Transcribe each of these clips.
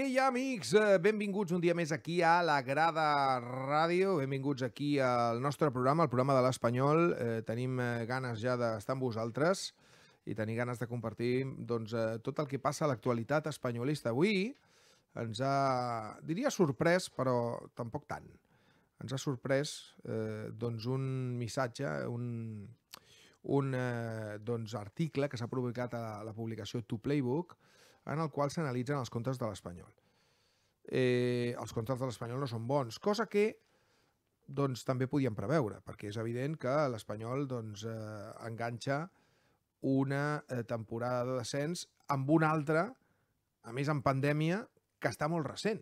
Què hi ha, amics? Eh, benvinguts un dia més aquí a La Grada Ràdio. Benvinguts aquí al nostre programa, el programa de l'Espanyol. Eh, tenim eh, ganes ja d'estar amb vosaltres i tenir ganes de compartir doncs, eh, tot el que passa a l'actualitat espanyolista. Avui ens ha, diria, sorprès, però tampoc tant. Ens ha sorprès eh, doncs, un missatge, un, un eh, doncs, article que s'ha publicat a la publicació To Playbook, en el qual s'analitzen els comptes de l'Espanyol. Eh, els comptes de l'Espanyol no són bons, cosa que doncs, també podíem preveure, perquè és evident que l'Espanyol doncs, eh, enganxa una eh, temporada de descens amb una altra, a més en pandèmia, que està molt recent.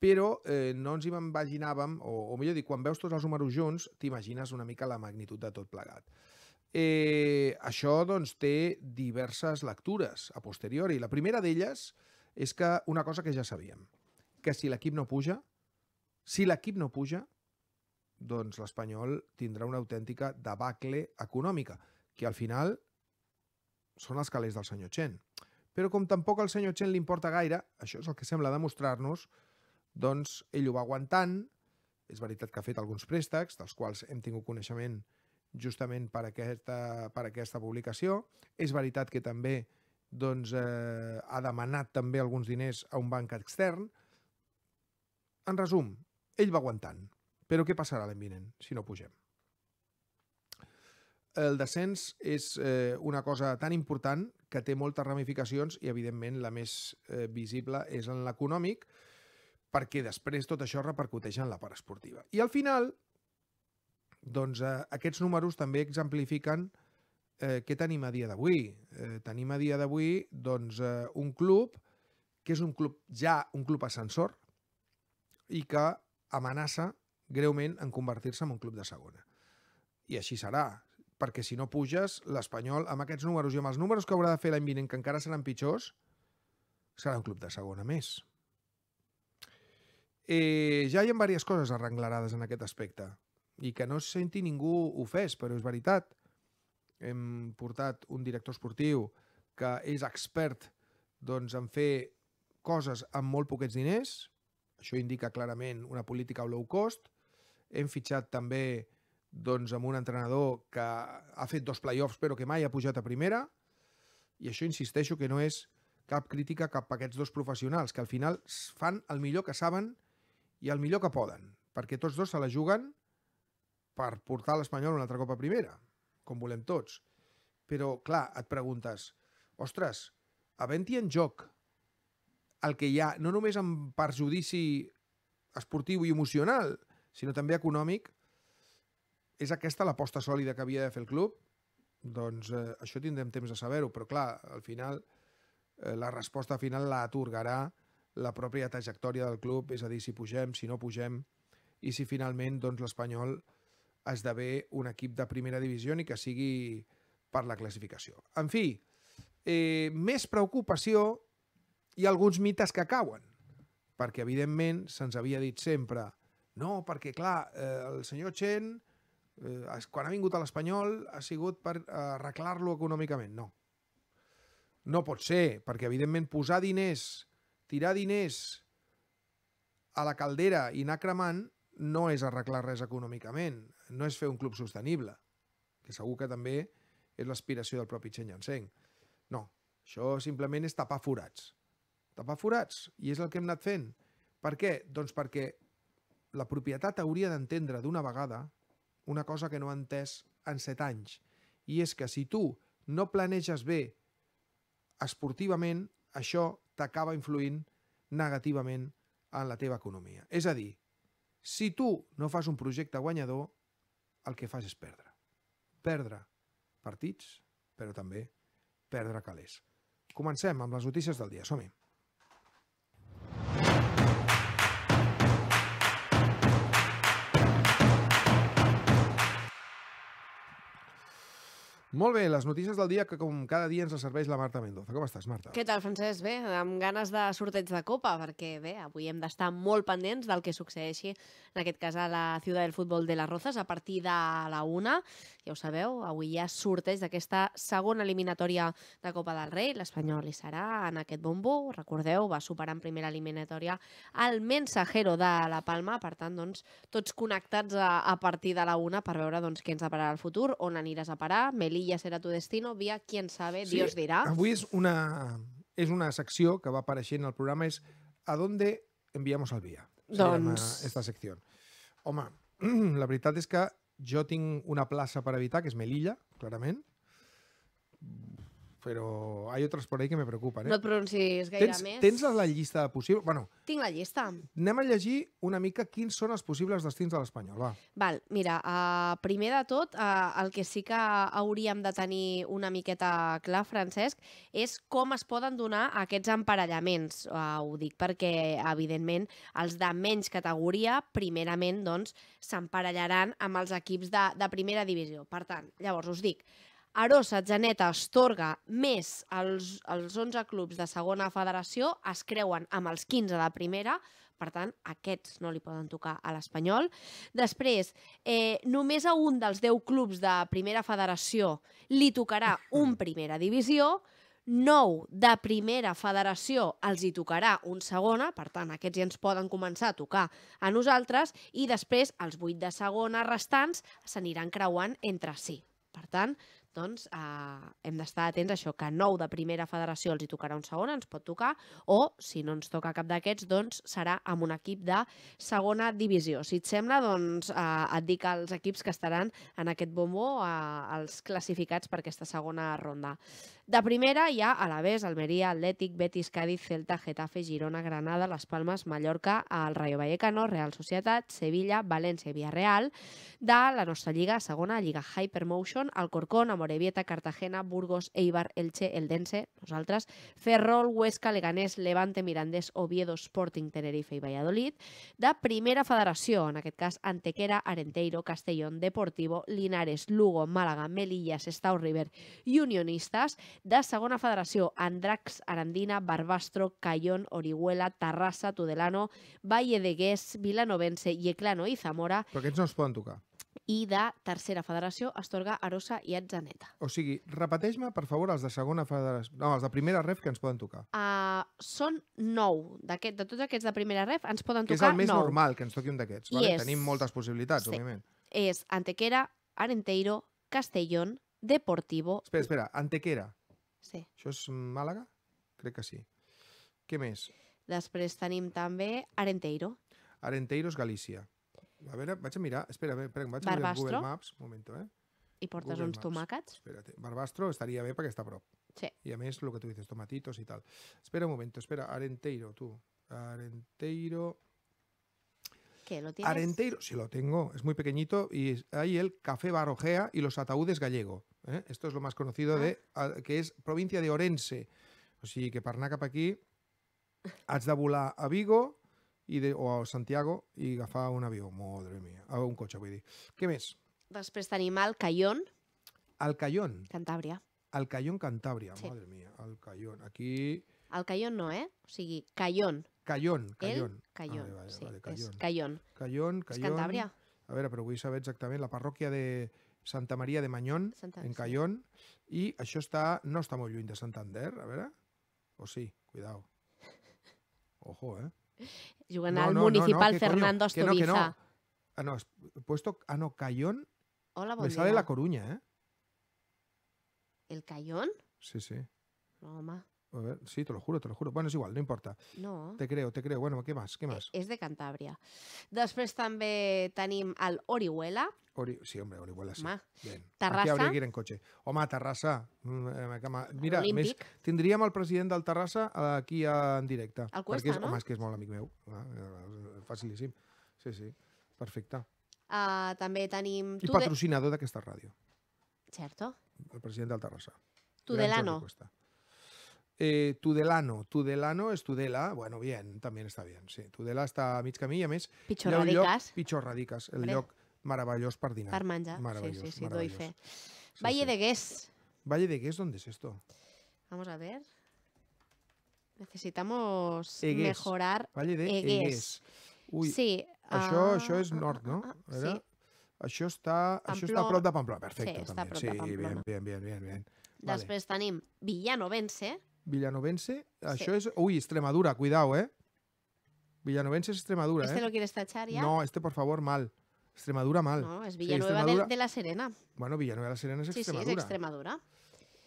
Però eh, no ens hi imaginàvem, o, o millor dir, quan veus tots els números junts, t'imagines una mica la magnitud de tot plegat. Eh, això doncs, té diverses lectures a posteriori. La primera d'elles és que una cosa que ja sabíem, que si l'equip no puja, si l'equip no puja, doncs l'Espanyol tindrà una autèntica debacle econòmica, que al final són els calés del senyor Chen. Però com tampoc al senyor Chen li importa gaire, això és el que sembla demostrar-nos, doncs ell ho va aguantant, és veritat que ha fet alguns préstecs, dels quals hem tingut coneixement eh, justament per aquesta, per aquesta publicació. És veritat que també doncs, eh, ha demanat també alguns diners a un banc extern. En resum, ell va aguantant. Però què passarà l'any vinent si no pugem? El descens és eh, una cosa tan important que té moltes ramificacions i, evidentment, la més eh, visible és en l'econòmic, perquè després tot això repercuteix en la part esportiva. I al final, doncs eh, aquests números també exemplifiquen eh, què tenim a dia d'avui. Eh, tenim a dia d'avui doncs, eh, un club que és un club ja un club ascensor i que amenaça greument en convertir-se en un club de segona. I així serà, perquè si no puges, l'Espanyol, amb aquests números i amb els números que haurà de fer l'any vinent, que encara seran pitjors, serà un club de segona més. Eh, ja hi ha diverses coses arreglarades en aquest aspecte i que no es senti ningú ofès, però és veritat. Hem portat un director esportiu que és expert doncs, en fer coses amb molt poquets diners, això indica clarament una política low cost. Hem fitxat també doncs, amb un entrenador que ha fet dos play-offs però que mai ha pujat a primera, i això insisteixo que no és cap crítica cap a aquests dos professionals, que al final fan el millor que saben i el millor que poden, perquè tots dos se la juguen per portar l'Espanyol un altre cop a primera, com volem tots. Però, clar, et preguntes, ostres, havent-hi en joc el que hi ha, no només en perjudici esportiu i emocional, sinó també econòmic, és aquesta l'aposta sòlida que havia de fer el club? Doncs eh, això tindrem temps de saber-ho, però clar, al final eh, la resposta final la atorgarà la pròpia trajectòria del club, és a dir, si pugem, si no pugem, i si finalment doncs, l'Espanyol esdevé un equip de primera divisió ni que sigui per la classificació. En fi, eh, més preocupació i alguns mites que cauen, perquè evidentment se'ns havia dit sempre no, perquè clar, eh, el senyor Chen eh, quan ha vingut a l'Espanyol ha sigut per arreglar-lo econòmicament. No. No pot ser, perquè evidentment posar diners, tirar diners a la caldera i anar cremant no és arreglar res econòmicament no és fer un club sostenible, que segur que també és l'aspiració del propi Chen Yanseng. No, això simplement és tapar forats. Tapar forats, i és el que hem anat fent. Per què? Doncs perquè la propietat hauria d'entendre d'una vegada una cosa que no ha entès en set anys, i és que si tu no planeges bé esportivament, això t'acaba influint negativament en la teva economia. És a dir, si tu no fas un projecte guanyador, el que fas és perdre. Perdre partits, però també perdre calés. Comencem amb les notícies del dia. Som-hi. Molt bé, les notícies del dia que com cada dia ens serveix la Marta Mendoza. Com estàs, Marta? Què tal, Francesc? Bé, amb ganes de sorteig de Copa, perquè bé, avui hem d'estar molt pendents del que succeeixi, en aquest cas a la Ciutat del Futbol de les Rozas, a partir de la una. Ja ho sabeu, avui hi ha sorteig d'aquesta segona eliminatòria de Copa del Rei. L'Espanyol hi serà en aquest bombo. Recordeu, va superar en primera eliminatòria el Mensajero de la Palma. Per tant, doncs, tots connectats a, a partir de la una per veure doncs, què ens depararà el futur, on aniràs a parar, Meli Sevilla será tu destino, via quien sabe, sí, Dios dirá. Avui és una, és una secció que va apareixent el programa, és a dónde enviamos al via. Doncs... Esta secció. Home, la veritat és que jo tinc una plaça per evitar, que és Melilla, clarament però hi ha altres per ahí que me preocupen. Eh? No et pronuncis gaire tens, més. Tens la llista de possibles? Bueno, Tinc la llista. Anem a llegir una mica quins són els possibles destins de l'Espanyol, va. Val, mira, uh, primer de tot, uh, el que sí que hauríem de tenir una miqueta clar, Francesc, és com es poden donar aquests emparellaments. Uh, ho dic perquè, evidentment, els de menys categoria, primerament, doncs, s'emparellaran amb els equips de, de primera divisió. Per tant, llavors us dic, Arosa, Janeta, Estorga, més els, els 11 clubs de segona federació es creuen amb els 15 de primera, per tant, aquests no li poden tocar a l'Espanyol. Després, eh, només a un dels 10 clubs de primera federació li tocarà un primera divisió, 9 de primera federació els hi tocarà un segona, per tant, aquests ja ens poden començar a tocar a nosaltres, i després els 8 de segona restants s'aniran creuant entre si. Per tant, doncs eh, hem d'estar atents a això, que nou de primera federació els hi tocarà un segon, ens pot tocar, o si no ens toca cap d'aquests, doncs serà amb un equip de segona divisió. Si et sembla, doncs eh, et dic els equips que estaran en aquest bombó, eh, els classificats per aquesta segona ronda. De primera hi ha Alavés, Almeria, Atlètic, Betis, Cádiz, Celta, Getafe, Girona, Granada, Les Palmes, Mallorca, el Rayo Vallecano, Real Societat, Sevilla, València i Villarreal. De la nostra lliga, segona, Lliga Hypermotion, Corcón, amb Morevieta, Cartagena, Burgos, Eibar, Elche, Eldense, nosaltres, Ferrol, Huesca, Leganés, Levante, Mirandés, Oviedo, Sporting, Tenerife i Valladolid, de Primera Federació, en aquest cas Antequera, Arenteiro, Castellón, Deportivo, Linares, Lugo, Màlaga, Melilla, Sestau, River i Unionistes, de Segona Federació, Andrax, Arandina, Barbastro, Cayón, Orihuela, Terrassa, Tudelano, Valle de Gués, Vilanovense, Yeclano i Zamora. Però aquests no es poden tocar i de tercera federació Astorga, Arosa i Atzaneta. O sigui, repeteix-me, per favor, els de segona federació... No, els de primera ref que ens poden tocar. Uh, són nou. de tots aquests de primera ref ens poden tocar nou. És el més nou. normal que ens toqui un d'aquests. Vale? És... Tenim moltes possibilitats, sí. òbviament. És Antequera, Arenteiro, Castellón, Deportivo... Espera, espera, Antequera. Sí. Això és Màlaga? Crec que sí. Què més? Després tenim també Arenteiro. Arenteiro és Galícia. A ver, va a mirar... Espera, espera em va a mirar Google Maps. Un momento, eh? ¿Y portes Google uns Espérate. Barbastro estaría bé para està a prop. Sí. Y a es lo que tú dices, tomatitos y tal. Espera un momento, espera. Arenteiro, tú. Arenteiro... ¿Qué, lo tienes? Arenteiro, sí lo tengo, es muy pequeñito y hay el Café Barojea y los ataúdes gallego. Eh. Esto es lo más conocido ah. de que es provincia de Orense. Así que Parnaca para aquí has de volar a Vigo, i de, o a Santiago i agafar un avió, madre mia, a un cotxe, vull dir. Què més? Després tenim el Cayón. El Cayón? Cantàbria. El Cayón, Cantàbria, sí. madre mia, el Cayón. Aquí... El Cayón no, eh? O sigui, Cayón. Cayón, Cayón. El Cayón, ah, vale, sí, vale, Cayón. és Cayón. Cayón, Cayón. És Cantàbria. A veure, però vull saber exactament la parròquia de Santa Maria de Mañón, Santa... en Cayón, i això està, no està molt lluny de Santander, a veure? O sí, cuidao. Ojo, eh? Jugant no, al no, Municipal no, Fernando coño, Asturiza. Que no, que Ah, no, puesto... Ah, no, Cayón. Hola, bon Me dia. sale La Coruña, eh? ¿El Cayón? Sí, sí. No, home. A ver, sí, te lo juro, te lo juro. Bueno, és igual, no importa. No. Te creo, te creo. Bueno, què més? Què eh, més? És de Cantàbria. Després també tenim el Orihuela, Ori, sí, home, Orihuela sí. Home. Terrassa. Aquí hauria mm, que en eh, cotxe. Home, Terrassa. Mira, Olímpic. més, tindríem el president del Terrassa aquí eh, en directe. El Cuesta, és, no? Home, és que és molt amic meu. Ah, eh, facilíssim. Sí, sí. Perfecte. Uh, també tenim... I patrocinador de... d'aquesta ràdio. Certo. El president del Terrassa. Tudelano. Eh, Tudelano. Tudelano és Tudela. Bueno, bien, també està bien, sí. Tudela està a mig camí i, a més... Pitjor radicas. pitjor radicas, El Pre. lloc Maravillós per dinar. Per menjar, meravellós, sí, sí, sí, doy fe. Sí, Valle sí. de Gués. Valle de Gués, ¿dónde es esto? Vamos a ver. Necesitamos Egués. mejorar Valle de Egués. Egués. Ui, sí. Això, uh, això és nord, no? uh, uh, sí. Això està, Pamplona. això està a prop de Pamplona, perfecte. Sí, està a prop sí, de Pamplona. Sí, bien, bien, bien, bien. Vale. Després tenim Villanovense. Villanovense, això és... Ui, Extremadura, cuidao, eh? Villanovense és Extremadura, este eh? Este lo quieres tachar ya? No, este, por favor, mal. Extremadura mal. No, es Villanueva sí, Extremadura... de, de, la Serena. Bueno, Villanueva de la Serena es sí, Extremadura. Sí, sí, es Extremadura.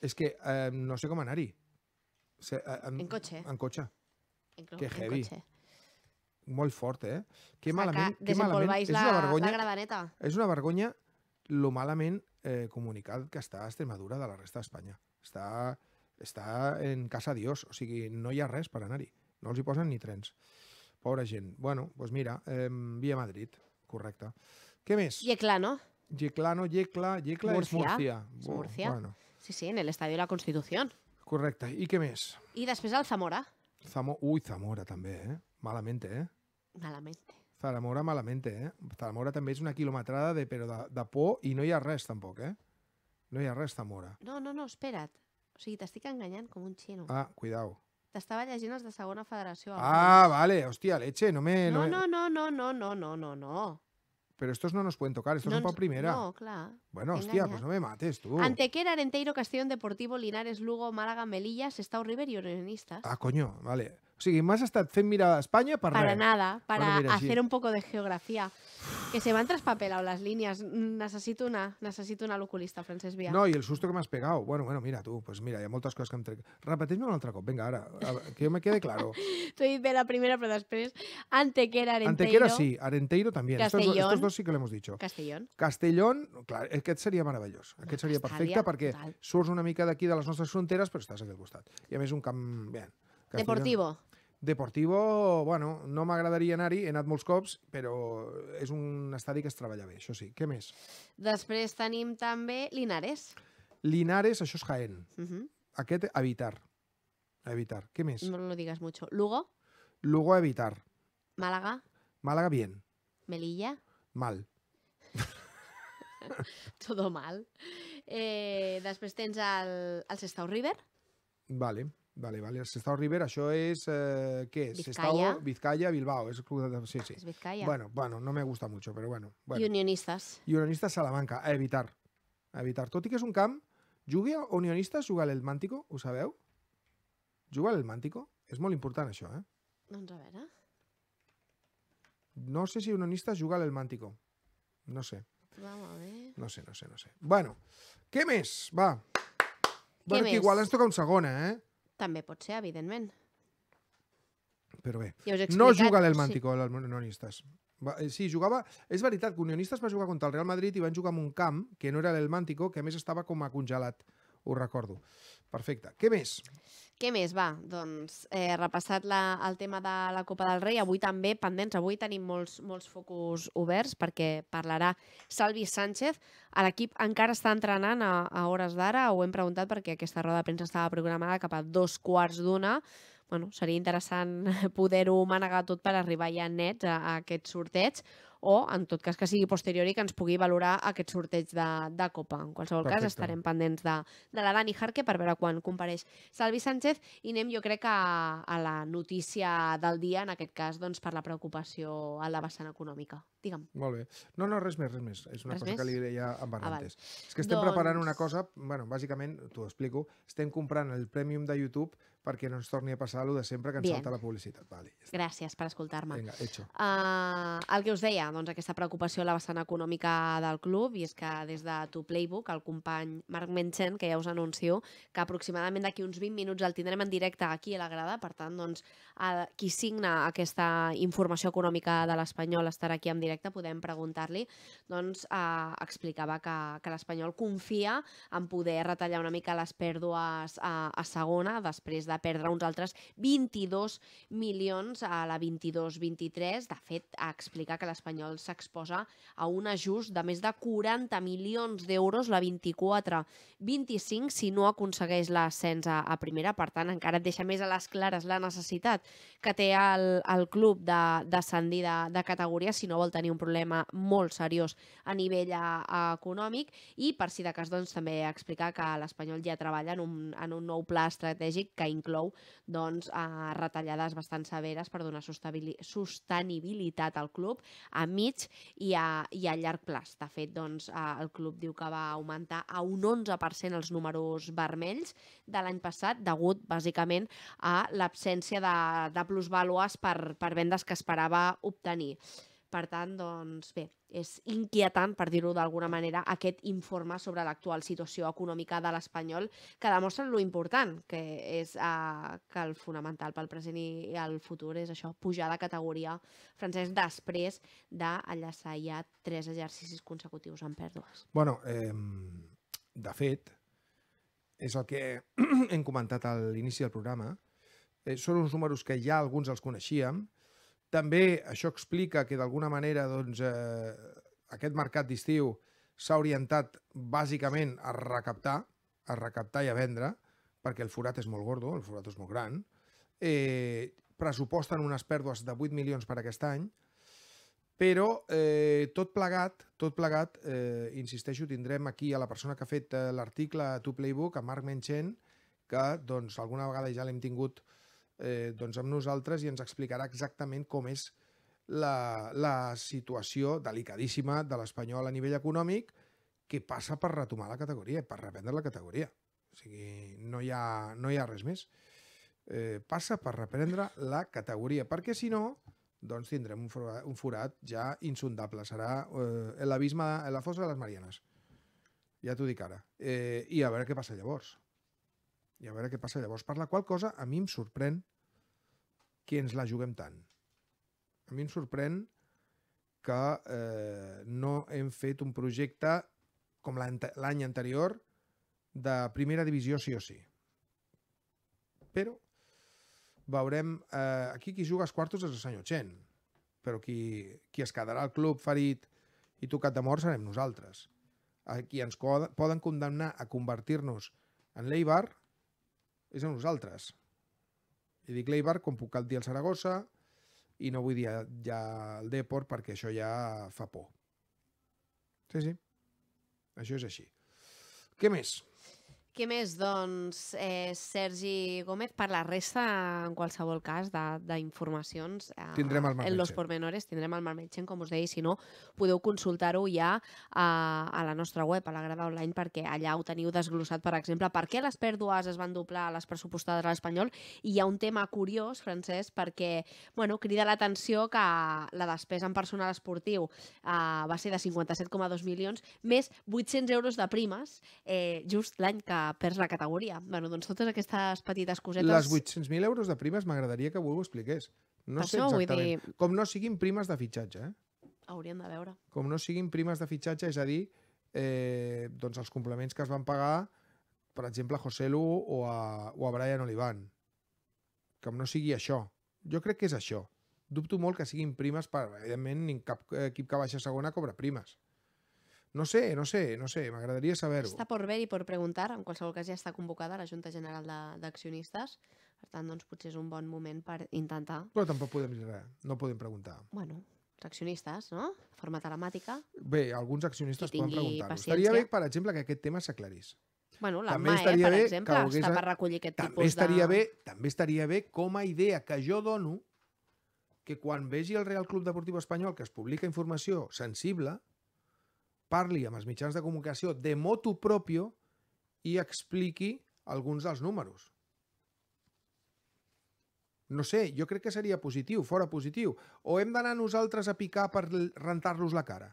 Es que eh, no sé com anar-hi. Eh, en, en coche. En Qué En, que heavy. Coche. Muy fuerte, fort, eh? Qué Saca, malament, que malament. És una vergonya, la gradaneta. Es una vergonya lo malament eh, comunicat que està Extremadura de la resta d'Espanya. Está, está en casa Dios, o sigui, no hi ha res per anar-hi. No els hi posen ni trens. Pobra gent. Bueno, pues mira, eh, vía Madrid correcte. Què més? Yeclano. Yeclano, Yecla, Yecla Murcia. és Murcia. Oh, Murcia. Bueno. Sí, sí, en el Estadio de la Constitución. Correcte. I què més? I després el Zamora. Zamo... Ui, Zamora també, eh? Malamente, eh? Malamente. Zamora malamente, eh? Zamora també és una quilometrada de, però de, de por i no hi ha res tampoc, eh? No hi ha res, Zamora. No, no, no, espera't. O sigui, t'estic enganyant com un xino. Ah, cuidao. Estaba llegint els de segona federación. Ah, vale. Hostia, leche. No me... No, no, no, no, no, no, no, no, Pero estos no nos pueden tocar, estos no, son para primera. No, claro. Bueno, hostia, pues no me mates tú. Antequera, Arenteiro, Castellón Deportivo, Linares, Lugo, Málaga, Melillas, Estado River y Unionistas. Ah, coño, vale. O sigui, m'has estat fent mirar a Espanya per Para res. nada, para Bueno, mira, hacer un poco de geografía. Que se van traspapelado las líneas. Necessito una, necessito una loculista, Francesc Via. No, i el susto que m'has pegat. Bueno, bueno, mira, tu, pues mira, hi ha moltes coses que em trec. Repeteix-me un altre cop, vinga, ara, que jo me quede claro. T'ho he dit bé la primera, però després Antequera, Arenteiro, Antequera sí, Arenteiro también. Estos, Castellón. estos dos sí que l'hemos dicho. Castellón. Castellón, clar, aquest seria meravellós. Aquest seria perfecte perquè surts una mica d'aquí de les nostres fronteres, però estàs aquí al costat. I a més un camp... Bé, Deportivo. Deportivo, bueno, no m'agradaria anar-hi, he anat molts cops, però és un estadi que es treballa bé, això sí. Què més? Després tenim també Linares. Linares, això és Jaén. Uh mhm. -huh. Aquest, evitar. Evitar. Què més? No lo digas mucho. Lugo. Lugo, evitar. Málaga. Málaga, bien. Melilla. Mal. Todo mal. Eh, després tens el, el Sestau River. Vale. Vale, vale. Sestao Rivera, això és... Eh, què és? Vizcaya. Sestao, Vizcaya, Bilbao. És, sí, sí. Es Vizcaya. Bueno, bueno, no me gusta mucho, pero bueno. bueno. I unionistes. I unionistes Salamanca, a evitar. A evitar. Tot i que és un camp... Jugui a unionistes, juga a l'Elmàntico, ho sabeu? Juga a l'Elmàntico? És molt important, això, eh? Doncs a veure... No sé si unionistes juga a l'Elmàntico. No sé. Vamos a ver. No sé, no sé, no sé. Bueno, què més? Va. Què bueno, més? que igual ens toca un segon, eh? També pot ser, evidentment. Però bé, ja no juga l'Elmántico, sí. l'Unionistes. Eh, sí, jugava... És veritat que Unionistes va jugar contra el Real Madrid i van jugar en un camp que no era l'Elmántico, que a més estava com a congelat, ho recordo. Perfecte. Què més? Què més, va? Doncs eh, repassat la, el tema de la Copa del Rei, avui també pendents, avui tenim molts, molts focus oberts perquè parlarà Salvi Sánchez. L'equip encara està entrenant a, a hores d'ara, ho hem preguntat perquè aquesta roda de premsa estava programada cap a dos quarts d'una, bueno, seria interessant poder-ho manegar tot per arribar ja nets a, a aquest sorteig, o, en tot cas, que sigui posteriori que ens pugui valorar aquest sorteig de, de Copa. En qualsevol Perfecte. cas, estarem pendents de, de la Dani Harque per veure quan compareix Salvi Sánchez i anem, jo crec, a, a la notícia del dia, en aquest cas, doncs, per la preocupació a la vessant econòmica. Digue'm. Molt bé. No, no, res més, res més. És una res cosa més? que li deia ja a ah, Barrantes. Ah, és que estem doncs... preparant una doncs cosa, bueno, bàsicament, t'ho explico, estem comprant el Premium de YouTube perquè no ens torni a passar lo de sempre que ens Bien. salta la publicitat. Vale, ja Gràcies per escoltar-me. Vinga, hecho. Uh, el que us deia, doncs aquesta preocupació a la vessant econòmica del club i és que des de To Playbook, el company Marc Menchen, que ja us anuncio que aproximadament d'aquí uns 20 minuts el tindrem en directe aquí a la grada, per tant, doncs, a, qui signa aquesta informació econòmica de l'Espanyol estarà aquí en directe, podem preguntar-li, doncs uh, explicava que, que l'Espanyol confia en poder retallar una mica les pèrdues a, eh, a segona després de perdre uns altres 22 milions a la 22-23. De fet, explicat que l'Espanyol s'exposa a un ajust de més de 40 milions d'euros la 24-25 si no aconsegueix l'ascens a, a primera. Per tant, encara et deixa més a les clares la necessitat que té el, el club d'ascendir de, de, de categoria si no vol tenir un problema molt seriós a nivell a, a econòmic i per si de cas doncs, també explicar que l'Espanyol ja treballa en un, en un nou pla estratègic que inclou inclou doncs, eh, retallades bastant severes per donar sostenibilitat al club a mig i a, i a llarg plaç. De fet, doncs, eh, el club diu que va augmentar a un 11% els números vermells de l'any passat, degut bàsicament a l'absència de, de plusvàlues per, per vendes que esperava obtenir. Per tant, doncs bé, és inquietant, per dir-ho d'alguna manera, aquest informe sobre l'actual situació econòmica de l'Espanyol que demostra lo important que és eh, que el fonamental pel present i el futur és això, pujar de categoria francès després d'allaçar ja tres exercicis consecutius en pèrdues. Bueno, eh, de fet, és el que hem comentat a l'inici del programa, eh, són uns números que ja alguns els coneixíem, també això explica que d'alguna manera doncs, eh, aquest mercat d'estiu s'ha orientat bàsicament a recaptar, a recaptar i a vendre, perquè el forat és molt gordo, el forat és molt gran. Eh, pressuposten unes pèrdues de 8 milions per aquest any, però eh, tot plegat, tot plegat, eh, insisteixo, tindrem aquí a la persona que ha fet eh, l'article a Tu Playbook, a Marc Menchen, que doncs alguna vegada ja l'hem tingut eh, eh, doncs amb nosaltres i ens explicarà exactament com és la, la situació delicadíssima de l'Espanyol a nivell econòmic que passa per retomar la categoria, per reprendre la categoria. O sigui, no hi ha, no hi ha res més. Eh, passa per reprendre la categoria, perquè si no, doncs tindrem un forat, un forat ja insondable. Serà eh, l'abisme, la fossa de les Marianes. Ja t'ho dic ara. Eh, I a veure què passa llavors i a veure què passa llavors. Per la qual cosa, a mi em sorprèn que ens la juguem tant. A mi em sorprèn que eh, no hem fet un projecte com l'any anterior de primera divisió sí o sí. Però veurem... Eh, aquí qui juga als quartos és el senyor Chen, però qui, qui es quedarà al club ferit i tocat de mort serem nosaltres. Aquí ens poden condemnar a convertir-nos en l'Eibar és a nosaltres. I dic l'Eibar com puc dir el Saragossa i no vull dir ja el Deport perquè això ja fa por. Sí, sí. Això és així. Què més? Què més, doncs, eh, Sergi Gómez, per la resta, en qualsevol cas, d'informacions... Eh, tindrem el En los pormenores tindrem el Marmetxen, com us deia, si no, podeu consultar-ho ja a, eh, a la nostra web, a la Grada Online, perquè allà ho teniu desglossat, per exemple, per què les pèrdues es van doblar a les pressupostades a l'Espanyol, i hi ha un tema curiós, francès, perquè, bueno, crida l'atenció que la despesa en personal esportiu eh, va ser de 57,2 milions, més 800 euros de primes, eh, just l'any que perds la categoria. bueno, doncs totes aquestes petites cosetes... Les 800.000 euros de primes m'agradaria que avui ho expliqués. No per sé exactament. Dir... Com no siguin primes de fitxatge, eh? Hauríem de veure. Com no siguin primes de fitxatge, és a dir, eh, doncs els complements que es van pagar, per exemple, a José Lu o a, o a Brian Olivan. Com no sigui això. Jo crec que és això. Dubto molt que siguin primes, per, evidentment, cap equip que baixa segona cobra primes. No sé, no sé, no sé, m'agradaria saber-ho. Està per veure i per preguntar, en qualsevol cas ja està convocada la Junta General d'Accionistes, per tant, doncs potser és un bon moment per intentar... Però tampoc podem dir res, no podem preguntar. Bueno, els accionistes, no? De forma telemàtica. Bé, alguns accionistes poden preguntar-ho. Estaria bé, per exemple, que aquest tema s'aclarís. Bueno, la també mà, eh, per exemple, que hagués... està per recollir aquest també tipus estaria de... Bé, també estaria bé com a idea que jo dono que quan vegi el Real Club Deportiu Espanyol que es publica informació sensible, parli amb els mitjans de comunicació de motu propio i expliqui alguns dels números. No sé, jo crec que seria positiu, fora positiu. O hem d'anar nosaltres a picar per rentar-los la cara?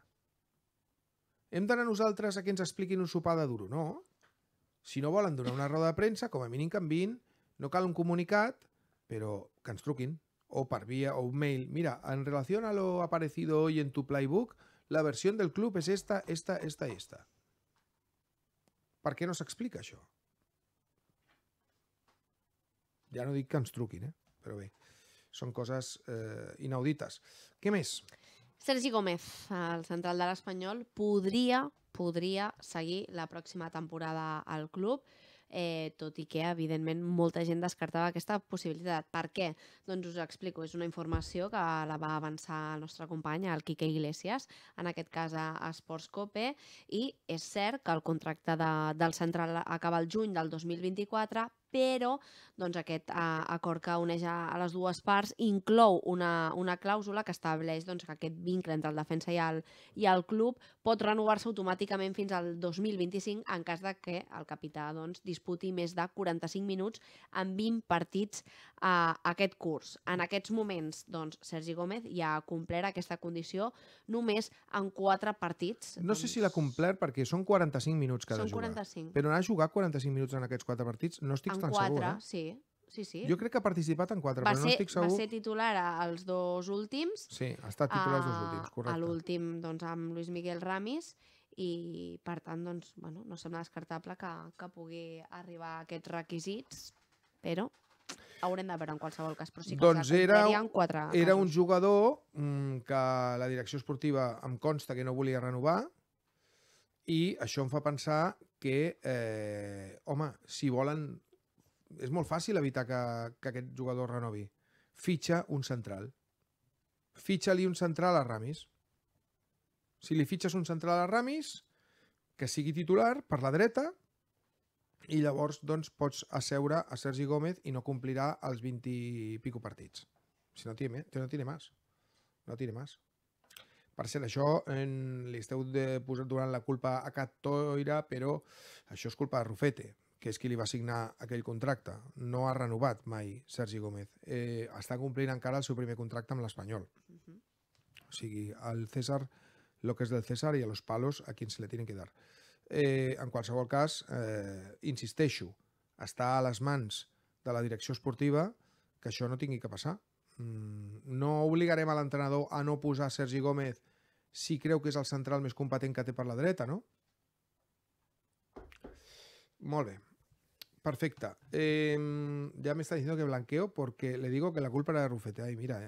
Hem d'anar nosaltres a que ens expliquin un sopar de duro, no? Si no volen donar una roda de premsa, com a mínim canvin, no cal un comunicat, però que ens truquin, o per via o un mail. Mira, en relació a lo aparecido hoy en tu playbook, la versió del club és esta, esta, esta i esta. Per què no s'explica això? Ja no dic que ens truquin, eh? però bé, són coses eh, inaudites. Què més? Sergi Gómez, el central de l'Espanyol, podria podria seguir la pròxima temporada al club eh, tot i que, evidentment, molta gent descartava aquesta possibilitat. Per què? Doncs us explico, és una informació que la va avançar el nostre company, el Quique Iglesias, en aquest cas a Esports Cope, i és cert que el contracte de, del central acaba el juny del 2024, però doncs, aquest eh, acord que uneix a, a les dues parts inclou una, una clàusula que estableix doncs, que aquest vincle entre el defensa i el, i el club pot renovar-se automàticament fins al 2025 en cas de que el capità doncs, disputi més de 45 minuts en 20 partits a eh, aquest curs. En aquests moments, doncs, Sergi Gómez ja ha complert aquesta condició només en 4 partits. No doncs... sé si l'ha doncs complert perquè són 45 minuts cada són 45. jugar. Però anar a jugar 45 minuts en aquests 4 partits no estic en en quatre, segur, eh? sí. Sí, sí. Jo crec que ha participat en quatre, va però ser, no estic segur. Va ser titular als dos últims. Sí, ha estat titular als dos últims, correcte. A l'últim, doncs, amb Luis Miguel Ramis, i per tant, doncs, bueno, no sembla descartable que, que pugui arribar a aquests requisits, però haurem de veure en qualsevol cas, però sí que doncs era, quatre era casos. un jugador mm, que la direcció esportiva em consta que no volia renovar i això em fa pensar que, eh, home, si volen és molt fàcil evitar que, que aquest jugador renovi. Fitxa un central. Fitxa-li un central a Ramis. Si li fitxes un central a Ramis, que sigui titular per la dreta, i llavors doncs, pots asseure a Sergi Gómez i no complirà els 20 i pico partits. Si no tiene, no tiene más. No tiene más. Per cert, això en, li esteu de posar durant la culpa a Cat Toira, però això és culpa de Rufete que és qui li va signar aquell contracte. No ha renovat mai Sergi Gómez. Eh, està complint encara el seu primer contracte amb l'Espanyol. Uh -huh. O sigui, al César, lo que és del César i a los palos a quien se le tienen que dar. Eh, en qualsevol cas, eh, insisteixo, està a les mans de la direcció esportiva que això no tingui que passar. Mm, no obligarem a l'entrenador a no posar Sergi Gómez si creu que és el central més competent que té per la dreta, no? Molt bé. Perfecta. Eh, ya me está diciendo que blanqueo porque le digo que la culpa era de Rufete. Ay, mira,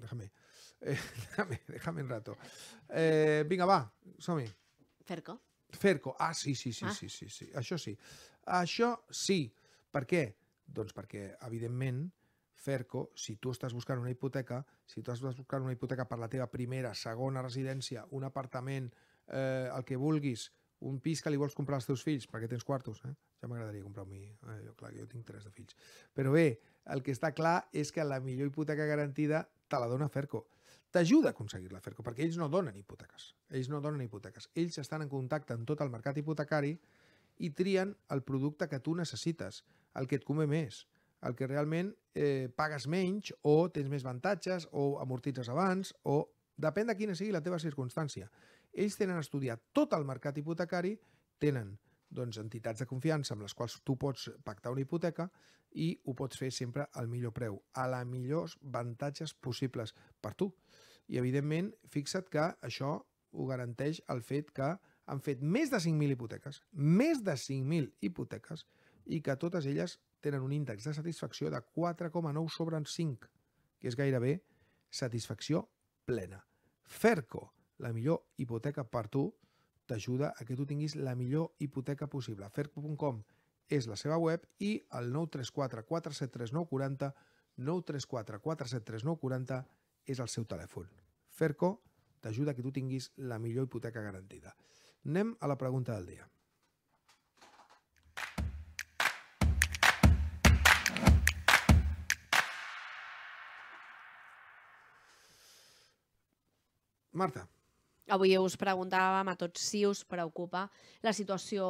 déjame. Eh, déjame, déjame un rato. Eh, venga, va, Somi. Ferco. Ferco. Ah, sí, sí, sí, ah. sí, sí, sí. Això sí. Això sí. Per què? Doncs perquè, evidentment, Ferco, si tu estàs buscant una hipoteca, si tu estàs buscant una hipoteca per la teva primera, segona residència, un apartament, eh, el que vulguis, un pis que li vols comprar als teus fills, perquè tens quartos, eh? Ja m'agradaria comprar-m'hi. Eh, jo, clar, jo tinc tres de fills. Però bé, el que està clar és que la millor hipoteca garantida te la dona Ferco. T'ajuda a aconseguir la Ferco, perquè ells no donen hipoteques. Ells no donen hipoteques. Ells estan en contacte amb tot el mercat hipotecari i trien el producte que tu necessites, el que et convé més, el que realment eh, pagues menys o tens més avantatges o amortitzes abans o... Depèn de quina sigui la teva circumstància. Ells tenen estudiat tot el mercat hipotecari, tenen doncs, entitats de confiança amb les quals tu pots pactar una hipoteca i ho pots fer sempre al millor preu, a la millors avantatges possibles per tu. I, evidentment, fixa't que això ho garanteix el fet que han fet més de 5.000 hipoteques, més de 5.000 hipoteques, i que totes elles tenen un índex de satisfacció de 4,9 sobre 5, que és gairebé satisfacció plena. Ferco, la millor hipoteca per tu, t'ajuda a que tu tinguis la millor hipoteca possible. Ferco.com és la seva web i el 934 473 940 934 473 940 és el seu telèfon. Ferco t'ajuda a que tu tinguis la millor hipoteca garantida. Anem a la pregunta del dia. Marta, Avui us preguntàvem a tots si us preocupa la situació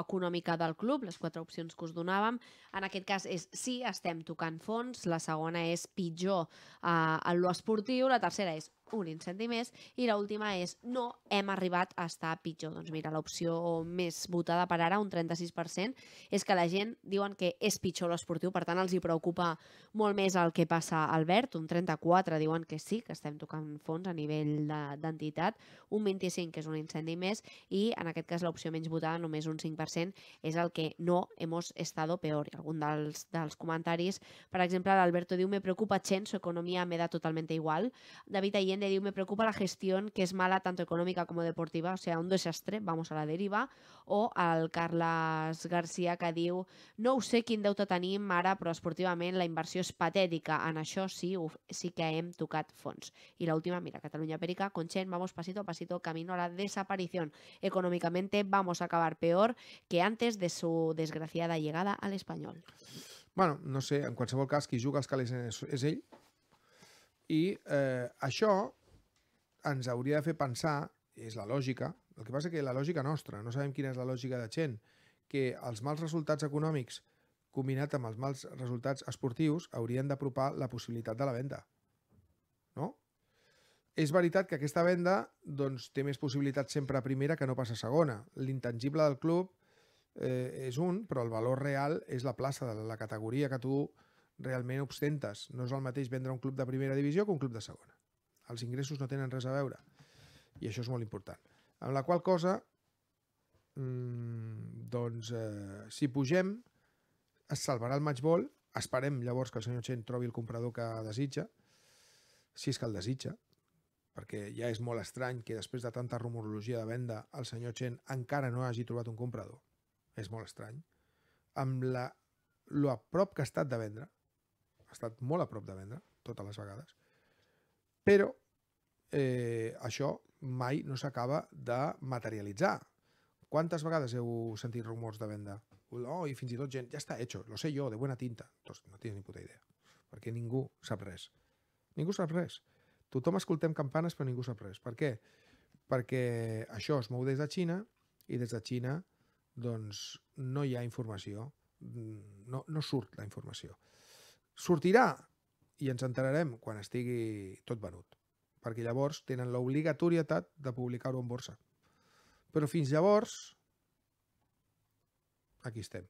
econòmica del club, les quatre opcions que us donàvem. En aquest cas és sí, estem tocant fons, la segona és pitjor eh, en lo esportiu, la tercera és un incendi més. I última és, no hem arribat a estar pitjor. Doncs mira, l'opció més votada per ara, un 36%, és que la gent diuen que és pitjor l'esportiu, per tant els hi preocupa molt més el que passa al verd, un 34 diuen que sí, que estem tocant fons a nivell d'entitat, de, un 25 que és un incendi més, i en aquest cas l'opció menys votada, només un 5%, és el que no hemos estado peor. I algun dels, dels comentaris, per exemple, l'Alberto diu, me preocupa gent, su economia me da totalmente igual. David Ayer también le digo, me preocupa la gestión que es mala tanto económica como deportiva, o sea, un desastre, vamos a la deriva, o al Carles Garcia que diu no ho sé quin deute tenim ara, però esportivament la inversió és patètica, en això sí, uf, sí que hem tocat fons. I l'última, mira, Catalunya Perica, Conxent, vamos pasito a pasito, camino a la desaparición. Económicamente vamos a acabar peor que antes de su desgraciada llegada al español. Bueno, no sé, en qualsevol cas, qui juga els calés és ell, i eh, això ens hauria de fer pensar, és la lògica, el que passa que la lògica nostra, no sabem quina és la lògica de gent, que els mals resultats econòmics combinat amb els mals resultats esportius haurien d'apropar la possibilitat de la venda. No? És veritat que aquesta venda doncs, té més possibilitats sempre a primera que no passa a segona. L'intangible del club eh, és un, però el valor real és la plaça de la categoria que tu realment obstentes. No és el mateix vendre un club de primera divisió que un club de segona. Els ingressos no tenen res a veure. I això és molt important. Amb la qual cosa, mmm, doncs, eh, si pugem, es salvarà el matchball. Esperem llavors que el senyor Chen trobi el comprador que desitja, si és que el desitja, perquè ja és molt estrany que després de tanta rumorologia de venda el senyor Chen encara no hagi trobat un comprador. És molt estrany. Amb la, lo a prop que ha estat de vendre, ha estat molt a prop de vendre, totes les vegades, però eh, això mai no s'acaba de materialitzar. Quantes vegades heu sentit rumors de venda? Oh, i fins i tot gent, ja està hecho, lo sé jo, de buena tinta. Doncs no tens ni puta idea, perquè ningú sap res. Ningú sap res. Tothom escoltem campanes, però ningú sap res. Per què? Perquè això es mou des de Xina i des de Xina doncs, no hi ha informació, mm, no, no surt la informació. Sortirà i ens enterarem quan estigui tot venut, perquè llavors tenen l'obligatorietat de publicar-ho en borsa. Però fins llavors, aquí estem.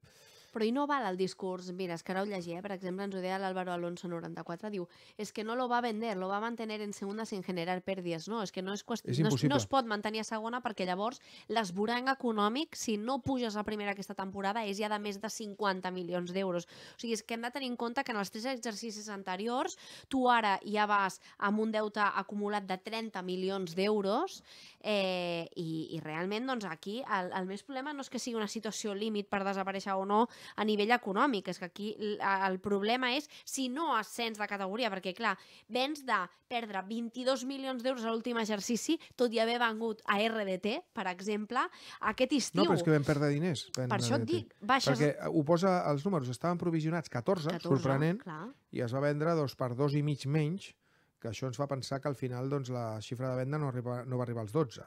Però i no val el discurs, mira, és que ara ho llegia, eh? per exemple, ens ho deia l'Álvaro Alonso 94, diu, es que no lo va vender, lo va mantenir en segona sin generar pèrdies. No, és que no és, qüest... és no, es, no es pot mantenir a segona perquè llavors l'esborang econòmic, si no puges a primera aquesta temporada, és ja de més de 50 milions d'euros. O sigui, és que hem de tenir en compte que en els tres exercicis anteriors tu ara ja vas amb un deute acumulat de 30 milions d'euros eh, i, i realment doncs aquí el, el més problema no és que sigui una situació límit per desaparèixer o no, a nivell econòmic. És que aquí el problema és si no ascens de categoria, perquè clar, vens de perdre 22 milions d'euros a l'últim exercici, tot i haver vengut a RDT, per exemple, aquest estiu. No, però és que vam perdre diners. Ben, per això et dic, baixes... Perquè eh, ho posa els números, estaven provisionats 14, 14 sorprenent, clar. i es va vendre dos per dos i mig menys, que això ens fa pensar que al final doncs, la xifra de venda no, arriba, no va arribar als 12.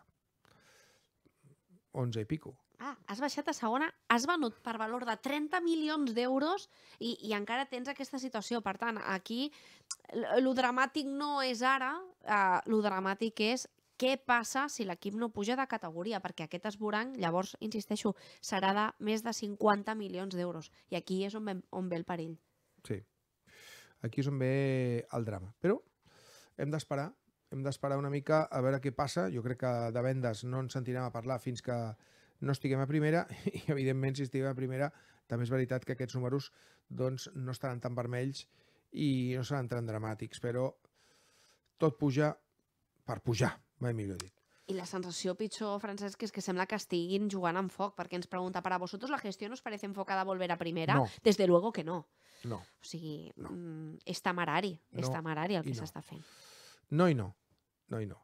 11 i pico. Ah, has baixat a segona, has venut per valor de 30 milions d'euros i, i encara tens aquesta situació. Per tant, aquí lo dramàtic no és ara, eh, lo dramàtic és què passa si l'equip no puja de categoria, perquè aquest esborany, llavors, insisteixo, serà de més de 50 milions d'euros. I aquí és on ve, on ve el perill. Sí. Aquí és on ve el drama. Però hem d'esperar, hem d'esperar una mica a veure què passa. Jo crec que de vendes no ens sentirem a parlar fins que no estiguem a primera i, evidentment, si estiguem a primera, també és veritat que aquests números doncs, no estaran tan vermells i no seran tan dramàtics, però tot puja per pujar, mai millor dit. I la sensació pitjor, Francesc, és que sembla que estiguin jugant amb foc, perquè ens pregunta, ¿para vosotros la no os parece enfocada a volver a primera? No. Desde luego que no. No. O sigui, no. és mm, temerari, és no. temerari el que no. s'està fent. No i no, no i no.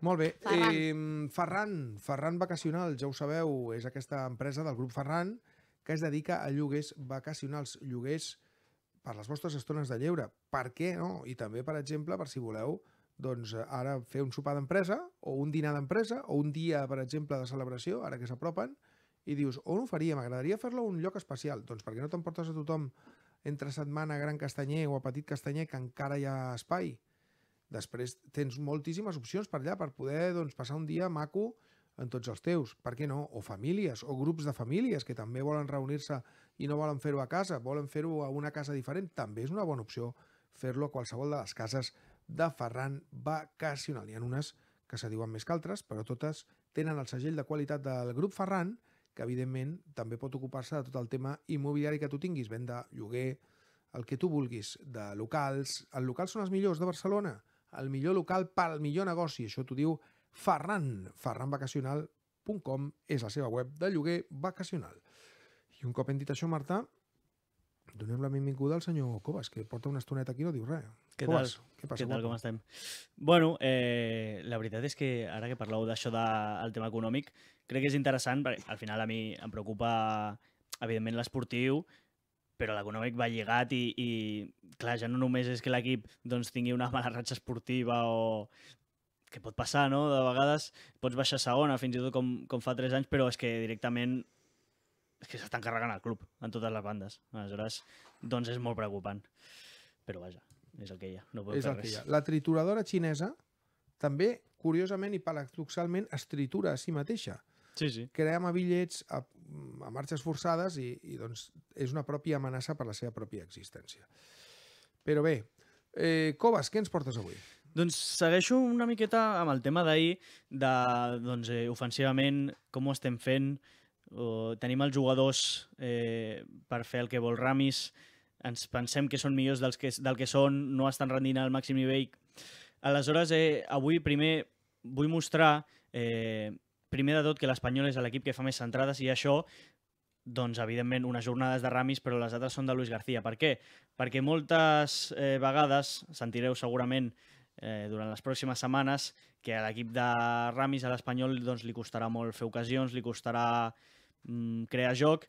Molt bé. Ferran. Eh, Ferran, Ferran Vacacional, ja ho sabeu, és aquesta empresa del grup Ferran que es dedica a lloguers vacacionals, lloguers per les vostres estones de lleure. Per què no? I també, per exemple, per si voleu doncs ara fer un sopar d'empresa o un dinar d'empresa o un dia, per exemple, de celebració, ara que s'apropen, i dius, on ho faria? M'agradaria fer-lo a un lloc especial. Doncs perquè no t'emportes a tothom entre setmana a Gran Castanyer o a Petit Castanyer, que encara hi ha espai? Després tens moltíssimes opcions per allà per poder doncs, passar un dia maco en tots els teus, per què no? O famílies, o grups de famílies que també volen reunir-se i no volen fer-ho a casa, volen fer-ho a una casa diferent, també és una bona opció fer-lo a qualsevol de les cases de Ferran Vacacional. Hi ha unes que se diuen més que altres, però totes tenen el segell de qualitat del grup Ferran, que evidentment també pot ocupar-se de tot el tema immobiliari que tu tinguis, venda, lloguer, el que tu vulguis, de locals. Els locals són els millors de Barcelona, el millor local per al millor negoci. Això t'ho diu Ferran. ferranvacacional.com és la seva web de lloguer vacacional. I un cop hem dit això, Marta, donem la benvinguda al senyor Covas, que porta una estoneta aquí i no diu res. Què Covas, tal? Què, passa, què tal, com estem? Bueno, eh, la veritat és que ara que parleu d'això del tema econòmic, crec que és interessant, perquè al final a mi em preocupa, evidentment, l'esportiu, però l'econòmic va lligat i, i clar, ja no només és que l'equip doncs, tingui una mala ratxa esportiva o que pot passar, no? De vegades pots baixar segona, fins i tot com, com fa 3 anys, però és que directament és que s'estan carregant el club en totes les bandes. Aleshores, doncs és molt preocupant. Però vaja, és el que hi ha. No és el que hi ha. La trituradora xinesa també, curiosament i paradoxalment, es tritura a si mateixa sí, sí. creem bitllets a, a marxes forçades i, i doncs és una pròpia amenaça per la seva pròpia existència. Però bé, eh, Coves, què ens portes avui? Doncs segueixo una miqueta amb el tema d'ahir, de, doncs, eh, ofensivament, com ho estem fent, o, tenim els jugadors eh, per fer el que vol Ramis, ens pensem que són millors dels que, del que són, no estan rendint al màxim nivell. Aleshores, eh, avui primer vull mostrar eh, primer de tot, que l'Espanyol és l'equip que fa més centrades i això, doncs, evidentment, unes jornades de Ramis, però les altres són de Luis García. Per què? Perquè moltes eh, vegades sentireu segurament eh, durant les pròximes setmanes que a l'equip de Ramis, a l'Espanyol, doncs, li costarà molt fer ocasions, li costarà mm, crear joc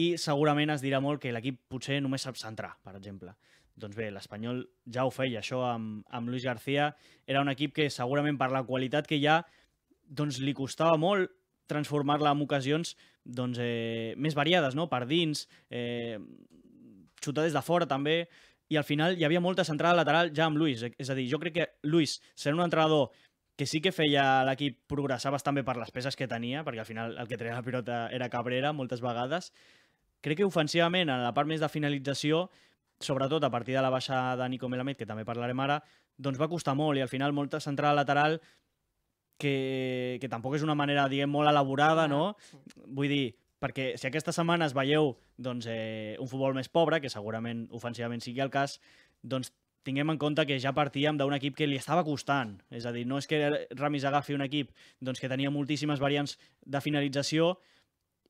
i segurament es dirà molt que l'equip potser només sap centrar, per exemple. Doncs bé, l'Espanyol ja ho feia, això amb, amb Luis García. Era un equip que segurament per la qualitat que hi ha ja doncs li costava molt transformar-la en ocasions doncs, eh, més variades, no? per dins, eh, xutar des de fora també, i al final hi havia molta centrada lateral ja amb Luis. És a dir, jo crec que Luis serà un entrenador que sí que feia l'equip progressar bastant bé per les peces que tenia, perquè al final el que treia la pilota era Cabrera moltes vegades. Crec que ofensivament, en la part més de finalització, sobretot a partir de la baixa de Nico Melamed, que també parlarem ara, doncs va costar molt i al final molta centrada lateral que, que tampoc és una manera, diguem, molt elaborada, no? Vull dir, perquè si aquesta setmana es veieu doncs, eh, un futbol més pobre, que segurament ofensivament sigui el cas, doncs tinguem en compte que ja partíem d'un equip que li estava costant. És a dir, no és que Ramis agafi un equip doncs, que tenia moltíssimes variants de finalització,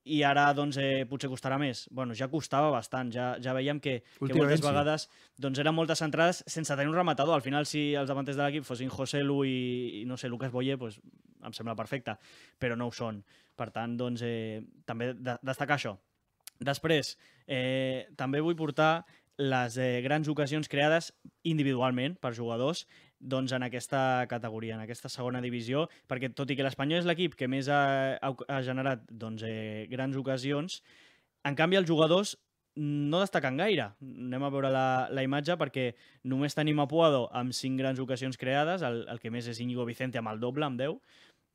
i ara doncs, eh, potser costarà més. Bueno, ja costava bastant, ja, ja veiem que, que moltes vegades doncs, eren moltes entrades sense tenir un rematador. Al final, si els davanters de l'equip fossin José Lu i, i no sé, Lucas Boyer, pues, doncs, em sembla perfecte, però no ho són. Per tant, doncs, eh, també de, destacar això. Després, eh, també vull portar les eh, grans ocasions creades individualment per jugadors doncs, en aquesta categoria, en aquesta segona divisió, perquè tot i que l'Espanyol és l'equip que més ha, ha generat doncs, eh, grans ocasions, en canvi els jugadors no destaquen gaire. Anem a veure la, la imatge perquè només tenim a Puado amb cinc grans ocasions creades, el, el que més és Íñigo Vicente amb el doble, amb 10,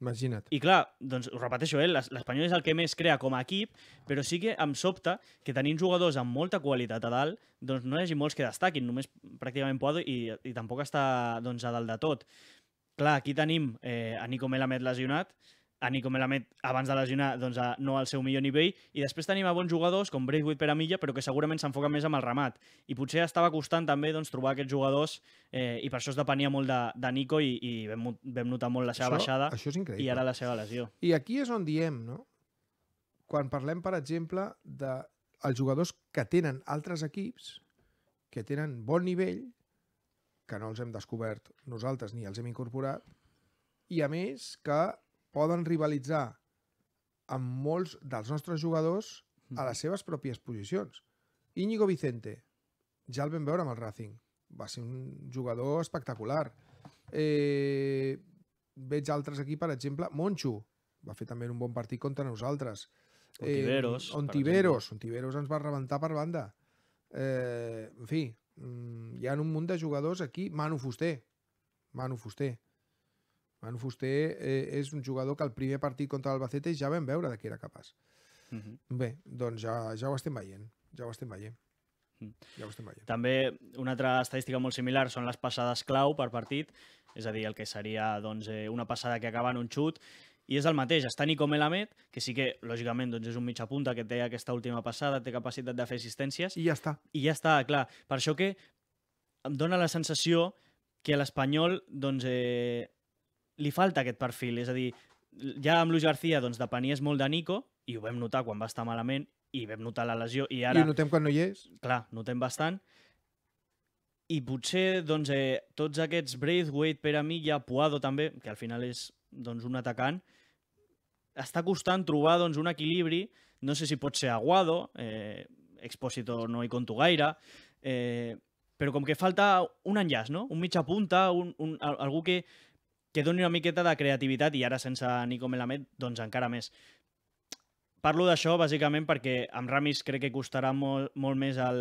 Imagina't. I clar, doncs ho repeteixo, eh? l'Espanyol és el que més crea com a equip, però sí que em sobta que tenint jugadors amb molta qualitat a dalt, doncs no hi hagi molts que destaquin, només pràcticament Poado i, i tampoc està doncs, a dalt de tot. Clar, aquí tenim eh, a Nico Melamed lesionat, a Nico Melamed abans de lesionar doncs, a, no al seu millor nivell i després tenim a bons jugadors com Braithwaite per a Milla però que segurament s'enfoca més amb el ramat i potser estava costant també doncs, trobar aquests jugadors eh, i per això es depenia molt de, de Nico i, i vam, vam notar molt la seva això, baixada això és increïble. i ara la seva lesió. I aquí és on diem, no? Quan parlem, per exemple, de els jugadors que tenen altres equips, que tenen bon nivell, que no els hem descobert nosaltres ni els hem incorporat, i a més que poden rivalitzar amb molts dels nostres jugadors a les seves pròpies posicions. Íñigo Vicente, ja el vam veure amb el Racing, va ser un jugador espectacular. Eh, veig altres aquí, per exemple, Monchu, va fer també un bon partit contra nosaltres. Eh, Ontiveros. Eh, Ontiveros, Ontiveros ens va rebentar per banda. Eh, en fi, mm, hi ha un munt de jugadors aquí. Manu Fuster, Manu Fuster. Manu Fuster eh, és un jugador que el primer partit contra l'Albacete ja vam veure de què era capaç. Uh mhm. -huh. Bé, doncs ja, ja ho estem veient, ja ho estem veient. Mhm. Ja ho estem veient. També una altra estadística molt similar són les passades clau per partit, és a dir, el que seria doncs, eh, una passada que acaba en un xut, i és el mateix, està Nico Melamed, que sí que, lògicament, doncs és un mitja punta que té aquesta última passada, té capacitat de fer assistències. I ja està. I ja està, clar. Per això que em dóna la sensació que l'Espanyol doncs, eh, li falta aquest perfil, és a dir, ja amb Luis García doncs, depenies molt de Nico, i ho vam notar quan va estar malament, i vam notar la lesió, i ara... I ho notem quan no hi és. Clar, notem bastant. I potser doncs, eh, tots aquests Braithwaite, per a mi, ja Puado també, que al final és doncs, un atacant, està costant trobar doncs, un equilibri, no sé si pot ser Aguado, eh, Expósito no hi conto gaire, eh, però com que falta un enllaç, no? un mitja punta, un, un, algú que que doni una miqueta de creativitat i ara sense Nico Melamed, doncs encara més. Parlo d'això bàsicament perquè amb Ramis crec que costarà molt, molt més el,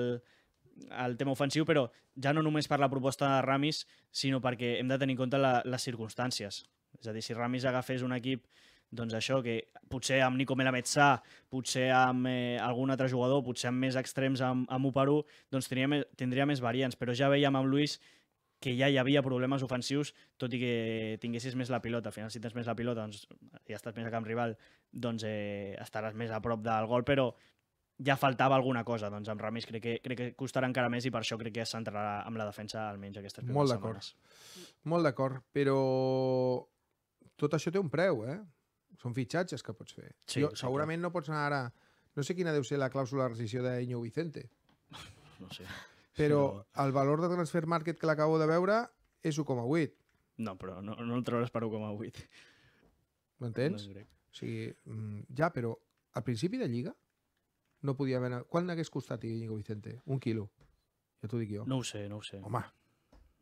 el tema ofensiu, però ja no només per la proposta de Ramis, sinó perquè hem de tenir en compte la, les circumstàncies. És a dir, si Ramis agafés un equip doncs això, que potser amb Nico Melamed Sa, potser amb eh, algun altre jugador, potser amb més extrems amb, amb 1, doncs tindria, tindria més variants. Però ja veiem amb Luis que ja hi havia problemes ofensius, tot i que tinguessis més la pilota. Al final, si tens més la pilota doncs, i ja estàs més a camp rival, doncs eh, estaràs més a prop del gol, però ja faltava alguna cosa. Doncs amb Ramis crec que, crec que costarà encara més i per això crec que s'entrarà amb la defensa almenys aquestes primeres Molt setmanes. Molt d'acord, però tot això té un preu, eh? Són fitxatges que pots fer. Sí, jo, segurament no pots anar ara... No sé quina deu ser la clàusula de rescisió d'Iño Vicente. No sé. Però sí, el valor de Transfer Market que l'acabo de veure és 1,8. No, però no, no el trobes per 1,8. M'entens? No o sigui, mm, ja, però al principi de Lliga no podia haver... Quant Quan hagués costat Íñigo Vicente? Un quilo. Ja t'ho dic jo. No ho sé, no ho sé. Home.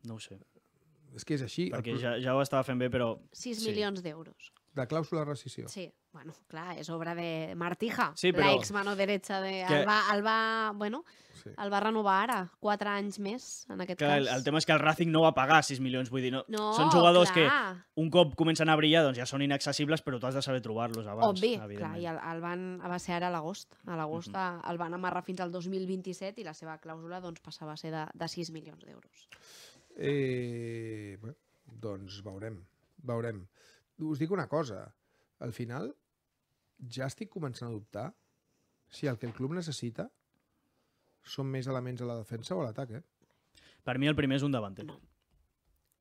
No ho sé. És que és així. Perquè el... ja, ja ho estava fent bé, però... 6 milions d'euros de clàusula de rescisió. Sí, bueno, clar, és obra de Martija, sí, però... la ex mano derecha de... Que... El, va, el, va, bueno, sí. el va renovar ara, quatre anys més, en aquest clar, cas. El, el tema és que el Racing no va pagar 6 milions, vull dir, no, no són jugadors clar. que un cop comencen a brillar doncs ja són inaccessibles, però tu has de saber trobar-los abans. Obvi, clar, i el, el van, va ser ara a l'agost, a l'agost uh mhm. -huh. el van amarrar fins al 2027 i la seva clàusula doncs passava a ser de, de 6 milions d'euros. Eh, bé, doncs veurem, veurem us dic una cosa, al final ja estic començant a dubtar si el que el club necessita són més elements a la defensa o a l'atac, eh? Per mi el primer és un davanter. No.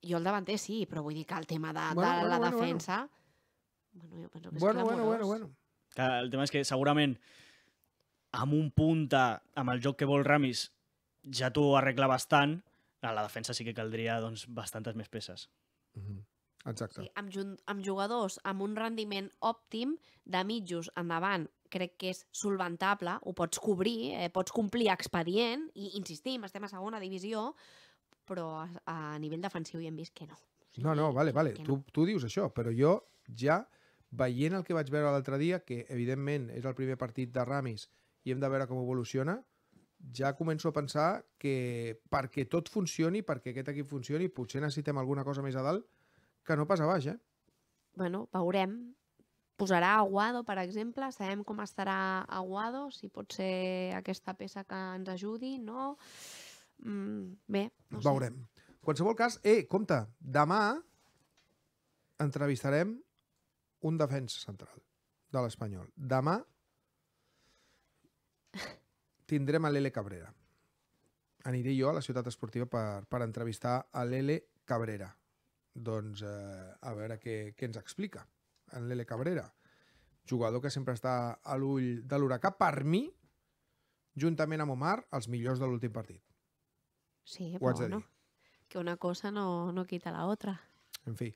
Jo el davanter sí, però vull dir que el tema de, bueno, de bueno, la bueno, defensa... Bueno. bueno, jo penso que és bueno, Bueno, bueno, bueno. El tema és que segurament amb un punta, amb el joc que vol Ramis, ja t'ho arregla bastant, a la defensa sí que caldria doncs, bastantes més peces. Mm -hmm. Exacte. O amb, amb jugadors amb un rendiment òptim de mitjos endavant crec que és solventable, ho pots cobrir, eh, pots complir expedient, i insistim, estem a segona divisió, però a, a nivell defensiu hi hem vist que no. no, no, vale, vale, no. tu, tu dius això, però jo ja, veient el que vaig veure l'altre dia, que evidentment és el primer partit de Ramis i hem de veure com evoluciona, ja començo a pensar que perquè tot funcioni, perquè aquest equip funcioni, potser necessitem alguna cosa més a dalt, que no passa baix, eh? Bueno, veurem. Posarà Aguado, per exemple, sabem com estarà Aguado, si pot ser aquesta peça que ens ajudi, no? Mm, bé, no sé. Veurem. En qualsevol cas, eh, compte, demà entrevistarem un defensa central de l'Espanyol. Demà tindrem a l'Ele Cabrera. Aniré jo a la ciutat esportiva per, per entrevistar a l'Ele Cabrera. Doncs eh, a veure què, què ens explica en Lele Cabrera, jugador que sempre està a l'ull de l'huracà, per mi, juntament amb Omar, els millors de l'últim partit. Sí, Ho però bueno, que una cosa no, no quita la otra. En fi.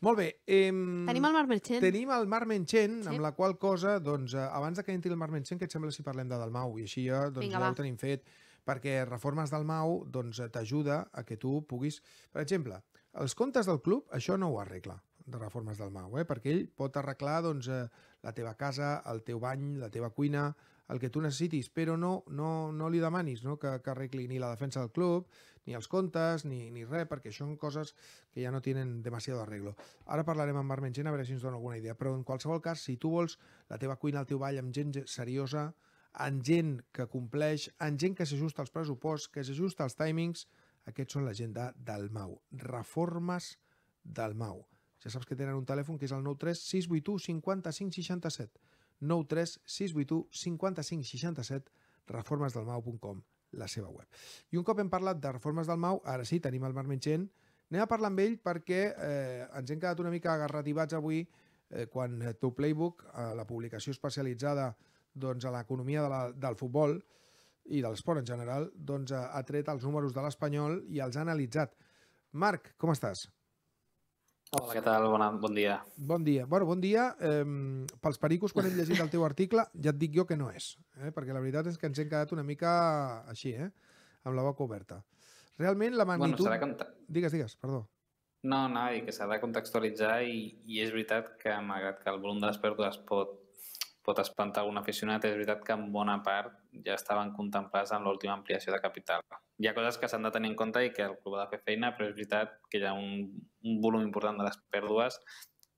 Molt bé. Ehm... tenim el Mar Merchent. Tenim el Mar Merchent, sí. amb la qual cosa, doncs, eh, abans de que entri el Mar Merchent, què et sembla si parlem de Dalmau? I així ja, doncs, Vinga, ja ho tenim fet. Perquè reformes Dalmau doncs, t'ajuda a que tu puguis... Per exemple, els comptes del club això no ho arregla, de reformes del Mau, eh? perquè ell pot arreglar doncs, eh, la teva casa, el teu bany, la teva cuina, el que tu necessitis, però no, no, no li demanis no? Que, que arregli ni la defensa del club, ni els comptes, ni, ni res, perquè això són coses que ja no tenen demasiado arreglo. Ara parlarem amb Marc Mengent a veure si ens dona alguna idea, però en qualsevol cas, si tu vols la teva cuina, el teu ball amb gent seriosa, amb gent que compleix, amb gent que s'ajusta als pressuposts, que s'ajusta als timings, aquests són la gent de Dalmau. Reformes Dalmau. Ja saps que tenen un telèfon que és el 93 681 55 reformesdelmau.com, la seva web. I un cop hem parlat de reformes del Mau, ara sí, tenim el Marc Menchent, anem a parlar amb ell perquè eh, ens hem quedat una mica agarrativats avui eh, quan eh, Tu Playbook, eh, la publicació especialitzada doncs, a l'economia de la, del futbol, eh, i de l'esport en general, doncs eh, ha tret els números de l'Espanyol i els ha analitzat. Marc, com estàs? Hola, què tal? Bona, bon dia. Bon dia. Bueno, bon dia. Eh, pels pericos, quan hem llegit el teu article, ja et dic jo que no és, eh? perquè la veritat és que ens hem quedat una mica així, eh? amb la boca oberta. Realment, la magnitud... Bueno, com... Digues, digues, perdó. No, no, i que s'ha de contextualitzar i, i és veritat que, malgrat que el volum de les pèrdues pot pot espantar algun aficionat, és veritat que en bona part ja estaven contemplats en l'última ampliació de capital. Hi ha coses que s'han de tenir en compte i que el club ha de fer feina, però és veritat que hi ha un, un volum important de les pèrdues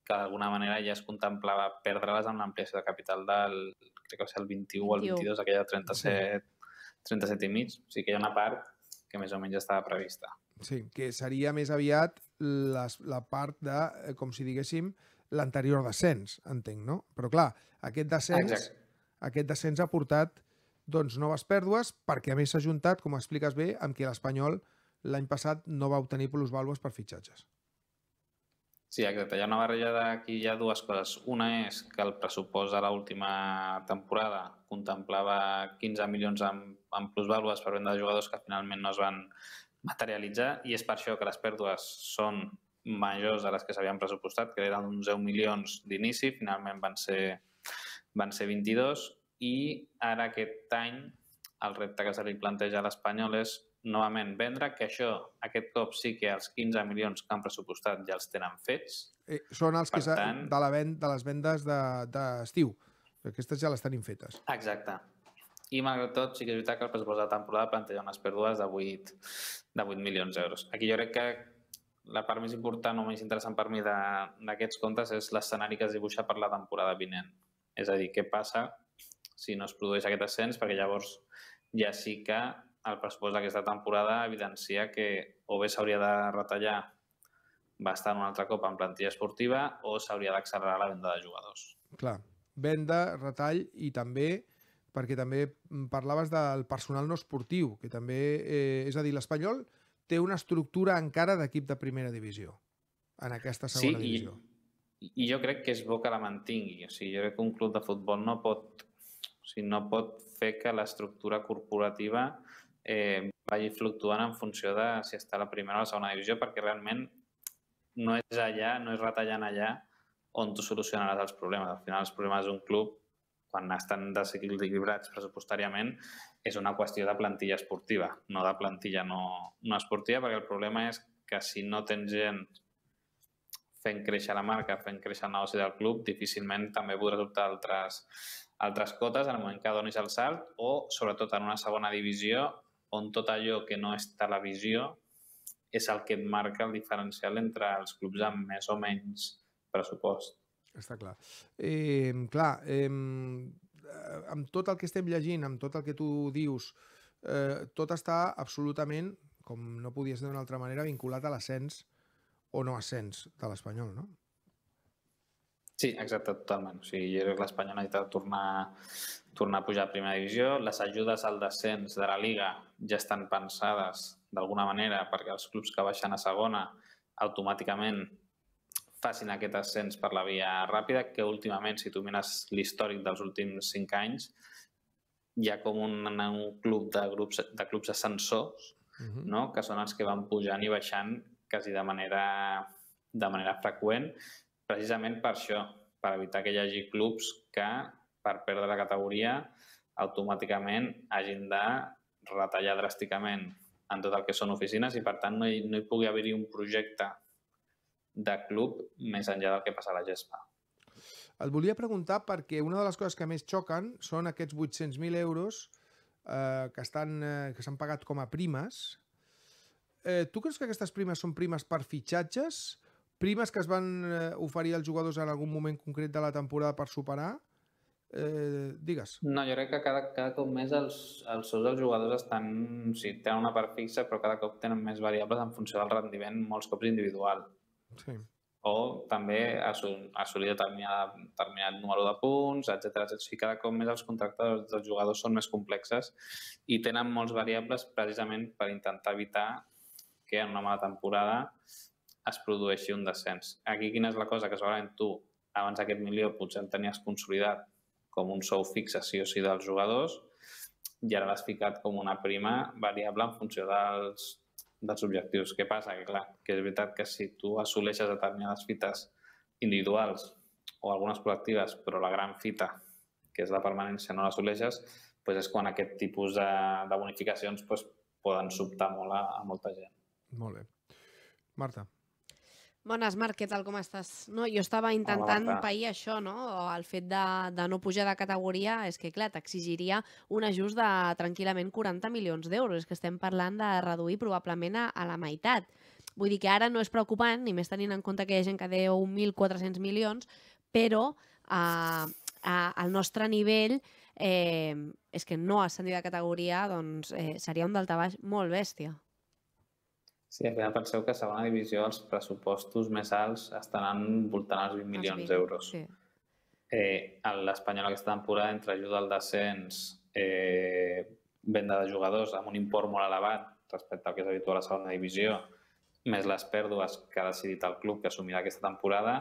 que d'alguna manera ja es contemplava perdre-les amb l'ampliació de capital del, crec que va ser el 21 o el 22, aquella de 37, 37 i mig. O sigui que hi ha una part que més o menys estava prevista. Sí, que seria més aviat les, la part de, eh, com si diguéssim, l'anterior descens, entenc, no? Però clar, aquest descens, Exacte. aquest descens ha portat doncs, noves pèrdues perquè a més s'ha juntat, com expliques bé, amb que l'Espanyol l'any passat no va obtenir plusvàlues per fitxatges. Sí, exacte. Hi ha una barrella d'aquí, hi ha dues coses. Una és que el pressupost de l'última temporada contemplava 15 milions en, en plusvàlues per venda de jugadors que finalment no es van materialitzar i és per això que les pèrdues són majors a les que s'havien pressupostat, que eren uns 10 milions d'inici, finalment van ser, van ser 22 i ara aquest any el repte que se li planteja a l'Espanyol és novament vendre, que això aquest cop sí que els 15 milions que han pressupostat ja els tenen fets. Eh, són els per que tant... de, la vend, de les vendes d'estiu. De, Aquestes ja les tenim fetes. Exacte. I malgrat tot, sí que és veritat que el pressupost de temporada planteja unes pèrdues de 8, de 8 milions d'euros. Aquí jo crec que la part més important o més interessant per mi d'aquests contes és l'escenari que es dibuixa per la temporada vinent. És a dir, què passa si no es produeix aquest ascens, perquè llavors ja sí que el pressupost d'aquesta temporada evidencia que o bé s'hauria de retallar bastant un altre cop en plantilla esportiva o s'hauria d'accelerar la venda de jugadors. Clar, venda, retall i també perquè també parlaves del personal no esportiu, que també, eh, és a dir, l'Espanyol, té una estructura encara d'equip de primera divisió en aquesta segona sí, divisió. I, I jo crec que és bo que la mantingui. O sigui, jo crec que un club de futbol no pot, o sigui, no pot fer que l'estructura corporativa eh, vagi fluctuant en funció de si està a la primera o la segona divisió, perquè realment no és allà, no és retallant allà on tu solucionaràs els problemes. Al final els problemes d'un club quan estan desequilibrats pressupostàriament, és una qüestió de plantilla esportiva, no de plantilla no, no esportiva, perquè el problema és que si no tens gent fent créixer la marca, fent créixer el negoci del club, difícilment també podràs optar altres, altres cotes en el moment que donis el salt o, sobretot, en una segona divisió on tot allò que no és televisió és el que et marca el diferencial entre els clubs amb més o menys pressupost. Està clar. Eh, clar, eh, amb tot el que estem llegint, amb tot el que tu dius, eh, tot està absolutament, com no podia ser d'una altra manera, vinculat a l'ascens o no ascens de l'Espanyol, no? Sí, exacte, totalment. O sigui, l'Espanyol necessita tornar, tornar a pujar a primera divisió. Les ajudes al descens de la Liga ja estan pensades d'alguna manera perquè els clubs que baixen a segona automàticament facin aquest ascens per la via ràpida, que últimament, si tu mires l'històric dels últims cinc anys, hi ha com un, un club de grups de clubs ascensors, uh mhm. -huh. no? que són els que van pujant i baixant quasi de manera, de manera freqüent, precisament per això, per evitar que hi hagi clubs que, per perdre la categoria, automàticament hagin de retallar dràsticament en tot el que són oficines i, per tant, no hi, no hi pugui haver-hi un projecte de club més enllà del que passa a la gespa. Et volia preguntar perquè una de les coses que més xoquen són aquests 800.000 euros eh, que estan eh, que s'han pagat com a primes. Eh, tu creus que aquestes primes són primes per fitxatges? Primes que es van eh, oferir als jugadors en algun moment concret de la temporada per superar? Eh, digues. No, jo crec que cada, cada cop més els, els sous dels jugadors estan, o sí, sigui, tenen una part fixa, però cada cop tenen més variables en funció del rendiment, molts cops individual. Sí. O també assolir determinat, determinat número de punts, etc. Si cada cop més els contractes dels jugadors són més complexes i tenen molts variables precisament per intentar evitar que en una mala temporada es produeixi un descens. Aquí quina és la cosa? Que segurament tu abans aquest milió potser el tenies consolidat com un sou fixe sí o sí dels jugadors i ara l'has ficat com una prima variable en funció dels dels objectius. Què passa? Que, clar, que és veritat que si tu assoleixes determinades fites individuals o algunes col·lectives, però la gran fita, que és la permanència, no l'assoleixes, doncs és quan aquest tipus de, de bonificacions doncs, poden sobtar molt a, a molta gent. Molt bé. Marta. Bones, Marc, què tal, com estàs? No, jo estava intentant Hola, pair això, no? El fet de, de no pujar de categoria és que, clar, t'exigiria un ajust de tranquil·lament 40 milions d'euros. És que estem parlant de reduir probablement a, a la meitat. Vull dir que ara no és preocupant, ni més tenint en compte que hi ha gent que deu 1.400 milions, però eh, a, al nostre nivell eh, és que no ascendir de categoria doncs, eh, seria un daltabaix molt bèstia. Sí, encara penseu que a segona divisió els pressupostos més alts en voltant als 20 milions d'euros. Sí. Eh, L'Espanyol aquesta temporada, entre ajuda al descens, eh, venda de jugadors amb un import molt elevat respecte al que és habitual a la segona divisió, més les pèrdues que ha decidit el club que assumirà aquesta temporada,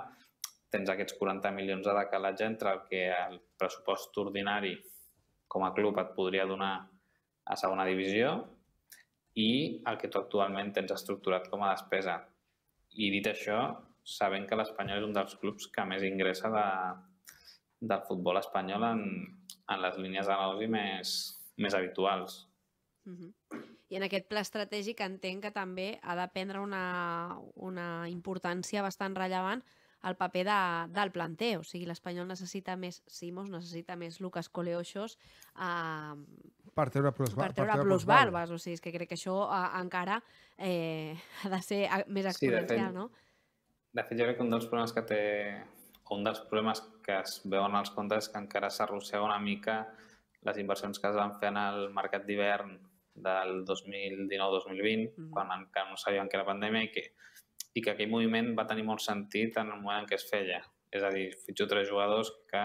tens aquests 40 milions de decalatge entre el que el pressupost ordinari com a club et podria donar a segona divisió i el que tu actualment tens estructurat com a despesa. I dit això, sabem que l'Espanyol és un dels clubs que més ingressa de, del futbol espanyol en, en les línies de negoci més, més habituals. Mm -hmm. I en aquest pla estratègic entenc que també ha de prendre una, una importància bastant rellevant el paper de, del planter. O sigui, l'Espanyol necessita més Simos, necessita més Lucas Coleoixos eh, per treure plus, Per treure plusvàlues. O sigui, és que crec que això eh, encara eh, ha de ser eh, més exponencial, sí, fet, no? De fet, jo crec que un dels problemes que té un dels problemes que es veuen als comptes que encara s'arrossega una mica les inversions que es van fer en el mercat d'hivern del 2019-2020, mm -hmm. quan encara no sabien que era pandèmia i que i que aquell moviment va tenir molt sentit en el moment en què es feia. És a dir, fitxo tres jugadors que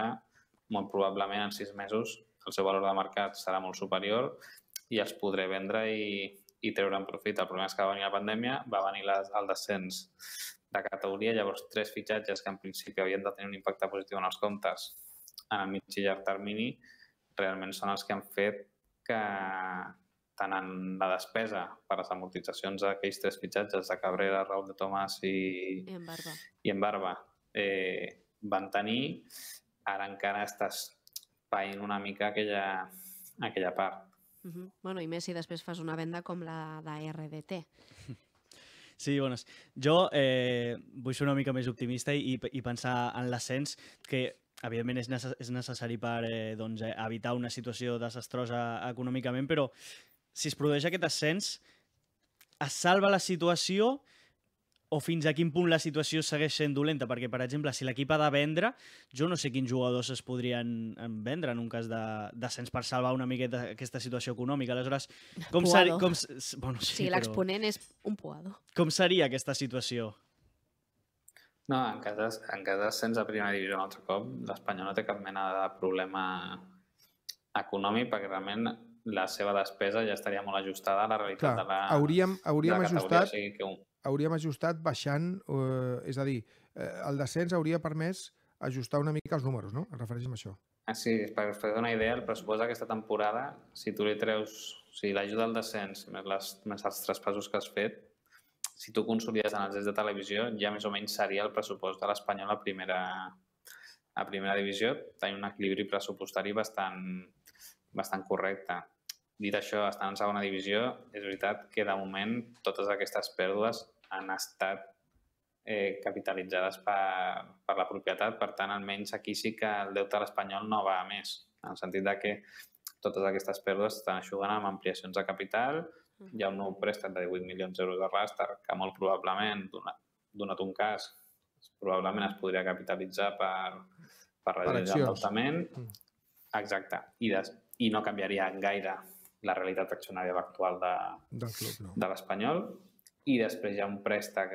molt probablement en sis mesos el seu valor de mercat serà molt superior i els podré vendre i, i treure en profit. El problema és que va venir la pandèmia, va venir les, el descens de categoria, llavors tres fitxatges que en principi havien de tenir un impacte positiu en els comptes en el mig i llarg termini realment són els que han fet que, tant en la despesa per les amortitzacions d'aquells tres fitxatges de Cabrera, Raúl de Tomàs i, I en Barba, i en Barba eh, van tenir, ara encara estàs païnt una mica aquella, aquella part. Uh -huh. bueno, I més si després fas una venda com la de RDT. Sí, bones. Jo eh, vull ser una mica més optimista i, i pensar en l'ascens, que evidentment és, necessari per eh, doncs, eh, evitar una situació desastrosa econòmicament, però si es produeix aquest ascens, es salva la situació o fins a quin punt la situació segueix sent dolenta? Perquè, per exemple, si l'equip ha de vendre, jo no sé quins jugadors es podrien vendre en un cas d'ascens per salvar una miqueta aquesta situació econòmica. Aleshores, com seria... Com, bueno, sí, sí l'exponent és un puado. Com seria aquesta situació? No, en cas, en cas d'ascens a primera divisió un altre cop, l'Espanyol no té cap mena de problema econòmic perquè realment la seva despesa ja estaria molt ajustada a la realitat Clar, de la hauríem, hauríem de la ajustat, o sigui que un... hauríem ajustat baixant, eh, és a dir, eh, el descens hauria permès ajustar una mica els números, no? Et refereixes a això? Ah, sí, per fer una idea, el pressupost d'aquesta temporada, si tu li treus, o sigui, l'ajuda al descens més, les, més els traspassos que has fet, si tu consolides en els drets de televisió, ja més o menys seria el pressupost de l'Espanyol a primera, a primera divisió. Tenim un equilibri pressupostari bastant, bastant correcte. Dit això, estan en segona divisió, és veritat que de moment totes aquestes pèrdues han estat eh, capitalitzades per, per la propietat, per tant, almenys aquí sí que el deute de l'Espanyol no va a més, en el sentit de que totes aquestes pèrdues estan aixugant amb ampliacions de capital, hi ha un nou préstec de 18 milions d'euros de ràster que molt probablement, donat, donat un cas, probablement es podria capitalitzar per, per realitzar l'endeutament. Mm. Exacte. I, des, I no canviaria gaire la realitat accionària actual de, del club, no. de l'Espanyol. I després hi ha un préstec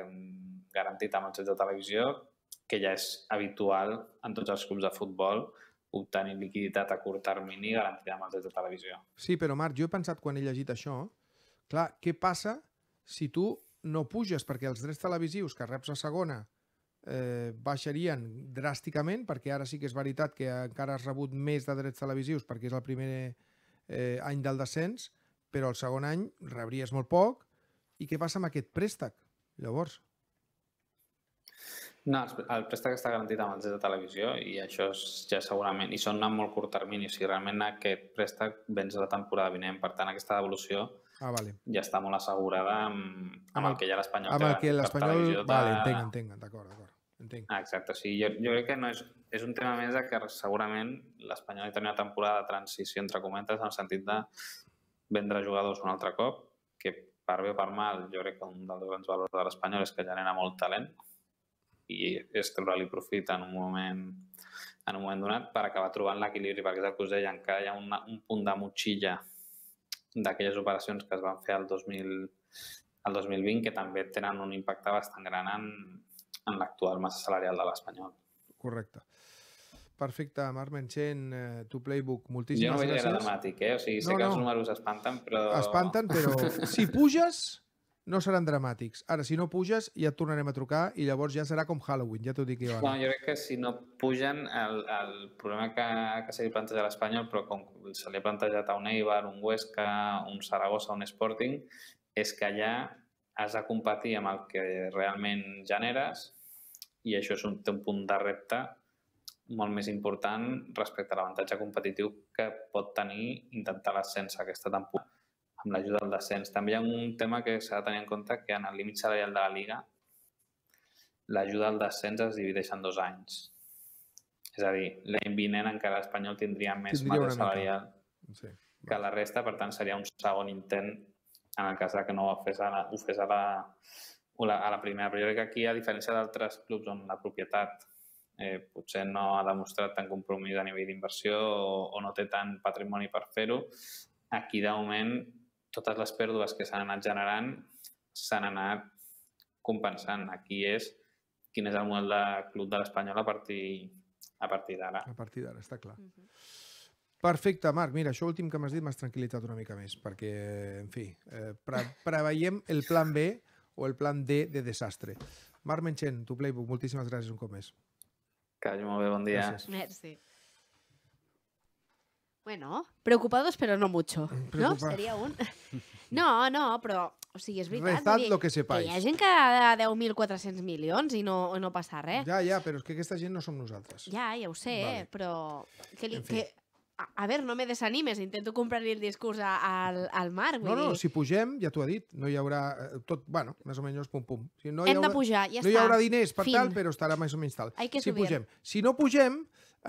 garantit amb els drets de televisió que ja és habitual en tots els clubs de futbol obtenir liquiditat a curt termini garantida amb els drets de televisió. Sí, però Marc, jo he pensat quan he llegit això, clar, què passa si tu no puges perquè els drets televisius que reps a segona eh, baixarien dràsticament, perquè ara sí que és veritat que encara has rebut més de drets televisius perquè és el primer eh, any del descens, però el segon any rebries molt poc. I què passa amb aquest préstec, llavors? No, el préstec està garantit amb els drets de televisió i això és ja segurament, i són a molt curt termini, o sigui, realment aquest préstec vens a la temporada vinent, per tant aquesta devolució ah, vale. ja està molt assegurada amb, amb, amb el, el que ja l'Espanyol té. Amb el que l'Espanyol... Vale, entenc, entenc, d'acord, d'acord entenc. Ah, exacte, Sí, jo, jo crec que no és, és un tema més de que segurament l'Espanyol tenia una temporada de transició, entre cometes, en el sentit de vendre jugadors un altre cop, que per bé o per mal, jo crec que un dels grans valors de l'Espanyol és que genera molt talent i és treure-li profit en un moment en un moment donat per acabar trobant l'equilibri, perquè és el que us deia, encara hi ha una, un punt de motxilla d'aquelles operacions que es van fer al 2000, al 2020 que també tenen un impacte bastant gran en, en l'actual massa salarial de l'Espanyol. Correcte. Perfecte, Marc Menchen, uh, eh, tu Playbook, moltíssimes gràcies. Jo no veig gràcies. dramàtic, eh? O sigui, sé no, no. els números espanten, però... Espanten, però si puges, no seran dramàtics. Ara, si no puges, ja et tornarem a trucar i llavors ja serà com Halloween, ja t'ho dic jo. Bueno, jo crec que si no pugen, el, el problema que, que s'ha plantejat a l'Espanyol, però com se li ha plantejat a un Eibar, un Huesca, un Saragossa, un Sporting, és que allà has de competir amb el que realment generes i això és un, té un punt de repte molt més important respecte a l'avantatge competitiu que pot tenir intentar l'ascens aquesta temporada amb l'ajuda del descens. També hi ha un tema que s'ha de tenir en compte que en el límit salarial de la Liga l'ajuda al descens es divideix en dos anys. És a dir, l'any vinent encara l'Espanyol tindria més marge salarial sí. que la resta, per tant seria un segon intent en el cas que no ho fes ara, ho fes ara o la, a la primera. Però jo crec que aquí, a diferència d'altres clubs on la propietat eh, potser no ha demostrat tant compromís a nivell d'inversió o, o no té tant patrimoni per fer-ho, aquí de moment totes les pèrdues que s'han anat generant s'han anat compensant. Aquí és quin és el model de club de l'Espanyol a partir, a partir d'ara. A partir d'ara, està clar. Mm -hmm. Perfecte, Marc. Mira, això últim que m'has dit m'has tranquil·litat una mica més, perquè, en fi, eh, pre preveiem el plan B o el plan D de desastre. Marc Menchen, tu Playbook, moltíssimes gràcies un cop més. Que hagi molt bé, bon dia. Gràcies. Merci. Bueno, preocupados pero no mucho, mm, no? Seria un... No, no, però... O sigui, és veritat. Rezad lo que sepáis. Que hi ha gent que ha 10.400 milions i no, no passa res. Ja, ja, però és que aquesta gent no som nosaltres. Ja, ja ho sé, vale. però... Que li, en fi. que a, a veure, no me desanimes, intento comprar-li el discurs a, a, al, al Marc. No, no, dir... si pugem, ja t'ho ha dit, no hi haurà... Eh, tot, bueno, més o menys pum pum. Si no hi Hem hi haurà, de pujar, ja no està. No hi haurà diners per fin. tal, però estarà més o menys tal. Hay que si subir. pugem. Si no pugem,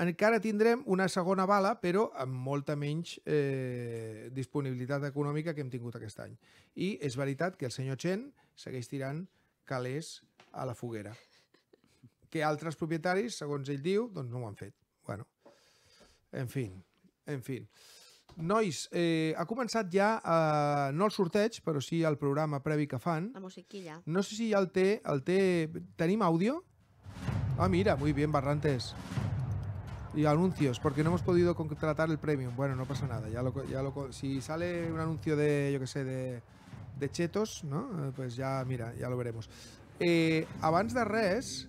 encara tindrem una segona bala, però amb molta menys eh, disponibilitat econòmica que hem tingut aquest any. I és veritat que el senyor Chen segueix tirant calés a la foguera. Que altres propietaris, segons ell diu, doncs no ho han fet. Bueno, en fi, en fi. Nois, eh, ha començat ja, eh, no el sorteig, però sí el programa previ que fan. La musiquilla. No sé si ja el té, el té... ¿Tenim àudio? Ah, mira, muy bien, Barrantes. Y anuncios, porque no hemos podido contratar el premium. Bueno, no pasa nada. Ya lo, ya lo, si sale un anuncio de, yo que sé, de, de chetos, ¿no? Eh, pues ya, mira, ya lo veremos. Eh, abans de res,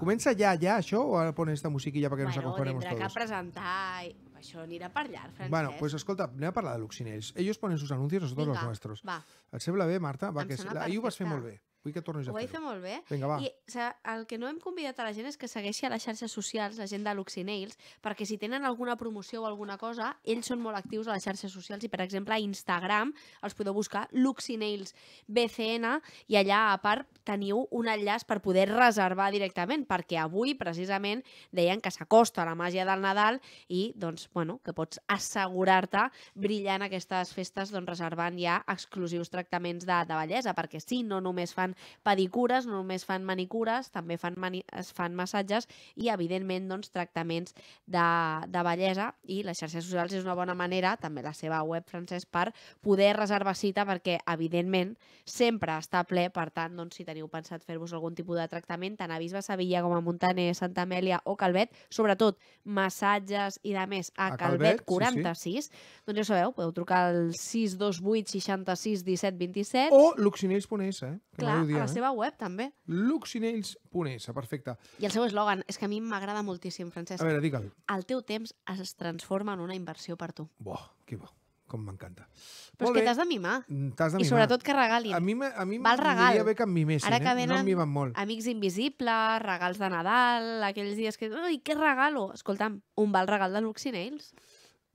Comença ja, ja, això, o ara pones esta musiquilla perquè bueno, nos acojonemos tots? Bueno, tindrà que presentar... I... Això anirà per llarg, Francesc. Bueno, pues escolta, anem a parlar de Luxinells. Ells ponen sus anuncios, nosotros Vinga, los nuestros. Va. Et sembla bé, Marta? Va, em que perfecte. Ahir ho vas fer molt bé. Vull que tornis a fer-ho. Ho vaig fer molt bé. Vinga, va. I o sea, el que no hem convidat a la gent és que segueixi a les xarxes socials la gent de Luxinails, perquè si tenen alguna promoció o alguna cosa, ells són molt actius a les xarxes socials i, per exemple, a Instagram els podeu buscar Luxinails BCN i allà, a part, teniu un enllaç per poder reservar directament, perquè avui, precisament, deien que s'acosta la màgia del Nadal i, doncs, bueno, que pots assegurar-te brillant aquestes festes doncs, reservant ja exclusius tractaments de, de bellesa, perquè sí, no només fan fan pedicures, no només fan manicures, també fan mani es fan massatges i, evidentment, doncs, tractaments de, de bellesa i les xarxes socials és una bona manera, també la seva web, Francesc, per poder reservar cita perquè, evidentment, sempre està ple, per tant, doncs, si teniu pensat fer-vos algun tipus de tractament, tant a Bisbe Sevilla com a Montaner, Santa Amèlia o Calvet, sobretot massatges i de més a, a Calvet, Calvet 46, sí, sí. doncs ja sabeu, podeu trucar al 628 66 17 27 o l'occinells.es, eh? Clar, dia, a la eh? seva web, també. Luxinails.es, perfecte. I el seu eslògan, és que a mi m'agrada moltíssim, Francesc. A veure, digue'l. El teu temps es transforma en una inversió per tu. Bo, que bo com m'encanta. Però Molt és bé. que t'has de mimar. Mm, t'has de mimar. I sobretot que regalin. A mi, a mi m'agradaria bé que em mimessin, Ara eh? que venen eh? no em mimen molt. amics invisibles, regals de Nadal, aquells dies que... Ai, què regalo? Escolta'm, un val regal de Luxinails.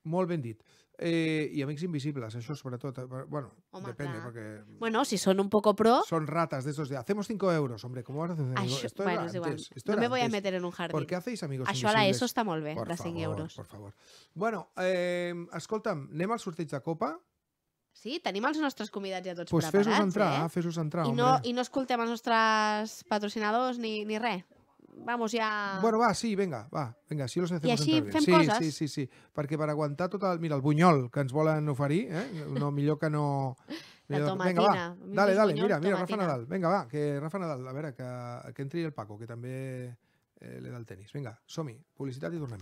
Molt ben dit. Eh, I Amics Invisibles, això sobretot. Eh, bueno, Home, depèn, eh, clar. perquè... Bueno, si són un poco pro... Son ratas d'esos de hacemos 5 euros, hombre, ¿cómo vas a hacer? Això, esto bueno, es igual. no me voy antes. a meter en un jardín. ¿Por qué hacéis Amigos això Invisibles? Això a la ESO està molt bé, por de 5 favor, euros. Por favor. Bueno, eh, escolta'm, anem al sorteig de copa? Sí, tenim els nostres convidats ja tots pues preparats. Doncs fes vos entrar, eh? fes vos entrar. I no, I no escoltem els nostres patrocinadors ni, ni res vamos ya... Bueno, va, sí, venga, va, venga, sí, los hacemos I així fem sí, coses. Sí, sí, sí, perquè per aguantar tot el... Mira, el bunyol que ens volen oferir, eh? No, millor que no... La tomatina. Venga, va, dale, dale, bunyol, mira, mira, Rafa Nadal. Venga, va, que Rafa Nadal, a veure, que, que entri el Paco, que també eh, le da el tenis. Vinga, som-hi, publicitat i tornem.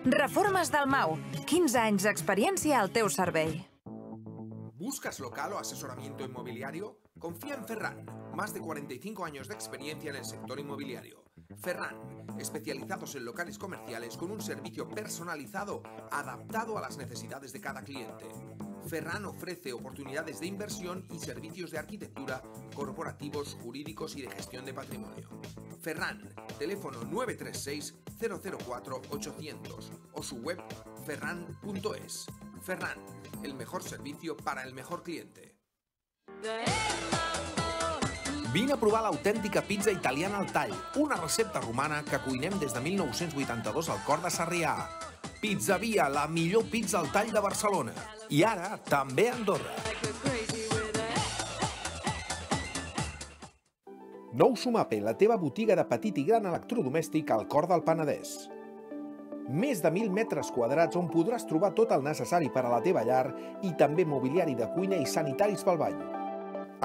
Reformas Dalmau. 15 años de experiencia al teu ¿Buscas local o asesoramiento inmobiliario? Confía en Ferran. Más de 45 años de experiencia en el sector inmobiliario. Ferran, especializados en locales comerciales con un servicio personalizado adaptado a las necesidades de cada cliente. Ferran ofrece oportunidades de inversión y servicios de arquitectura, corporativos, jurídicos y de gestión de patrimonio. Ferran, teléfono 936-004-800 o su web ferran.es. Ferran, el mejor servicio para el mejor cliente. Vine a la auténtica pizza italiana al una receta rumana que cuinem desde 1982 al Via, la millor pizza al tall de Barcelona. I ara, també a Andorra. Nou Sumape, la teva botiga de petit i gran electrodomèstic al cor del Penedès. Més de 1.000 metres quadrats on podràs trobar tot el necessari per a la teva llar i també mobiliari de cuina i sanitaris pel bany.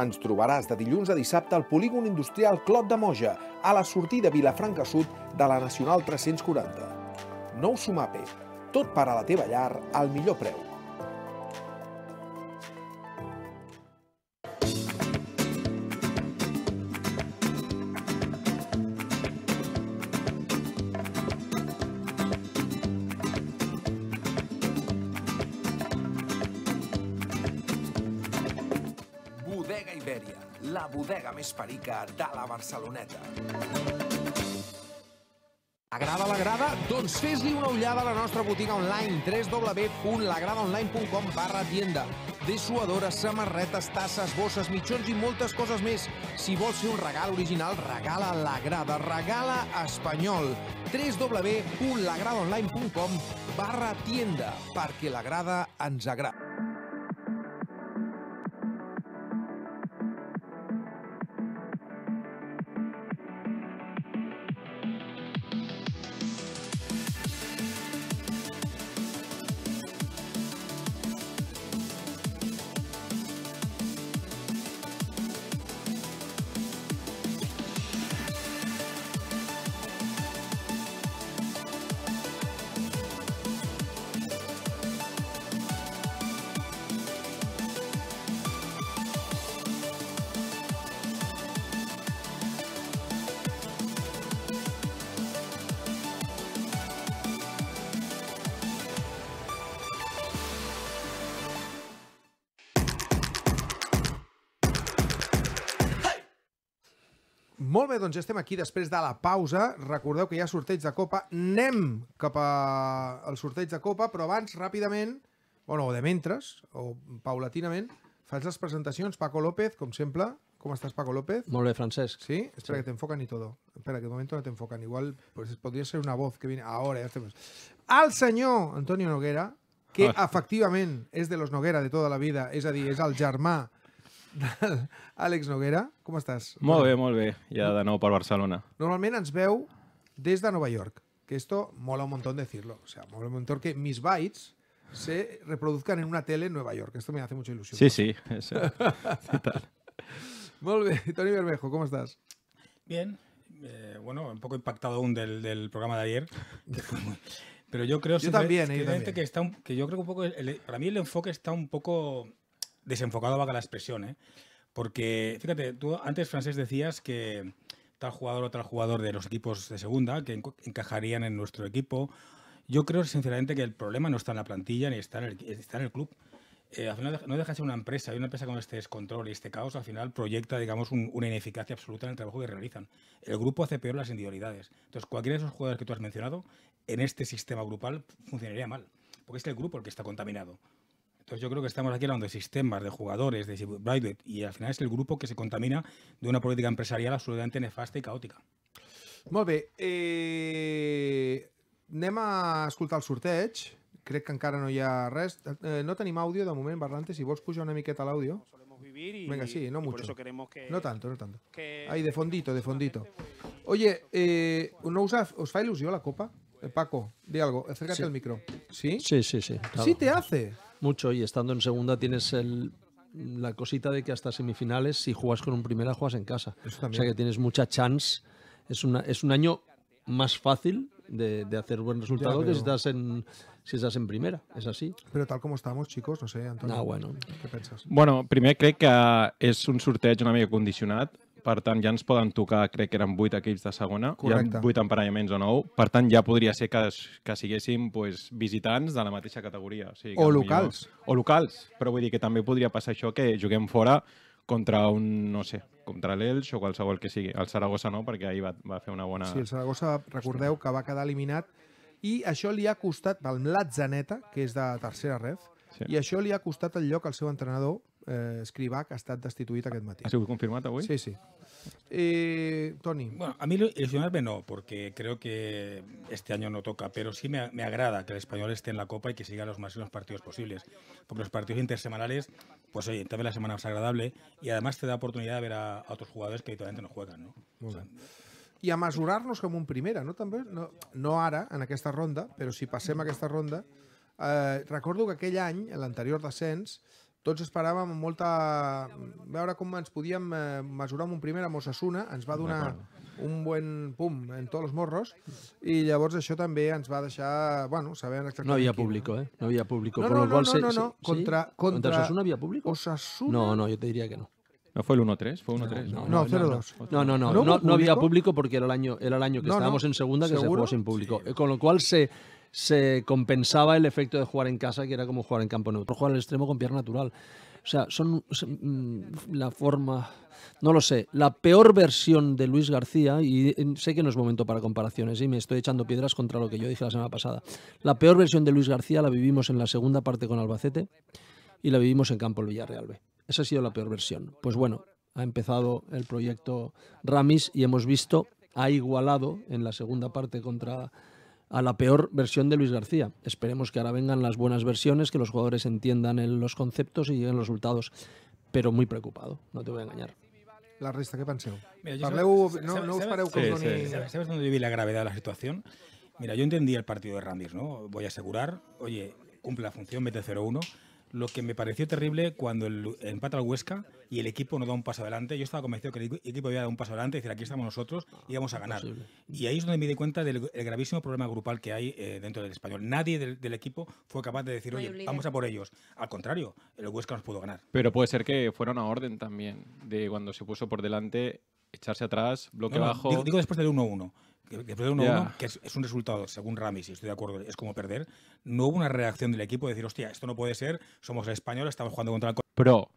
Ens trobaràs de dilluns a dissabte al polígon industrial Clot de Moja, a la sortida Vilafranca Sud de la Nacional 340. Nou Sumape, tot per a la teva llar al millor preu. Bodega Ibèria, la bodega més perica de la Barceloneta. Agrada grada? Doncs fes-li una ullada a la nostra botiga online www.lagradaonline.com barra tienda. Dessuadores, samarretes, tasses, bosses, mitjons i moltes coses més. Si vols fer un regal original, regala la grada, regala espanyol. www.lagradaonline.com barra tienda, perquè grada ens agrada. Molt bé, doncs estem aquí després de la pausa. Recordeu que hi ha sorteig de Copa. Anem cap al sorteig de Copa, però abans, ràpidament, bueno, o de mentres, o paulatinament, faig les presentacions. Paco López, com sempre. Com estàs, Paco López? Molt bé, Francesc. Sí? Espera, sí. que t'enfoquen i tot. Espera, que de moment no t'enfoquen. Igual pues, podria ser una voz que vine... Ahora, ja estem... El senyor Antonio Noguera, que ah. efectivament és de los Noguera de tota la vida, és a dir, és el germà Alex Noguera, ¿cómo estás? Muy bien, muy bien. Ya de nuevo para Barcelona. Normalmente ens veu des de York, que esto mola un montón decirlo. O sea, mola un montón que mis bytes se reproduzcan en una tele en Nueva York. Esto me hace mucha ilusión. Sí, sí. Eso. sí tal. Bermejo, ¿cómo estás? Bien. Eh, bueno, un poco impactado aún del, programa de ayer, Pero yo creo yo también, eh, yo que está un, que yo creo un poco para mí el enfoque está un poco desenfocado vaga la expresión, ¿eh? Porque, fíjate, tú antes, Francés, decías que tal jugador o tal jugador de los equipos de segunda que encajarían en nuestro equipo. Yo creo, sinceramente, que el problema no está en la plantilla ni está en el, está en el club. Eh, al final no deja de ser una empresa, y una empresa con este descontrol y este caos, al final proyecta, digamos, una ineficacia absoluta en el trabajo que realizan. El grupo hace peor las individualidades. Entonces, cualquiera de esos jugadores que tú has mencionado, en este sistema grupal funcionaría mal, porque es el grupo el que está contaminado, entonces yo creo que estamos aquí hablando de sistemas, de jugadores, de Brightwood, y al final es el grupo que se contamina de una política empresarial absolutamente nefasta y caótica. Molt bé. Eh... Anem a escoltar el sorteig. Crec que encara no hi ha res. Eh, no tenim àudio de moment, Barrante, si vols pujar una miqueta al audio. Venga, sí, no mucho. Por eso queremos que, no tanto, no tanto. Que... Ahí, de fondito, de fondito. Oye, eh, ¿no usas os fa ilusión la copa? Eh, Paco, di algo, acércate al micro. ¿Sí? Sí, sí, sí. Sí, te hace mucho y estando en segunda tienes la cosita de que hasta semifinales, si juegas con un primera, juegas en casa. O sea que tienes mucha chance. Es, una, es un año más fácil de, hacer buen resultado que si estás, en, si estás en primera, Es así. Pero tal como estamos, chicos, no sé, Antonio, no, ah, bueno. ¿Qué Bueno, primero creo que es un sorteo una mica condicionado per tant ja ens poden tocar, crec que eren 8 equips de segona, Correcte. hi ha 8 emparellaments o nou, per tant ja podria ser que, que siguéssim pues, visitants de la mateixa categoria. O, sigui, o locals. Millor, o locals, però vull dir que també podria passar això que juguem fora contra un, no sé, contra l'Elx o qualsevol que sigui. El Saragossa no, perquè ahir va, va fer una bona... Sí, el Saragossa, recordeu que va quedar eliminat i això li ha costat, el Mlatzaneta, que és de tercera ref, sí. i això li ha costat el lloc al seu entrenador, eh, Escrivà, que ha estat destituït aquest matí. Ha sigut confirmat avui? Sí, sí. Eh, Tony. Bueno, a mí ilusionarme no, porque creo que este año no toca, pero sí me, me, agrada que el español esté en la Copa y que siga los máximos partidos posibles, porque los partidos intersemanales, pues oye, también la semana es agradable y además te da oportunidad de ver a, a otros jugadores que habitualmente no juegan, ¿no? Muy O sea, I a mesurar-nos com un primera, no? També, no, no ara, en aquesta ronda, però si passem aquesta ronda, eh, recordo que aquell any, l'anterior descens, tots esperàvem molta... veure com ens podíem eh, mesurar amb un primer amb Osasuna, ens va donar un bon pum en tots els morros i llavors això també ens va deixar, bueno, saber exactament... No hi havia públic, eh? No hi havia públic. No, no, no, no, no, no. Contra, sí? contra... contra Osasuna havia públic? Osasuna... No, no, jo te diria que no. ¿No fue el 1-3? ¿Fue 1-3? No, no, no, no, no, No, no, no. No, no, había público porque era el año, era el año que estábamos en segunda que se jugó sin público. Con lo cual se, se compensaba el efecto de jugar en casa, que era como jugar en campo neutro. Jugar al extremo con pierna natural. O sea, son, mm, la forma, no lo sé, la peor versión de Luis García, y sé que no es momento para comparaciones y me estoy echando piedras contra lo que yo dije la semana pasada. La peor versión de Luis García la vivimos en la segunda parte con Albacete y la vivimos en campo el Villarreal B. Esa ha sido la peor versión. Pues bueno, ha empezado el proyecto Ramis y hemos visto, ha igualado en la segunda parte contra a la peor versión de Luis García. Esperemos que ahora vengan las buenas versiones, que los jugadores entiendan los conceptos y lleguen los resultados, pero muy preocupado, no te voy a engañar. La resta, qué penseu? no, doni... Sabes, la gravedad de la situación? Mira, yo entendí el partido de Randis, ¿no? Voy a asegurar, oye, cumple la función, mete 0-1, lo que me pareció terrible cuando el, empata al Huesca y el equipo no da un paso adelante. Yo estaba convencido que el equipo iba a dar un paso adelante y decir, aquí estamos nosotros y vamos a ganar. Y ahí es donde me di cuenta del gravísimo problema grupal que hay eh, dentro del español. Nadie del, equipo fue capaz de decir, oye, vamos a por ellos. Al contrario, el Huesca nos pudo ganar. Pero puede ser que fuera una orden también, de cuando se puso por delante, echarse atrás, bloque bajo. Digo, digo después del 1-1. que que, 1-1, yeah. que es, es, un resultado, según Rami, si estoy de acuerdo, es como perder, no hubo una reacción del equipo de decir, hostia, esto no puede ser, somos españoles, estamos jugando contra el... Però,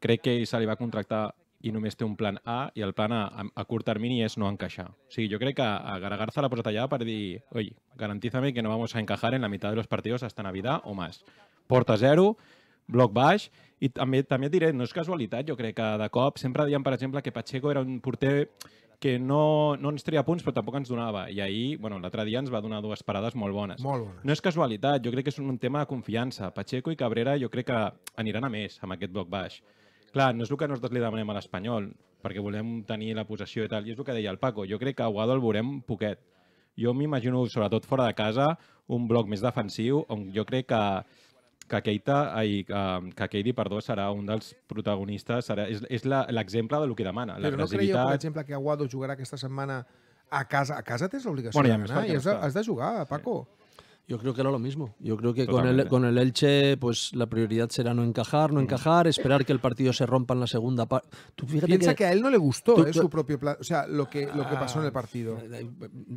crec que se li va contractar i només té un plan A, i el plan A a, a curt termini és no encaixar. O sigui, jo crec que a Garagarza l'ha posat allà per dir «Oye, garantízame que no vamos a encajar en la mitad de los partidos hasta Navidad o más». Porta zero, bloc baix, i també també et diré, no és casualitat, jo crec que de cop sempre diem, per exemple, que Pacheco era un porter que no, no ens tria punts però tampoc ens donava. I ahir, bueno, l'altre dia ens va donar dues parades molt bones. Molt bones. No és casualitat, jo crec que és un tema de confiança. Pacheco i Cabrera jo crec que aniran a més amb aquest bloc baix. Clar, no és el que nosaltres li demanem a l'Espanyol, perquè volem tenir la possessió i tal, i és el que deia el Paco. Jo crec que a Guado el veurem poquet. Jo m'imagino, sobretot fora de casa, un bloc més defensiu, on jo crec que que Keita, ai, um, será que un dels es la és, és l'exemple lo que demana, Però no que Aguado jugará esta semana a casa? A casa tens l'obligació bueno, Paco. Yo creo que era lo mismo. Yo creo que con el, con el Elche, pues la prioridad será no encajar, no mm. encajar, esperar que el partido se rompa en la segunda parte. Piensa que, a él no le gustó eh, su propio plan, o sea, lo que, lo que pasó en el ah, partido. Eh, eh, mm,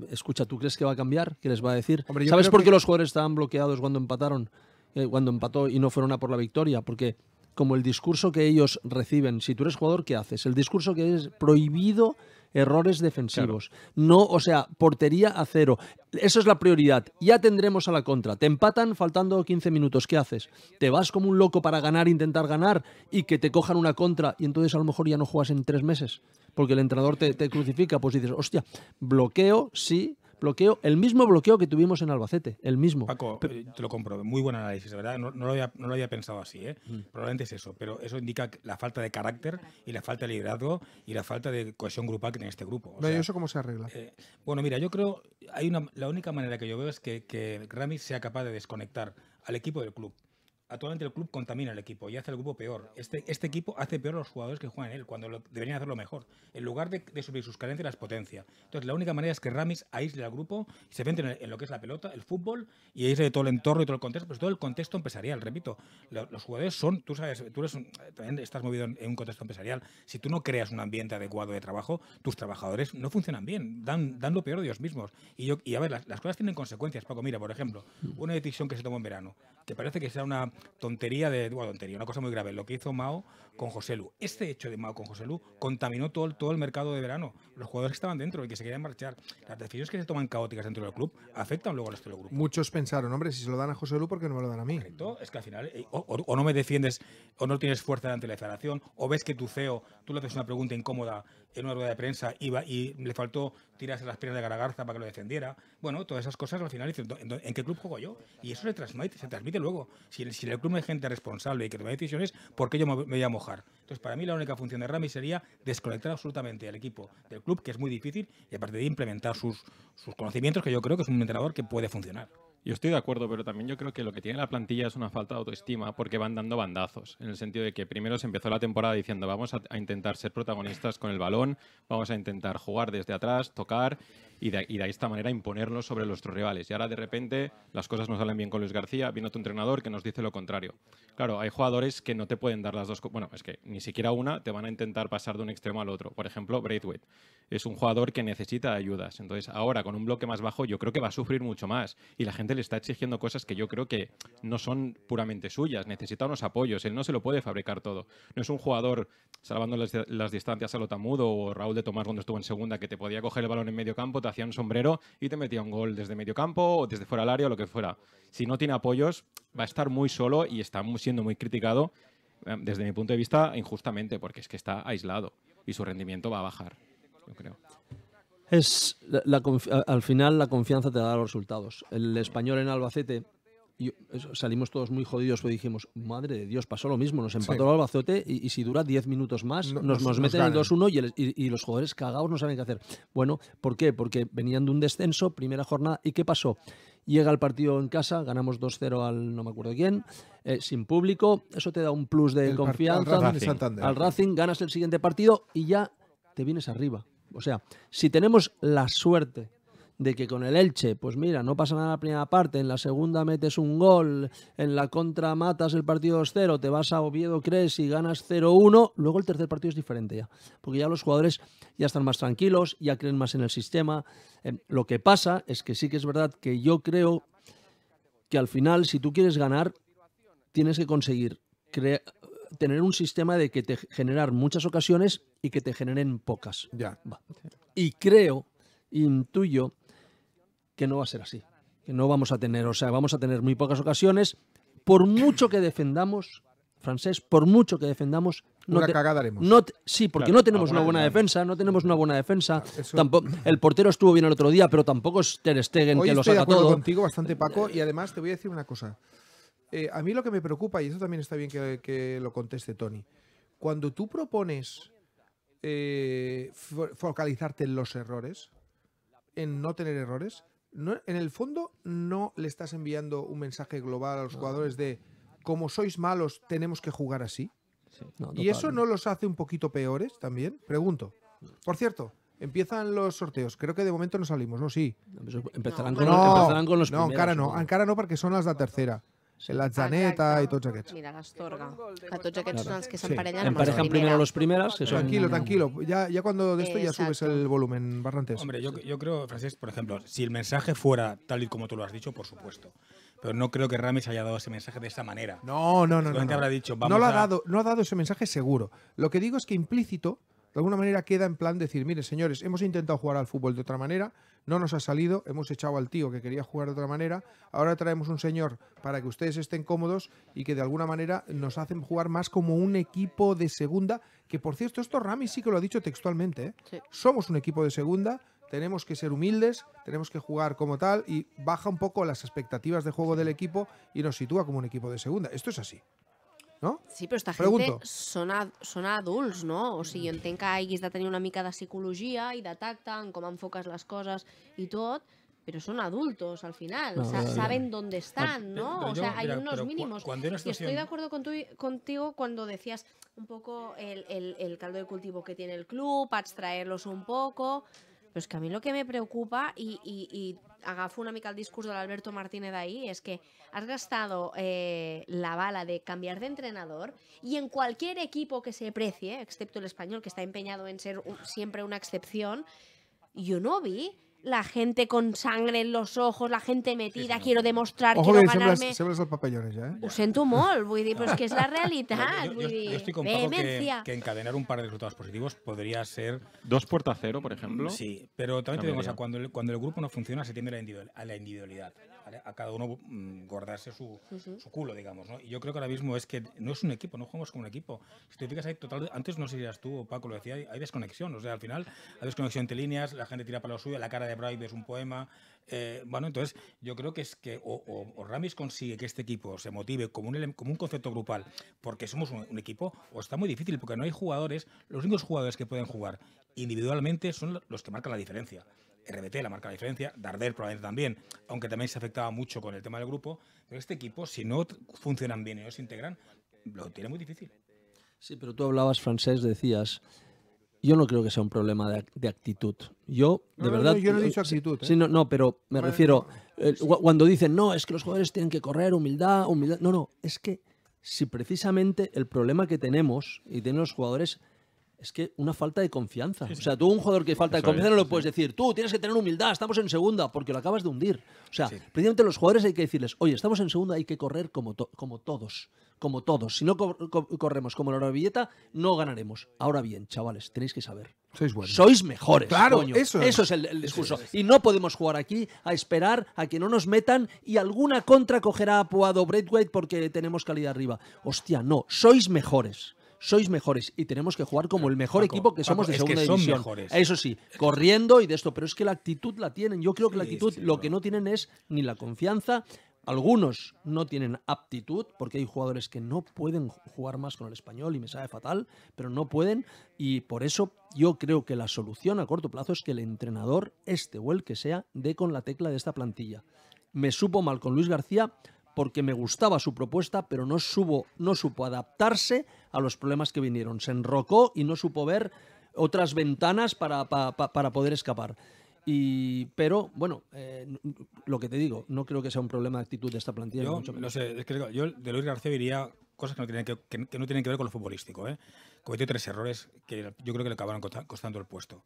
mm, escucha, ¿tú crees que va a cambiar? ¿Qué les va a decir? ¿Sabes por qué los jugadores estaban bloqueados cuando empataron? Eh, cuando empató y no fueron a por la victoria, porque como el discurso que ellos reciben, si tú eres jugador, ¿qué haces? El discurso que es prohibido errores defensivos. No, o sea, portería a cero. Eso es la prioridad. Ya tendremos a la contra. Te empatan faltando 15 minutos. ¿Qué haces? ¿Te vas como un loco para ganar, intentar ganar y que te cojan una contra y entonces a lo mejor ya no juegas en tres meses? Porque el entrenador te, te crucifica. Pues dices, hostia, bloqueo, sí, bloqueo, el mismo bloqueo que tuvimos en Albacete, el mismo. Paco, eh, te lo compro, muy buen análisis, de verdad, no, lo, había, pensado así, ¿eh? Mm. probablemente es eso, pero eso indica la falta de carácter y la falta de liderazgo y la falta de cohesión grupal que tiene este grupo. ¿Y eso cómo se arregla? Eh, bueno, mira, yo creo, hay la única manera que yo veo es que, que Rami sea capaz de desconectar al equipo del club. Actualmente el club contamina el equipo y hace el grupo peor. Este, este equipo hace peor a los jugadores que juegan en él, cuando deberían hacerlo mejor. En lugar de, subir sus carencias, las potencia. Entonces, la única manera es que Ramis aísle al grupo, y se centre en, lo que es la pelota, el fútbol, y aísle todo el entorno y todo el contexto, pues todo el contexto empresarial. Repito, los jugadores son, tú sabes, tú también estás movido en, un contexto empresarial. Si tú no creas un ambiente adecuado de trabajo, tus trabajadores no funcionan bien, dan, lo peor de ellos mismos. Y, yo, a ver, las, cosas tienen consecuencias. Paco, mira, por ejemplo, mm. una decisión que se tomó en verano, que parece que sea una tontería de. Bueno, tontería, una cosa muy grave. Lo que hizo Mao con José Lu. Este hecho de Mao con José Lu contaminó todo, todo el mercado de verano. Los jugadores que estaban dentro y que se querían marchar. Las decisiones que se toman caóticas dentro del club afectan luego a los del grupo. Muchos pensaron, hombre, si se lo dan a José Lu, ¿por qué no me lo dan a mí? Correcto, es que al final, eh, o, no me defiendes, o no tienes fuerza ante la federación o ves que tu CEO, tú le haces una pregunta incómoda en una rueda de prensa iba y le faltó tirarse las piernas de Garagarza para que lo defendiera. Bueno, todas esas cosas al final dicen, ¿en qué club juego yo? Y eso se transmite, se transmite luego. Si, en el club no hay gente responsable y que toma decisiones, ¿por qué yo me voy a mojar? Entonces, para mí la única función de Rami sería desconectar absolutamente al equipo del club, que es muy difícil, y a partir de implementar sus, sus conocimientos, que yo creo que es un entrenador que puede funcionar. Yo estoy de acuerdo, pero también yo creo que lo que tiene la plantilla es una falta de autoestima porque van dando bandazos, en el sentido de que primero se empezó la temporada diciendo vamos a, intentar ser protagonistas con el balón, vamos a intentar jugar desde atrás, tocar, y de, y esta manera imponernos sobre nuestros rivales. Y ahora de repente las cosas no salen bien con Luis García, viene otro entrenador que nos dice lo contrario. Claro, hay jugadores que no te pueden dar las dos cosas. Bueno, es que ni siquiera una te van a intentar pasar de un extremo al otro. Por ejemplo, Braithwaite es un jugador que necesita ayudas. Entonces, ahora con un bloque más bajo, yo creo que va a sufrir mucho más. Y la gente le está exigiendo cosas que yo creo que no son puramente suyas. Necesita unos apoyos. Él no se lo puede fabricar todo. No es un jugador, salvando las, las distancias a Lotamudo o Raúl de Tomás cuando estuvo en segunda, que te podía coger el balón en medio campo, sombrero y te metía un gol desde medio campo o desde fuera del área o lo que fuera. Si no tiene apoyos, va a estar muy solo y está siendo muy criticado, eh, desde mi punto de vista, injustamente, porque es que está aislado y su rendimiento va a bajar, Es al final la confianza te da los resultados. El español en Albacete yo, salimos todos muy jodidos pues dijimos, madre de Dios, pasó lo mismo, nos empató el Albazote y, si dura 10 minutos más, nos, meten el 2-1 y, los jugadores cagados no saben qué hacer. Bueno, ¿por qué? Porque venían de un descenso, primera jornada, ¿y qué pasó? Llega el partido en casa, ganamos 2-0 al no me acuerdo quién, eh, sin público, eso te da un plus de confianza al al Racing, ganas el siguiente partido y ya te vienes arriba. O sea, si tenemos la suerte de que con el Elche, pues mira, no pasa nada la primera parte, en la segunda metes un gol, en la contra matas el partido 2-0, te vas a Oviedo, crees y ganas 0-1, luego el tercer partido es diferente ya, porque ya los jugadores ya están más tranquilos, ya creen más en el sistema. Em, lo que pasa es que sí que es verdad que yo creo que al final, si tú quieres ganar, tienes que conseguir tener un sistema de que te generar muchas ocasiones y que te generen pocas. Ya. Y creo, intuyo, que no va a ser así, que no vamos a tener, o sea, vamos a tener muy pocas ocasiones, por mucho que defendamos, francés, por mucho que defendamos, no una No sí, porque no tenemos una buena defensa, no tenemos una buena defensa. Tampoco, el portero estuvo bien el otro día, pero tampoco es Ter Stegen que lo saca todo. Estoy contigo bastante, Paco, y además te voy a decir una cosa. Eh, a mí lo que me preocupa, y eso también está bien que, lo conteste Tony, cuando tú propones eh, focalizarte en los errores, en no tener errores, no, en el fondo no le estás enviando un mensaje global a los jugadores de como sois malos tenemos que jugar así. ¿Y eso no los hace un poquito peores también? Pregunto. Por cierto, Empiezan los sorteos. Creo que de momento no salimos, ¿no? Sí. Pues, empezarán, con, los no, no, Ankara no, porque son las de la tercera la Zaneta y tots aquests. Mira, l'Astorga, que tots aquests són els que s'emparellen sí. amb Emparejan primero los primeros. Tranquilo, tranquilo. Ya, ya cuando de esto ya subes el volumen, Barrantes. Hombre, yo, yo creo, Francisco, por ejemplo, si el mensaje fuera tal y como tú lo has dicho, por supuesto. Pero no creo que Rames haya dado ese mensaje de esa manera. No, no, no. no, habrá dicho, no lo ha dado, no ha dado ese mensaje seguro. Lo que digo es que implícito, de alguna manera queda en plan decir, mire, señores, hemos intentado jugar al fútbol de otra manera, no nos ha salido, hemos echado al tío que quería jugar de otra manera, ahora traemos un señor para que ustedes estén cómodos y que de alguna manera nos hacen jugar más como un equipo de segunda, que por cierto, esto Rami sí que lo ha dicho textualmente, ¿eh? somos un equipo de segunda, tenemos que ser humildes, tenemos que jugar como tal y baja un poco las expectativas de juego del equipo y nos sitúa como un equipo de segunda. Esto es así. No? Sí, pero esta gente son son adultos no? O si entenc que haguis de tenir una mica de psicología y de tacte en com enfoques les coses i pero son adultos al final, o sea, saben dónde están, ¿no? o sea, hay unos mínimos. Y estoy de acuerdo con contigo cuando decías un poco el, el, el, caldo de cultivo que tiene el club, abstraerlos un poco, pues que a mí lo que me preocupa, y haga y agafo una mica el discurso de Alberto Martínez ahí, es que has gastado eh, la bala de cambiar de entrenador y en cualquier equipo que se precie, excepto el español, que está empeñado en ser siempre una excepción, yo no vi la gente con sangre en los ojos, la gente metida, quiero demostrar, Ojo, quiero ganarme... a ¿eh? pues en tu papallones, pues ja. Eh? que es la realidad. Yo estoy yo que, encadenar un par de resultados positivos podría ser... Dos puertas cero, por ejemplo. Sí, pero también te digo, o sea, cuando el, cuando el grupo no funciona se tiende a la individualidad a, cada uno mm, guardarse su, culo, digamos. Y yo creo que ahora mismo es que no es un equipo, no jugamos como un equipo. Si te fijas, hay total, antes no serías tú o Paco lo decía, hay, desconexión. O sea, al final hay desconexión entre líneas, la gente tira para lo suyo, la cara de Brave es un poema. Eh, bueno, entonces yo creo que es que o, o, Ramis consigue que este equipo se motive como un, como un concepto grupal, porque somos un equipo, o está muy difícil, porque no hay jugadores, los únicos jugadores que pueden jugar individualmente son los que marcan la diferencia. RBT, la marca de diferencia, Darder probablemente también, aunque también se afectaba mucho con el tema del grupo, pero este equipo, si no funcionan bien y no se integran, lo tiene muy difícil. Sí, pero tú hablabas francés, decías, yo no creo que sea un problema de, actitud. Yo, de verdad... yo no he dicho eh, actitud. ¿eh? Sí, no, no, pero me refiero, eh, cuando dicen, no, es que los jugadores tienen que correr, humildad, humildad... No, no, es que si precisamente el problema que tenemos y tienen los jugadores es que una falta de confianza. O sea, tú un jugador que falta de confianza no lo puedes decir. Tú tienes que tener humildad, estamos en segunda, porque lo acabas de hundir. O sea, sí. precisamente los jugadores hay que decirles, oye, estamos en segunda, hay que correr como, como todos, como todos. Si no corremos como la billeta, no ganaremos. Ahora bien, chavales, tenéis que saber. Sois buenos. Sois mejores. Claro, Eso, es. el, discurso. Y no podemos jugar aquí a esperar a que no nos metan y alguna contra cogerá a Puado Breadweight porque tenemos calidad arriba. Hostia, no, sois mejores sois mejores y tenemos que jugar como el mejor equipo que somos de segunda división. Eso sí, corriendo y de esto, pero es que la actitud la tienen. Yo creo que la actitud lo que no tienen es ni la confianza. Algunos no tienen aptitud porque hay jugadores que no pueden jugar más con el español y me sabe fatal, pero no pueden y por eso yo creo que la solución a corto plazo es que el entrenador, este o el que sea, dé con la tecla de esta plantilla. Me supo mal con Luis García, porque me gustaba su propuesta, pero no, subo, no supo adaptarse a los problemas que vinieron. Se enrocó y no supo ver otras ventanas para, para, para poder escapar. Y, pero bueno, eh, lo que te digo, no creo que sea un problema de actitud de esta plantilla. Yo, no sé, yo de Luis García diría cosas que no tienen que, que, no tienen que ver con lo futbolístico. ¿eh? Cometió tres errores que yo creo que le acabaron costando el puesto.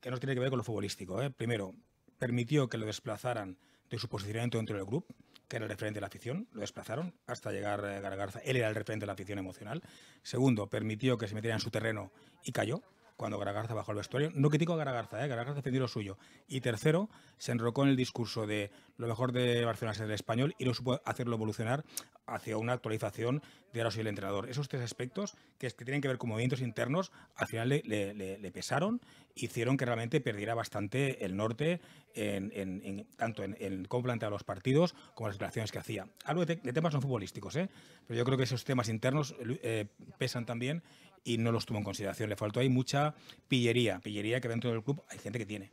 Que no tiene que ver con lo futbolístico. ¿eh? Primero, permitió que lo desplazaran de su posicionamiento dentro del grupo que era el referente de la afición, lo desplazaron hasta llegar eh, Garagarza, él era el referente de la afición emocional. Segundo, permitió que se metiera en su terreno y cayó cuando Garagarza bajó al vestuario. No critico a Garagarza, ¿eh? Garagarza defendió lo suyo. Y tercero, se enrocó en el discurso de lo mejor de Barcelona es el español y no supo hacerlo evolucionar hacia una actualización de Aros y el entrenador. Esos tres aspectos, que, es que tienen que ver con movimientos internos, al final le, pesaron, hicieron que realmente perdiera bastante el norte, en, tanto en, cómo planteaba los partidos como las declaraciones que hacía. algo de, temas no futbolísticos, ¿eh? pero yo creo que esos temas internos eh, pesan también y no los tuvo en consideración. Le faltó ahí mucha pillería, pillería que dentro del club hay gente que tiene.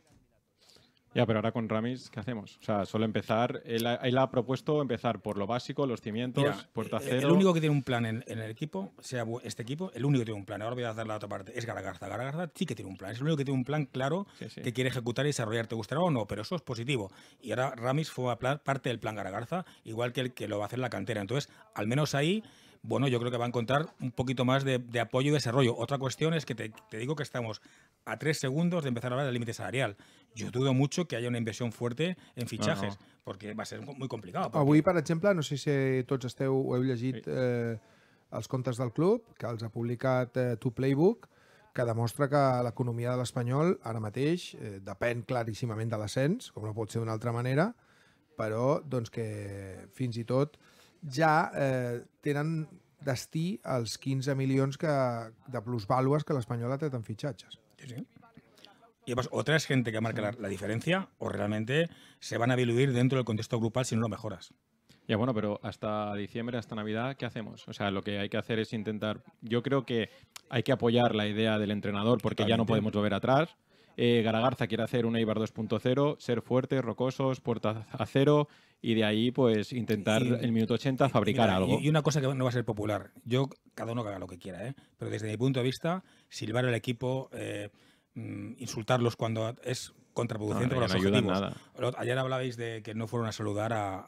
Ya, pero ahora con Ramis, ¿qué hacemos? O sea, solo empezar. Él ha, él ha propuesto empezar por lo básico, los cimientos, Mira, puerta cero. El único que tiene un plan en, el equipo, sea este equipo, el único que tiene un plan, ahora voy a hacer la otra parte, es Garagarza. Garagarza sí que tiene un plan, es el único que tiene un plan claro que quiere ejecutar y desarrollar, te gustará o no, pero eso es positivo. Y ahora Ramis fue a parte del plan Garagarza, igual que el que lo va a hacer la cantera. Entonces, al menos ahí bueno, yo creo que va a encontrar un poquito más de, de apoyo y desarrollo. Otra cuestión es que te, te, digo que estamos a tres segundos de empezar a hablar del límite salarial. Yo dudo mucho que haya una inversión fuerte en fichajes, no, no. porque va ser muy complicado. Porque... Avui, per exemple, no sé si tots esteu o heu llegit eh, els comptes del club, que els ha publicat eh, Tu Playbook, que demostra que l'economia de l'Espanyol ara mateix eh, depèn claríssimament de l'ascens, com no pot ser d'una altra manera, però doncs, que fins i tot ya eh, tenen destí 15 millones que, de plusvàlues que la española en fitxatges. Sí, sí. Y pues, otra es gente que marca la, diferencia o realmente se van a diluir dentro del contexto grupal si no lo mejoras. Ya bueno, pero hasta diciembre, hasta Navidad, ¿qué hacemos? O sea, lo que hay que hacer es intentar. Yo creo que hay que apoyar la idea del entrenador porque ya no podemos volver atrás. Eh, Garagarza quiere hacer un Eibar 2.0, ser fuertes, rocosos, puertas a cero y de ahí pues intentar el minuto 80 fabricar algo. Y una cosa que no va a ser popular, yo cada uno que haga lo que quiera, ¿eh? pero desde mi punto de vista, silbar al equipo, eh, mm, insultarlos cuando es contraproducente no, los objetivos. Ayer hablabais de que no fueron a saludar a,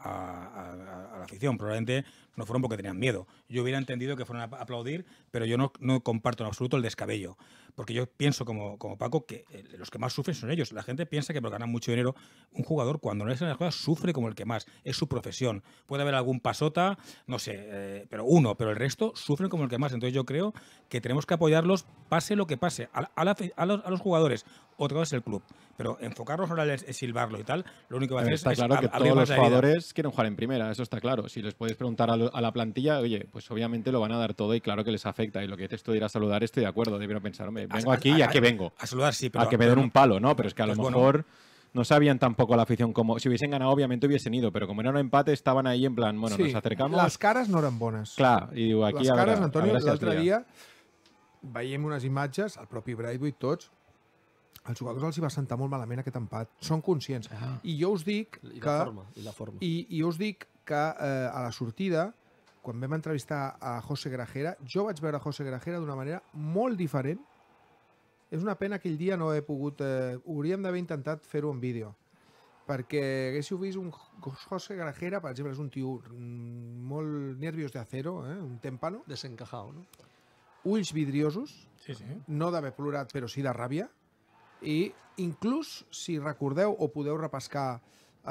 a la afición, probablemente no fueron porque tenían miedo. Yo hubiera entendido que fueron a aplaudir, pero yo no, no comparto en absoluto el descabello. Porque yo pienso, como, como Paco, que eh, los que más sufren son ellos. La gente piensa que porque ganan mucho dinero, un jugador cuando no es en las cosas sufre como el que más. Es su profesión. Puede haber algún pasota, no sé, eh, pero uno, pero el resto sufren como el que más. Entonces yo creo que tenemos que apoyarlos, pase lo que pase, a, los, jugadores. otro es el club. Pero enfocarnos ahora es silbarlo y tal, lo único que va a hacer es. Está claro que todos los jugadores quieren jugar en primera, eso está claro. Si les podéis preguntar a a, la plantilla, oye, pues obviamente lo van a dar todo y claro que les afecta. Y lo que te estoy ir a saludar, estoy de acuerdo. Debieron pensar, hombre, vengo a, aquí a, y a qué vengo. A saludar, sí, pero. A que me den un palo, ¿no? Pero es que a pues lo mejor. Bueno. No sabían tampoco la afición como. Si hubiesen ganado, obviamente hubiesen ido, pero como era un empate, estaban ahí en plan, bueno, sí, nos acercamos. Las caras no eran buenas. Claro, y digo, aquí Les cares, a veure, Antonio, si día día veiem unas imatges, el propi y tots, als jugadors els hi va sentar molt malament aquest empat. Són conscients. Ah. I jo us dic que... I la forma. I, la forma. I, i jo us dic que eh, a la sortida, quan vam entrevistar a José Grajera, jo vaig veure José Grajera d'una manera molt diferent. És una pena que aquell dia no he pogut... Eh, hauríem d'haver intentat fer-ho en vídeo, perquè haguéssiu vist un José Grajera, per exemple, és un tio mm, molt nerviós de acero, eh? un témpano. Desencajado, no? Ulls vidriosos, sí, sí. no d'haver plorat, però sí de ràbia, i inclús, si recordeu o podeu repescar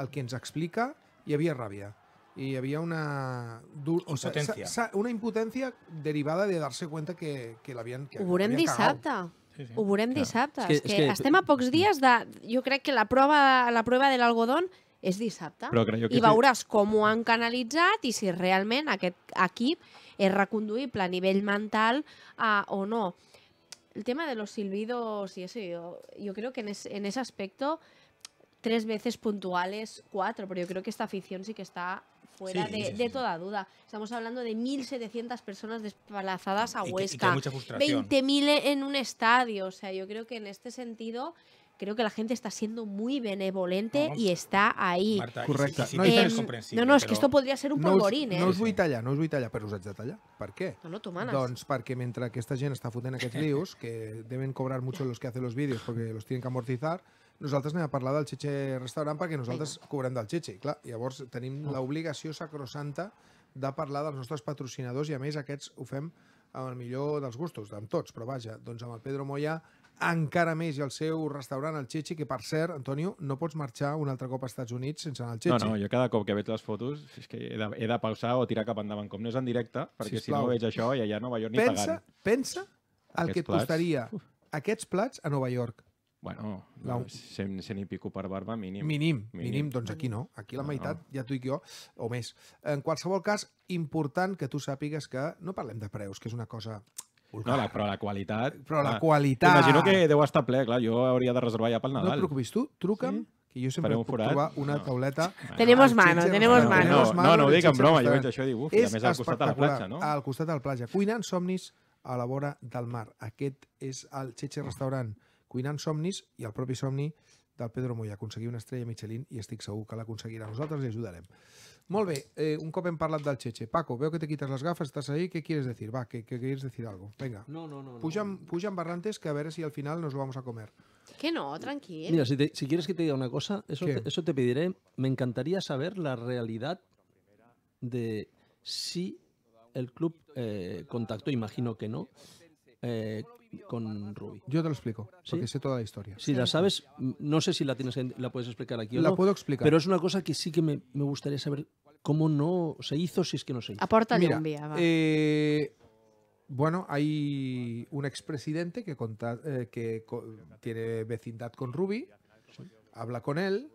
el que ens explica, hi havia ràbia y había una impotencia. una impotencia derivada de darse cuenta que, la habían que Ho dissabte. Sí, sí. Ho que, hasta que, a de... que la prueba la prueba es algodón es dissabte. Però crec han canalizado y si realmente aquest equip és a nivel mental o no. El tema de los silbidos y eso, yo, creo que en, en ese aspecto tres veces puntuales, cuatro, pero yo creo que esta afición sí que está fuera de, toda duda. Estamos hablando de 1.700 personas desplazadas a Huesca, 20.000 e, en un estadio. O sea, yo creo que en este sentido creo que la gente está siendo muy benevolente y está ahí. correcto em, no, no, es que esto podría ser un no polvorín, ¿eh? No es vull no es vull tallar, però us haig de tallar. No, lo tu manes. Doncs perquè mentre aquesta gent que deben cobrar mucho los que hacen los vídeos porque los tienen que amortizar, nosaltres anem a parlar del xitxe restaurant perquè nosaltres Vinga. cobrem del xitxe, clar. Llavors tenim l'obligació sacrosanta de parlar dels nostres patrocinadors i a més aquests ho fem amb el millor dels gustos, amb tots, però vaja, doncs amb el Pedro Moya encara més i el seu restaurant, el Chechi, que per cert, Antonio, no pots marxar un altre cop als Estats Units sense anar al Chechi. No, no, jo cada cop que veig les fotos és que he de, he de pausar o tirar cap endavant, com no és en directe, perquè Sisplau. si no veig això i allà a Nova York ni pagant. Pensa el Aquests que et plats. costaria aquests plats a Nova York. Bueno, la... 100, 100 i pico per barba mínim. Mínim, mínim. mínim. Doncs aquí no. Aquí la no, meitat, no. ja tu i jo, o més. En qualsevol cas, important que tu sàpigues que no parlem de preus, que és una cosa No, la, però la qualitat... Però la, la qualitat... Imagino que deu estar ple, clar, jo hauria de reservar ja pel Nadal. No et preocupis, tu truca'm, sí? que jo sempre puc forat? trobar una no. tauleta... Tenemos mano, tenemos mano. No, no, no, no ho dic en broma, jo veig això i dic, uf, i a més al costat de la platja, no? Al costat de la platja, cuinant somnis a la vora del mar. Aquest és el Cheche Restaurant. Mm cuinant somnis i el propi somni del Pedro Moya, aconseguir una estrella Michelin i estic segur que l'aconseguirà. Nosaltres li ajudarem. Molt bé, eh, un cop hem parlat del Cheche. Paco, veo que te quitas les gafes, estàs ahí, què quieres decir? Va, que, que quieres decir algo. Venga. No, no, no. Pujan, no. pujan barrantes que a veure si al final nos lo vamos a comer. Que no, tranquil. Mira, si, te, si quieres que te diga una cosa, eso ¿Qué? te, eso te pediré. Me encantaría saber la realidad de si el club eh, contactó, imagino que no, Eh, con Ruby. Yo te lo explico, porque sé toda la historia. Si la sabes, no sé si la, tienes, la puedes explicar aquí. O la puedo explicar. Pero es una cosa que sí que me, gustaría saber cómo no se hizo, si es que no se hizo. Aporta un eh, bueno, hay un expresidente que, eh, que tiene vecindad con Ruby, habla con él,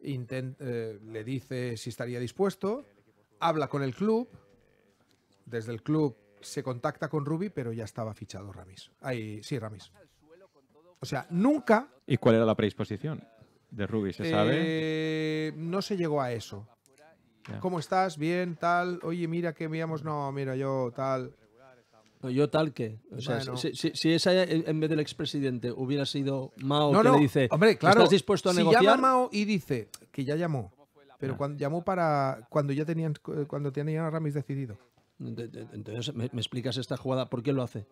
le dice si estaría dispuesto, habla con el club, desde el club se contacta con Rubi, pero ya estaba fichado Ramis. Ahí, sí, Ramis. O sea, nunca. ¿Y cuál era la predisposición de Rubi? ¿Se sabe? Eh, no se llegó a eso. ¿Cómo estás? Bien, tal. Oye, mira que veíamos... No, mira, yo tal. yo tal que. O sea, si, esa en vez del expresidente hubiera sido Mao que le dice. Hombre, claro. ¿Estás dispuesto a si llama Mao y dice que ya llamó. Pero cuando llamó para. Cuando ya tenían. Eh, cuando tenían a Ramis decidido. Entonces, ¿me, explicas esta jugada? ¿Por qué lo hace?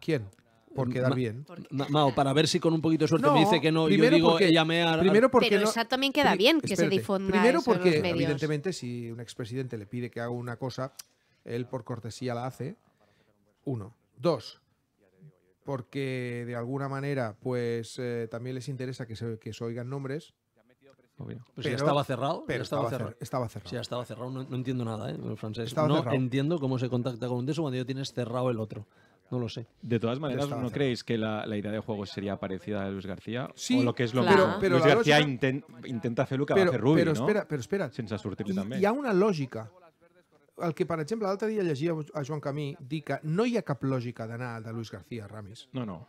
¿Quién? Por quedar bien. Mao, para ver si con un poquito de suerte me dice que no, yo digo que eh, me Primero porque Pero también queda bien que se difunda. Primero porque, evidentemente, si un expresidente le pide que haga una cosa, él por cortesía la hace. Uno. Dos, porque de alguna manera, pues eh, también les interesa que se oigan nombres obvio. Pero, pero si estaba cerrado. Pero ya estaba, estaba, cerrado. estaba cerrado. Si ya estaba cerrado, no, no entiendo nada, ¿eh? El francés. Estaba no cerrado. entiendo cómo se contacta con un teso cuando ya tienes cerrado el otro. No lo sé. De todas maneras, ¿no creéis que la, la, idea de juego sería parecida a Luis García? Sí, o lo que es lo claro. mismo. Pero, Luis García lógica, intent, intenta hacer lo que però, va fer Rubi, però espera, no? Pero espera, pero espera. li también. Hi ha una lògica. El que, per exemple, l'altre dia llegia a Joan Camí dir que no hi ha cap lògica d'anar de Luis García a Ramis. No, no.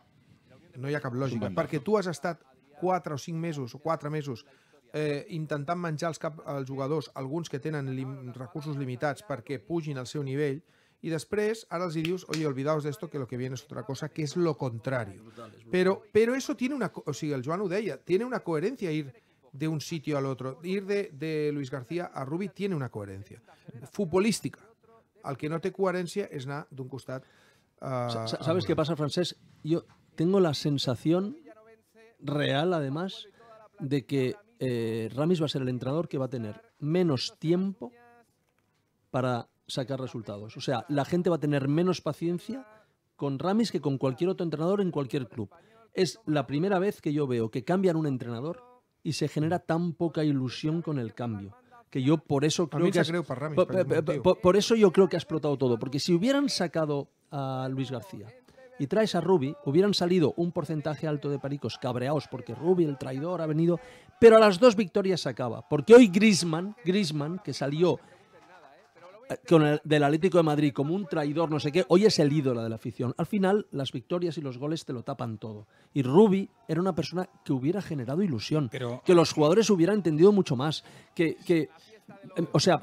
No hi ha cap lògica, perquè tu has estat 4 o 5 mesos o 4 mesos eh, intentant menjar els, cap, els jugadors, alguns que tenen lim, recursos limitats perquè pugin al seu nivell, i després ara els dius, oye, olvidaos de esto, que lo que viene es otra cosa, que es lo contrario. Pero, pero eso tiene una... O sigui, el Joan ho deia, tiene una coherencia ir de un sitio al otro. Ir de, de Luis García a Rubi tiene una coherencia futbolística. El que no té coherència és anar d'un costat Uh, ¿Sabes qué pasa, Francesc? Yo tengo la sensación real, además, de que Eh, Ramis va a ser el entrenador que va a tener menos tiempo para sacar resultados. O sea, la gente va a tener menos paciencia con Ramis que con cualquier otro entrenador en cualquier club. Es la primera vez que yo veo que cambian un entrenador y se genera tan poca ilusión con el cambio. Que yo por eso por eso yo creo que ha explotado todo. Porque si hubieran sacado a Luis García y traes a Ruby, hubieran salido un porcentaje alto de paricos cabreados porque Ruby, el traidor, ha venido, pero a las dos victorias se acaba. Porque hoy Grisman, Grisman, que salió eh, con del Atlético de Madrid como un traidor, no sé qué, hoy es el ídolo de la afición. Al final, las victorias y los goles te lo tapan todo. Y Ruby era una persona que hubiera generado ilusión, que los jugadores hubieran entendido mucho más, que, que em, o sea,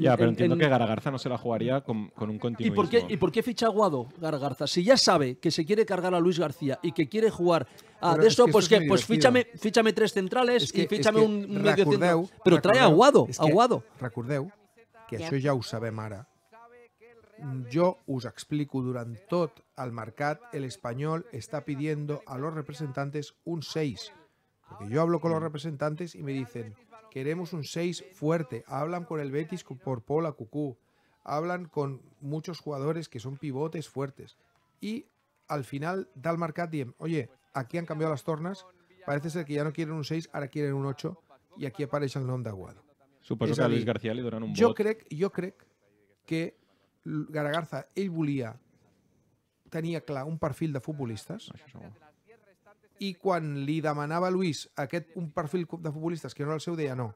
ya, pero entiendo que Garagarza no se la jugaría con, un continuismo. ¿Y por, qué, ¿Y por qué ficha Aguado, Garagarza? Si ya sabe que se quiere cargar a Luis García y que quiere jugar a de eso, pues, que, pues, pues fíchame, fíchame, tres centrales y fíchame un medio central. Pero trae a Aguado. a que eso ya ja ho sabem Yo os explico durante todo el mercat el español está pidiendo a los representantes un 6. Porque yo hablo con los representantes y me dicen, Queremos un 6 fuerte. Hablan con el Betis por Pola Cucú. Hablan con muchos jugadores que son pivotes fuertes. Y al final Dalmar Katiem, oye, aquí han cambiado las tornas. Parece ser que ya no quieren un 6, ahora quieren un 8. Y aquí aparece el nombre de Aguado. Supongo que a Luis García le darán un Yo Yo creo que Garagarza, él bulía tenía un perfil de futbolistas. i quan li demanava a Luis aquest un perfil de futbolistes que no era el seu, deia no,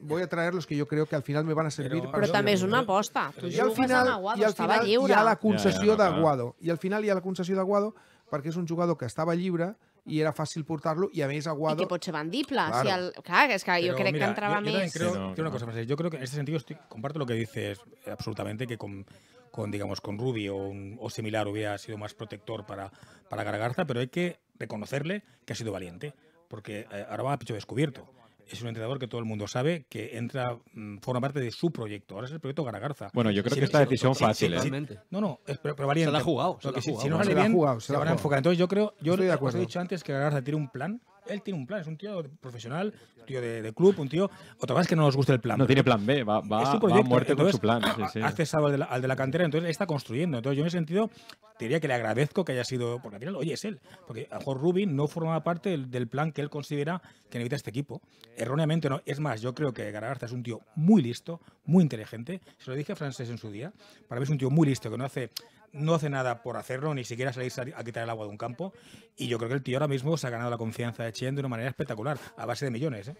voy a traer los que yo creo que al final me van a servir. Però, però també és una aposta. Tu I al final, Aguado, i al final hi ha la concessió ja, ja, no, d'Aguado. I al final hi ha la concessió d'Aguado perquè és un jugador que estava lliure i era fàcil portar-lo i a més Aguado... I que pot ser vendible. Claro. Si el... Clar, és que jo crec mira, que entrava jo, jo més... Jo també no, creo no. una cosa, jo crec que en aquest sentit comparto lo que dices absolutamente, que Com... con, digamos, con Ruby o, similar hubiera sido más protector para, para Garagarza, pero hay que reconocerle que ha sido valiente, porque eh, ahora va a pecho descubierto. Es un entrenador que todo el mundo sabe que entra, mm, forma parte de su proyecto. Ahora es el proyecto Garagarza. Bueno, yo creo que esta decisión fácil, ¿eh? no, no, pero, valiente. Se la ha jugado. si, no sale bien, se, la van a enfocar. Entonces yo creo, yo he dicho antes que Garagarza tiene un plan él tiene un plan, es un tío profesional, un tío de, club, un tío. Otra cosa es que no nos gusta el plan. No tiene plan B, va, a muerte con su plan. Ha cesado al de, la, cantera, entonces está construyendo. Entonces yo en ese sentido te diría que le agradezco que haya sido, porque al final, oye, es él. Porque a Jorge Rubin no formaba parte del, plan que él considera que necesita este equipo. Erróneamente no. Es más, yo creo que Garagarza es un tío muy listo, muy inteligente. Se lo dije a Francés en su día. Para mí es un tío muy listo, que no hace no hace nada por hacerlo, ni siquiera salir a quitar el agua de un campo. Y yo creo que el tío ahora mismo se ha ganado la confianza de Chen de una manera espectacular, a base de millones. ¿eh?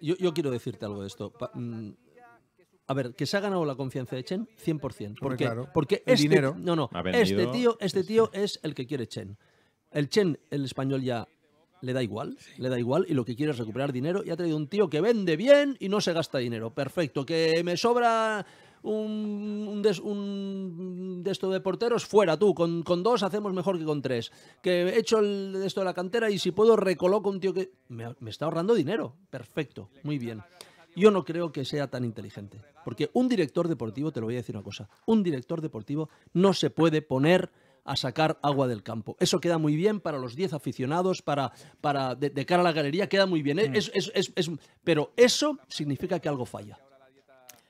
yo, quiero decirte algo de esto. Mm, a ver, que se ha ganado la confianza de Chen, 100%. ¿Por Porque este, dinero no, no, este tío, este tío es el que quiere Chen. El Chen, el español ya le da igual, le da igual y lo que quiere es recuperar dinero y ha traído un tío que vende bien y no se gasta dinero. Perfecto, que me sobra un, un de esto de porteros, fuera tú, con, con, dos hacemos mejor que con tres. Que hecho el, esto de la cantera y si puedo recoloco un tío que... Me, está ahorrando dinero, perfecto, muy bien. Yo no creo que sea tan inteligente, porque un director deportivo, te lo voy a decir una cosa, un director deportivo no se puede poner a sacar agua del campo. Eso queda muy bien para los 10 aficionados, para, para de, cara a la galería, queda muy bien. Es, mm. es, es, pero eso significa que algo falla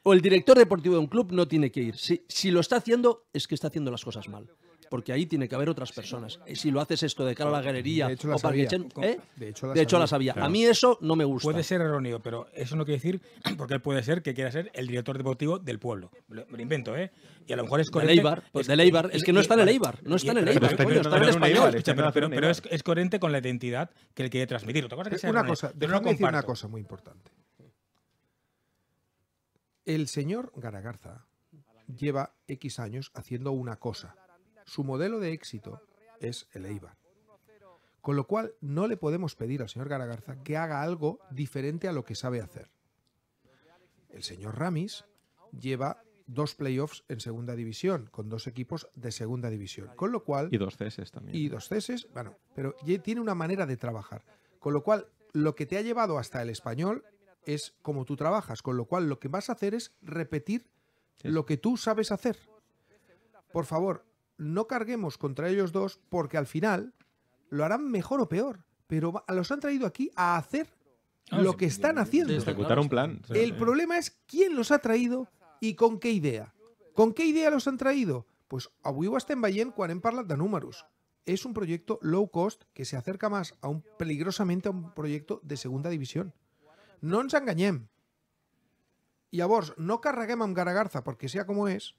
o el director deportivo de un club no tiene que ir. Si, lo está haciendo, es que está haciendo las cosas mal. Porque ahí tiene que haber otras personas. Y eh, Si lo haces esto de cara a la galería o para Echen, ¿eh? De hecho, la sabía. A mí eso no me gusta. Puede ser erróneo, pero eso no quiere decir, porque él puede ser que quiera ser el director deportivo del pueblo. Me lo invento, ¿eh? Y a lo mejor es coherente. De Eibar, pues, Es que no está en el Eibar. No está en el Eibar. Pero, está en español. Pero, es, coherente con la identidad que él quiere transmitir. Otra cosa que eh, sea una cosa, no decir una cosa muy importante. El señor Garagarza lleva X años haciendo una cosa. Su modelo de éxito es el Eibar. Con lo cual, no le podemos pedir al señor Garagarza que haga algo diferente a lo que sabe hacer. El señor Ramis lleva dos playoffs en segunda división, con dos equipos de segunda división. Con lo cual. Y dos ceses también. Y dos ceses, bueno, pero tiene una manera de trabajar. Con lo cual, lo que te ha llevado hasta el español es como tú trabajas, con lo cual lo que vas a hacer es repetir lo que tú sabes hacer. Por favor, no carguemos contra ellos dos porque al final lo harán mejor o peor, pero los han traído aquí a hacer ah, lo que están haciendo. Ejecutar un plan. El problema es quién los ha traído y con qué idea. ¿Con qué idea los han traído? Pues a ho en en en de números. Es un proyecto low cost que se acerca más a un peligrosamente a un proyecto de segunda división. No ens enganyem. Llavors, no carreguem amb Garagarza porque sea como és,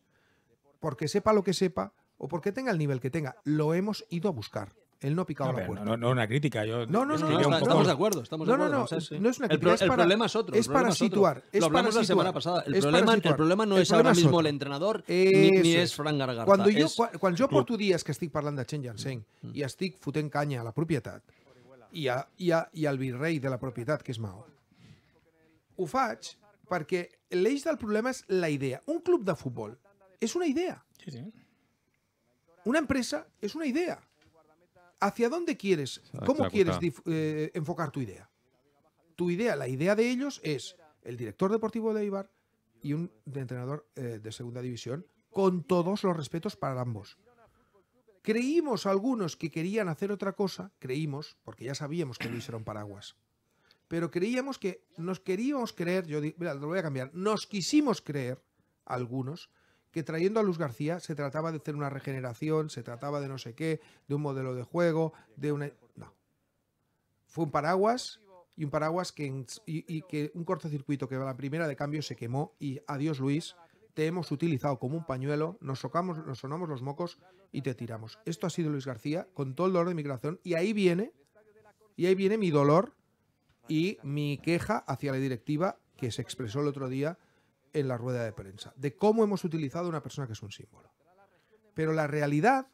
perquè sepa lo que sepa o perquè tenga el nivell que tenga. Lo hemos ido a buscar. Él no ha picado no, la puerta. No, no, una crítica. Yo no, no, no, no, no estamos de acuerdo. Estamos de acuerdo. No, no, no, sí. no es una crítica. El, pro, el para, problema es otro. Es para situar. Otro. Es Lo hablamos para la situar, semana pasada. El, problema, el problema no el és problema ara és mismo l'entrenador ni, ni és Frank Gargarta. Quan jo, és... quan, quan jo porto dies que estic parlant de Chen Yanseng mm. i estic fotent canya a la propietat i, a, i, a, i al virrei de la propietat, que és Mao, Ufach, porque el l'eix del problema es la idea. Un club de fútbol es una idea. Sí, sí. Una empresa es una idea. ¿Hacia dónde quieres? ¿Cómo quieres eh, enfocar tu idea? Tu idea, la idea de ellos es el director deportivo de Eibar y un entrenador eh, de segunda división, con todos los respetos para ambos. Creímos algunos que querían hacer otra cosa, creímos, porque ya sabíamos que lo hicieron paraguas pero creíamos que nos queríamos creer, yo lo voy a cambiar, nos quisimos creer, algunos, que trayendo a Luis García se trataba de hacer una regeneración, se trataba de no sé qué, de un modelo de juego, de una... No. Fue un paraguas y un paraguas que, y, que un cortocircuito que la primera de cambio se quemó y adiós Luis, te hemos utilizado como un pañuelo, nos, socamos, nos sonamos los mocos y te tiramos. Esto ha sido Luis García con todo el dolor de mi corazón y ahí viene, y ahí viene mi dolor y mi queja hacia la directiva que se expresó el otro día en la rueda de prensa, de cómo hemos utilizado a una persona que es un símbolo. Pero la realidad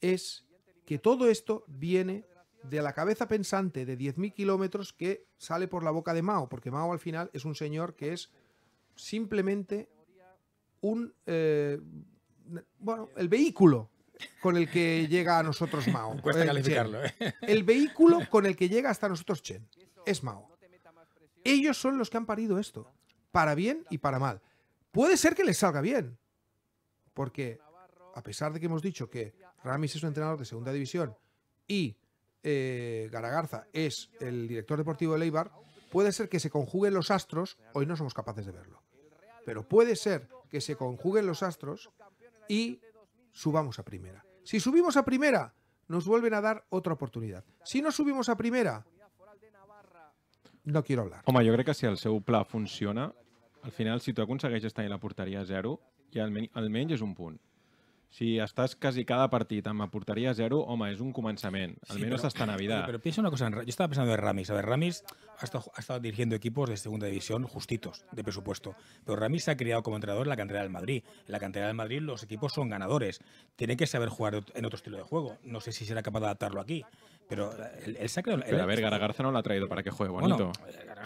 es que todo esto viene de la cabeza pensante de 10.000 kilómetros que sale por la boca de Mao, porque Mao al final es un señor que es simplemente un... Eh, bueno, el vehículo con el que llega a nosotros Mao. Eh, calificarlo, ¿eh? El vehículo con el que llega hasta nosotros Chen es Mao. Ellos son los que han parido esto, para bien y para mal. Puede ser que les salga bien, porque a pesar de que hemos dicho que Ramis es un entrenador de segunda división y eh, Garagarza es el director deportivo de Leibar, puede ser que se conjuguen los astros, hoy no somos capaces de verlo, pero puede ser que se conjuguen los astros y subamos a primera. Si subimos a primera, nos vuelven a dar otra oportunidad. Si no subimos a primera, no quiero hablar. Oma, yo creo que si el seu pla funciona, al final, si tu aconsegueixes estar en la porteria a zero, ja al almenys es un punt. Si estás casi cada partido en portería zero, Oma, es un començament. Al menos hasta Navidad. Pero, piensa una cosa. Yo estaba pensando en Ramis. A ver, Ramis ha estado, dirigiendo equipos de segunda división justitos de presupuesto. Pero Ramis se ha criado como entrenador la cantera del Madrid. En la cantera del Madrid los equipos son ganadores. Tiene que saber jugar en otro estilo de juego. No sé si será capaz de adaptarlo aquí. Pero él, a ver, Garagarza no lo ha traído para que juegue bonito.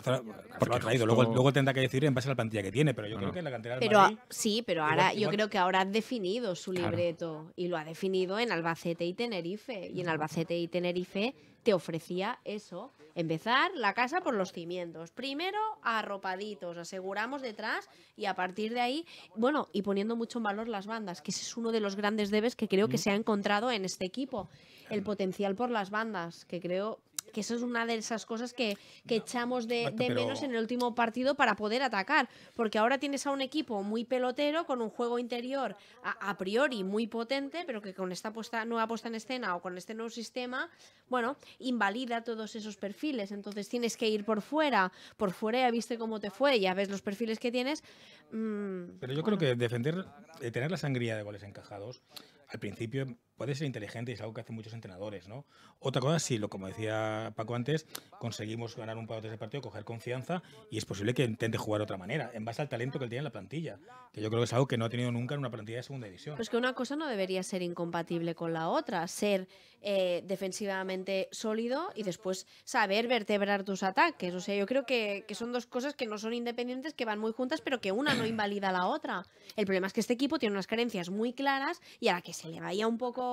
Bueno, lo ha traído. Luego, luego tendrá que decir en base a la plantilla que tiene, pero yo ah, creo que en la cantera del pero, Sí, pero ahora yo creo que ahora ha definido su libreto y lo ha definido en Albacete y Tenerife. Y en Albacete y Tenerife te ofrecía eso. Empezar la casa por los cimientos. Primero arropaditos, aseguramos detrás y a partir de ahí, bueno, y poniendo mucho en valor las bandas, que ese es uno de los grandes debes que creo que mm. se ha encontrado en este equipo el potencial por las bandas, que creo que eso es una de esas cosas que, echamos de, menos en el último partido para poder atacar. Porque ahora tienes a un equipo muy pelotero, con un juego interior a, priori muy potente, pero que con esta nueva puesta en escena o con este nuevo sistema, bueno, invalida todos esos perfiles. Entonces tienes que ir por fuera. Por fuera ya viste cómo te fue, ya ves los perfiles que tienes. Mm, pero yo creo que defender, eh, tener la sangría de goles encajados, al principio puede ser inteligente y es algo que hacen muchos entrenadores, ¿no? Otra cosa, sí, lo, como decía Paco antes, conseguimos ganar un par de partido, coger confianza y es posible que intente jugar de otra manera, en base al talento que él tiene en la plantilla, que yo creo que es algo que no ha tenido nunca en una plantilla de segunda división. Pues que una cosa no debería ser incompatible con la otra, ser eh, defensivamente sólido y después saber vertebrar tus ataques. O sea, yo creo que, que son dos cosas que no son independientes, que van muy juntas, pero que una no invalida la otra. El problema es que este equipo tiene unas carencias muy claras y a la que se le vaya un poco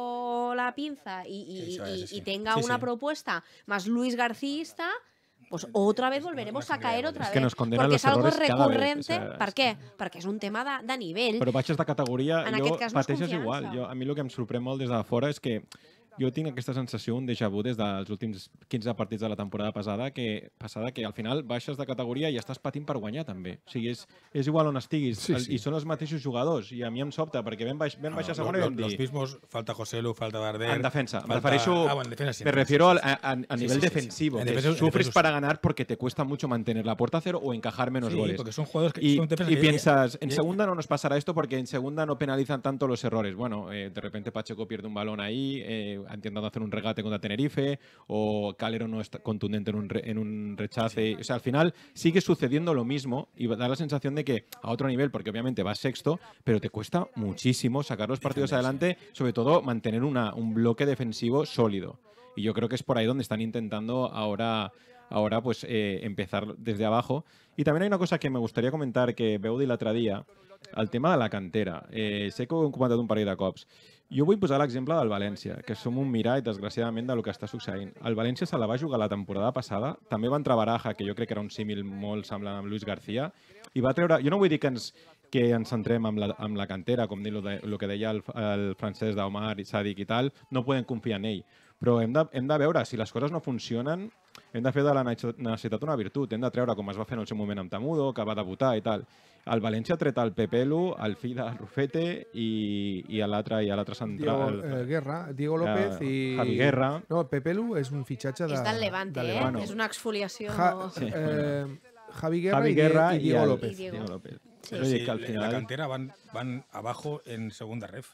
la pinza y, y, es, y, sí. y tenga sí, una sí. propuesta más Luis Garcista, pues otra vez volveremos a caer otra vez. Es que nos perquè és algo recurrente. Vez, o sea, per què? Perquè és un tema de, de nivell. Però baixes de categoria, en jo pateixes igual. Jo, a mi el que em sorprèn molt des de fora és que Yo tengo esta sensación de déjà desde los últimos 15 partidos de la temporada pasada que pasada que al final baixes de categoría y estás patint para guanyar también. O es igual a estiguis, sí, y son los són els a mí me em sobta, porque ven baix, vam baixar Los mismos, falta Joselu, falta Barder... En defensa, em ah, me me refiero a, nivel defensivo, sufres para ganar porque te cuesta mucho mantener la puerta a cero o encajar menos sí, goles. porque son jugadores que y, son piensas, en segunda no nos pasará esto porque en segunda no penalizan tanto los errores. Bueno, eh, de repente Pacheco pierde un balón ahí, eh, intentando intentado hacer un regate contra Tenerife o Calero no es contundente en un, en un rechace. O sea, al final sigue sucediendo lo mismo y da la sensación de que a otro nivel, porque obviamente vas sexto, pero te cuesta muchísimo sacar los partidos adelante, sobre todo mantener una, un bloque defensivo sólido. Y yo creo que es por ahí donde están intentando ahora ahora pues eh, empezar desde abajo. Y también hay una cosa que me gustaría comentar que veo la otra día, al tema de la cantera. Eh, sé que he comentado un par de cops. Jo vull posar l'exemple del València, que som un mirall, desgraciadament, del que està succeint. El València se la va jugar la temporada passada, també va entrar Baraja, que jo crec que era un símil molt semblant amb Luis García, i va treure... Jo no vull dir que ens, que ens centrem amb la, amb la cantera, com dir el que deia el, el francès d'Omar i Sadik i tal, no podem confiar en ell. Però hem de, hem de veure, si les coses no funcionen, hem de fer de la necessitat una virtut, hem de treure, com es va fer en el seu moment amb Tamudo, que va debutar i tal. El València ha tret el Pepelu, el fill de Rufete i, i l'altre i l'altre central... Diego, eh, Guerra, Diego López eh, i... Javi Guerra. No, Pepelu és un fitxatge de... És del Levante, de eh? Levante. eh? És una exfoliació... Ja, sí. eh, Javi Guerra, Javi Guerra i, i, Diego i, Diego López. Diego. Diego López. Sí. sí, que al final... La cantera van, van abajo en segunda ref.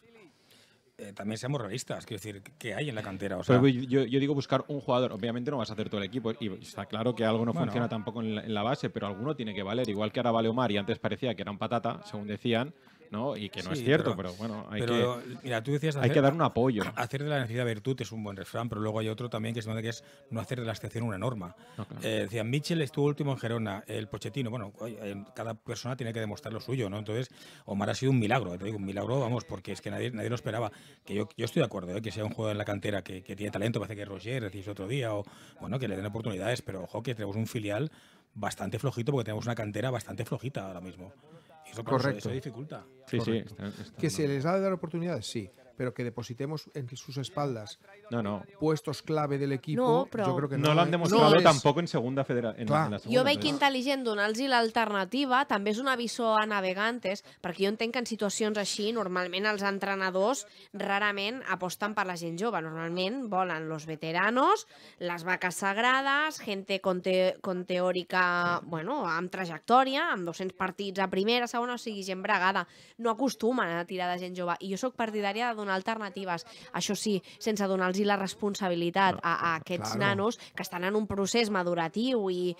Eh, también seamos realistas, quiero decir, ¿qué hay en la cantera? O sea, yo, digo buscar un jugador, obviamente no vas a hacer todo el equipo, y está claro que algo no funciona tampoco en la, en la, base, pero alguno tiene que valer, igual que ahora vale Omar y antes parecía que era un patata, según decían, ¿no? Y que no es cierto, pero, bueno, hay que, tú hay que dar un apoyo. Hacer de la necesidad virtud es un buen refrán, pero luego hay otro también que es, que es no hacer de la excepción una norma. Eh, decía, eh, decían, Mitchell estuvo último en Gerona, el Pochettino, bueno, cada persona tiene que demostrar lo suyo, ¿no? Entonces, Omar ha sido un milagro, eh, te digo, un milagro, vamos, porque es que nadie, nadie lo esperaba. Que yo, yo estoy de acuerdo, ¿eh? que sea un jugador en la cantera que, que tiene talento, parece que Roger, decís otro día, o bueno, que le den oportunidades, pero ojo que tenemos un filial bastante flojito porque tenemos una cantera bastante flojita ahora mismo. Correcto. Eso, dificulta. Sí, sí. que se les ha de dar oportunidades, sí. pero que depositemos en sus espaldas no, no. puestos clave del equipo, no, però... jo crec que no. No l'han demostrat no, tampoc en segunda en, segunda Jo veig intel·ligent donar-los l'alternativa, també és un aviso a navegantes, perquè jo entenc que en situacions així, normalment els entrenadors rarament aposten per la gent jove, normalment volen los veteranos, les vaques sagrades, gente con, te con teòrica, bueno, amb trajectòria, amb 200 partits a primera, segona, o sigui, gent bregada. No acostumen a tirar de gent jove. I jo sóc partidària de donar donar alternatives, això sí, sense donar-los la responsabilitat a, a aquests claro. nanos que estan en un procés maduratiu i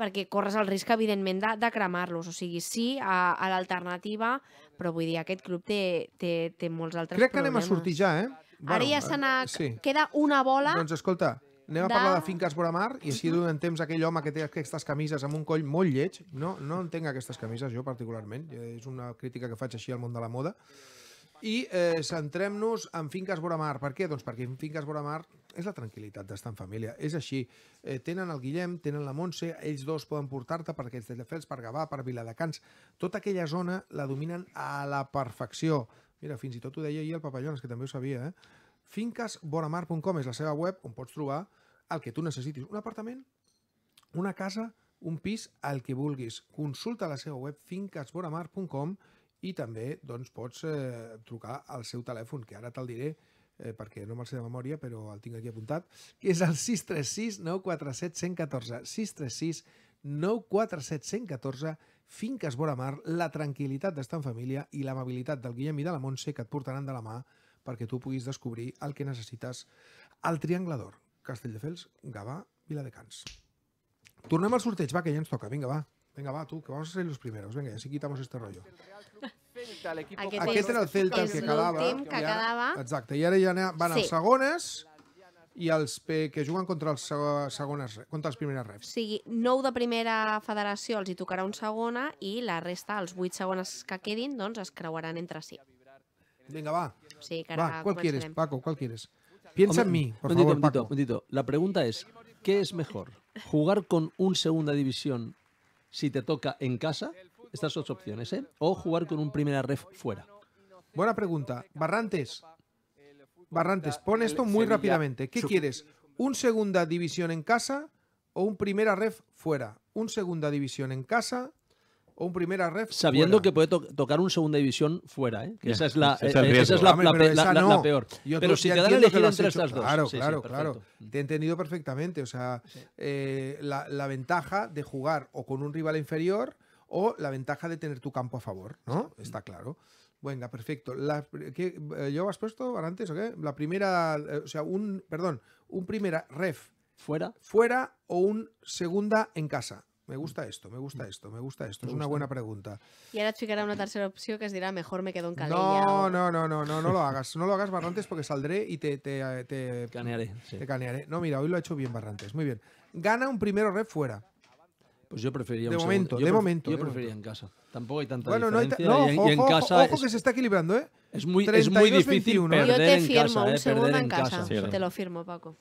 perquè corres el risc, evidentment, de, de cremar-los. O sigui, sí a, a l'alternativa, però vull dir, aquest club té, té, té molts altres Crec problemes. Crec que anem a sortir ja, eh? Bueno, Ara ja eh, se n'ha... Sí. Queda una bola... Doncs escolta, anem a parlar de finques Boramar i així donem temps a aquell home que té aquestes camises amb un coll molt lleig. No, no entenc aquestes camises, jo particularment. Eh, és una crítica que faig així al món de la moda. I eh, centrem-nos en finques vora mar. Per què? Doncs perquè en finques vora mar és la tranquil·litat d'estar en família. És així. Eh, tenen el Guillem, tenen la Montse, ells dos poden portar-te per aquests Castelldefels, per Gavà, per Viladecans. Tota aquella zona la dominen a la perfecció. Mira, fins i tot ho deia ahir el Papallones, que també ho sabia, eh? Fincasboramar.com és la seva web on pots trobar el que tu necessitis. Un apartament, una casa, un pis, el que vulguis. Consulta la seva web fincasboramar.com i i també doncs, pots eh, trucar al seu telèfon, que ara te'l diré eh, perquè no me'l sé de memòria, però el tinc aquí apuntat, que és el 636 947 114. 636 947 114, Finques Boramar, la tranquil·litat d'estar en família i l'amabilitat del Guillem i de la Montse que et portaran de la mà perquè tu puguis descobrir el que necessites al Triangle d'Or, Castelldefels, Gavà, Viladecans. Tornem al sorteig, va, que ja ens toca. Vinga, va. Venga, va, tú, que vamos a ser los primeros. Venga, así quitamos este rollo. Celta, aquest, aquest era el Celta el que quedava. Que quedava. exacte, i ara ja van sí. els segones i els que juguen contra els segones, contra els primeres refs. O sigui, nou de primera federació els hi tocarà un segona i la resta, els vuit segones que quedin, doncs es creuaran entre si. Venga, va. Sí, que va, qual quieres, Paco? qual quieres? Piensa en mi, por un favor, un Paco. Un la pregunta és, què és mejor? ¿Jugar con un segunda división si te toca en casa, estas dos opciones, ¿eh? O jugar con un primera ref fuera. Buena pregunta. Barrantes. Barrantes, pon esto muy rápidamente. ¿Qué quieres? ¿Un segunda división en casa o un primera ref fuera? ¿Un segunda división en casa o un primera ref. Sabiendo que puede tocar un segunda división fuera, ¿eh? esa es la, peor. pero si te dan a elegir entre estas dos. Claro, claro, claro. Te he entendido perfectamente. O sea, eh, la, ventaja de jugar o con un rival inferior o la ventaja de tener tu campo a favor, ¿no? Está claro. Venga, perfecto. Eh, ¿Yo has puesto antes o qué? La primera, eh, o sea, un, perdón, un primera ref. Fuera. Fuera o un segunda en casa. Me gusta esto, me gusta mm. esto, me gusta esto. es una buena pregunta. Y ahora chicará una tercera opción que es, dirá, mejor me quedo en Calella. No, no, no, no, no, lo hagas. No lo hagas, Barrantes, porque saldré y te... Te, canearé. Te canearé. No, mira, hoy lo ha hecho bien Barrantes. Muy bien. Gana un primero rep fuera. Pues yo prefería de momento, de momento. Yo en casa. Tampoco hay tanta diferencia. ojo, que se está equilibrando, ¿eh? Es muy, es muy difícil Yo te firmo ¿eh? un segundo en, casa. te lo firmo, Paco.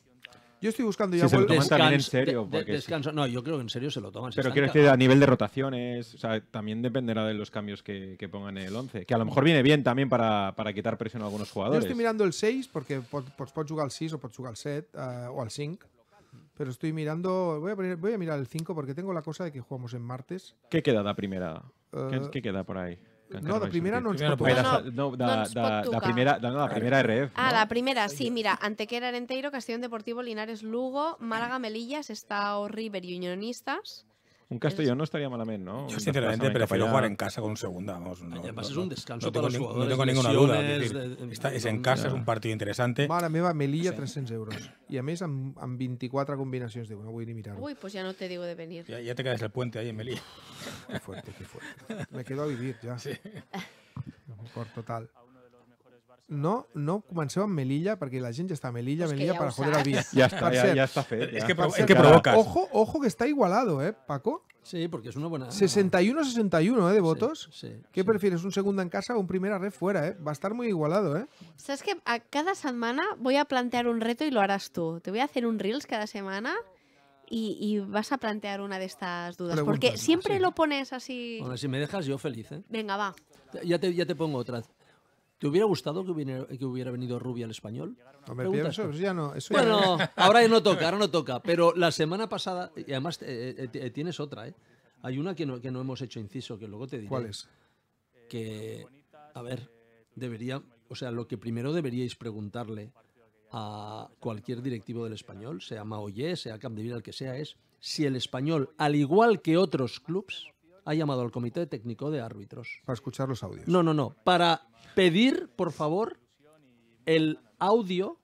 Yo estoy buscando ya. se lo toman también en serio. descanso. No, yo creo que en serio se lo toman. Pero quiero decir, a nivel de rotaciones, también dependerá de los cambios que, pongan el 11. Que a lo mejor viene bien también para, quitar presión a algunos jugadores. Yo estoy mirando el 6 porque por Portugal jugar al 6 o Portugal jugar al 7 eh, o al 5. Pero estoy mirando. Voy a, mirar el 5 porque tengo la cosa de que jugamos en martes. ¿Qué queda la primera? ¿Qué eh, queda por ahí? No, la primera no es ah, No, La primera, primera RF. Ah, la primera, sí, mira. Antequera, Arenteiro, Castellón Deportivo, Linares, Lugo, Málaga, Melillas, Estado, River y Unionistas. Un castillo no estaría malamente, ¿no? Yo sinceramente prefiero jugar en casa con segunda, vamos. además es un descanso no, para los jugadores. No tengo ninguna duda. Es, en casa, es un partido interesante interessant. me va Melilla, 300 euros. Y a mí amb, veinticuatro 24 de diu, no a ir mirar Uy, pues ya no te digo de venir. Ya, te quedas el puente ahí en Melilla. Qué fuerte, qué fuerte. Me quedo a vivir ya. Sí. total no, no comenceu en Melilla, porque la gente está Melilla, Melilla, para joder a vi. Ya está, ja, ja que, Ojo, ojo que está igualado, ¿eh, Paco? Sí, porque es una buena... 61-61, ¿eh? De votos. ¿Qué prefieres? ¿Un segundo en casa o un primera red fuera, eh? Va a estar muy igualado, ¿eh? Sabes que a cada semana voy a plantear un reto y lo harás tú. Te voy a hacer un Reels cada semana y, vas a plantear una de estas dudas. porque siempre lo pones así... Bueno, si me dejas yo feliz, ¿eh? Venga, va. Ya ya te pongo otra. ¿Te hubiera gustado que hubiera, venido Rubia al español? No ya no. bueno, ahora no toca, ahora no toca. Pero la semana pasada, y además eh, eh, eh, tienes otra, Hay una que no, hemos hecho inciso, que luego te digo. ¿Cuál es? Que, a ver, debería, o sea, lo que primero deberíais preguntarle a cualquier directivo del español, sea Maoyé, sea Camp de Vila, el que sea, es si el español, al igual que otros clubes, ha llamado al Comité Técnico de Árbitros. Para escuchar los audios. No, no, no. Para pedir, por favor, el audio,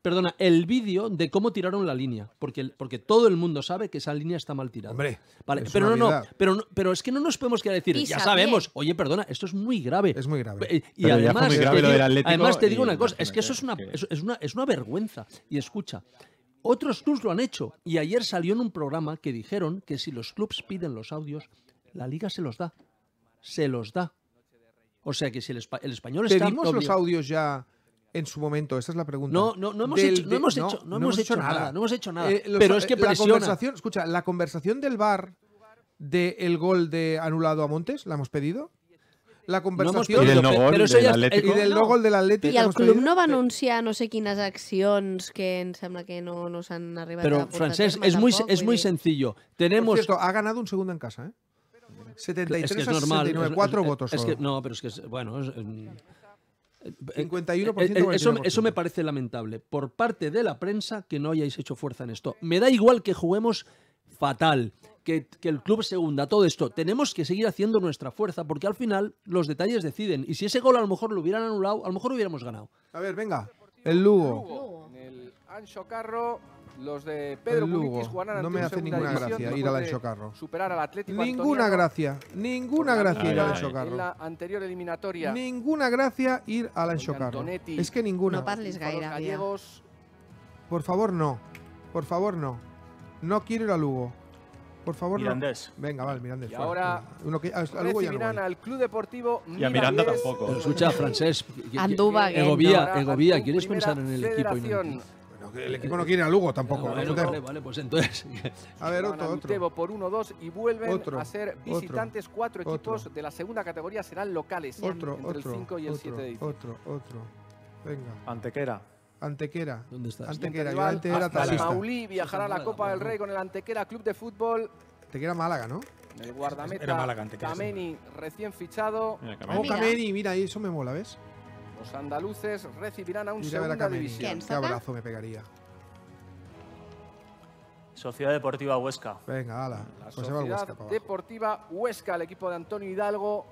perdona, el vídeo de cómo tiraron la línea. Porque, porque todo el mundo sabe que esa línea está mal tirada. Hombre, vale, pero, no, no, pero no, pero es que no nos podemos quedar a decir, ya sabemos, oye, perdona, esto es muy grave. Es muy grave. y además, te digo, además, te digo, una cosa, es que eso es una, una, es una vergüenza. Y escucha. Otros clubs lo han hecho y ayer salió en un programa que dijeron que si los clubs piden los audios, la liga se los da. Se los da. O sea que si el, español está. los audios ya en su momento? Esa es la pregunta. No, no, hemos, hecho, nada, No hemos hecho nada. Eh, pero es que La conversación, escucha, la conversación del bar del gol de anulado a Montes, ¿la hemos pedido? la conversación del no gol del Atlético. Y no el club no va anunciar no sé quines acciones que que no, nos han arribado. Pero, francés es muy, es muy sencillo. Tenemos... ha ganado un segundo en casa, ¿eh? 73 es que votos no, pero es que, bueno... 51% eso, em, eh, eh, eh, eso, me parece lamentable. Por parte de la prensa que no hayáis hecho fuerza en esto. Me da igual que juguemos fatal, que, el club segunda, todo esto. Tenemos que seguir haciendo nuestra fuerza porque al final los detalles deciden. Y si ese gol a lo mejor lo hubieran anulado, a lo mejor hubiéramos ganado. A ver, venga. El Lugo. El el Ancho Carro los de Pedro Lugo. No me hace ninguna gracia ir al Ancho Carro. Superar al Ninguna gracia, ninguna gracia ir al Carro. la anterior eliminatoria. Ninguna gracia ir al Ancho Carro. Es que ninguna. No parles gaira, Por favor, no. Por favor, no. No quiero ir a Lugo. Por favor, Mirandés. No. Venga, vale, Mirandés. Y ahora uno que, a, Lugo ya no al Club Deportivo Y a Miranda tampoco. Pero escucha, Francesc. Andúba, Egovía, Egovía, ¿quieres pensar en el equipo? no el equipo no quiere a Lugo tampoco. vale, vale, pues entonces. A ver, otro, otro. por 1-2 y vuelven otro, a ser visitantes. Otro, cuatro equipos otro. de la segunda categoría serán locales. Otro, entre el 5 y el 7 de diciembre. Otro, otro. Venga. Antequera. Antequera. ¿Dónde estás? Antequera. Yo antes era Maulí viajará a la Copa del Rey con el Antequera Club de Fútbol. Antequera Málaga, ¿no? El guardameta Málaga, Cameni, recién fichado. Mira, Cameni. Oh, Cameni, mira, eso me mola, ¿ves? Los andaluces recibirán a un Mira segunda división. Qué abrazo me pegaría. Sociedad Deportiva Huesca. Venga, ala. La pues Sociedad Deportiva Huesca, el equipo de Antonio Hidalgo,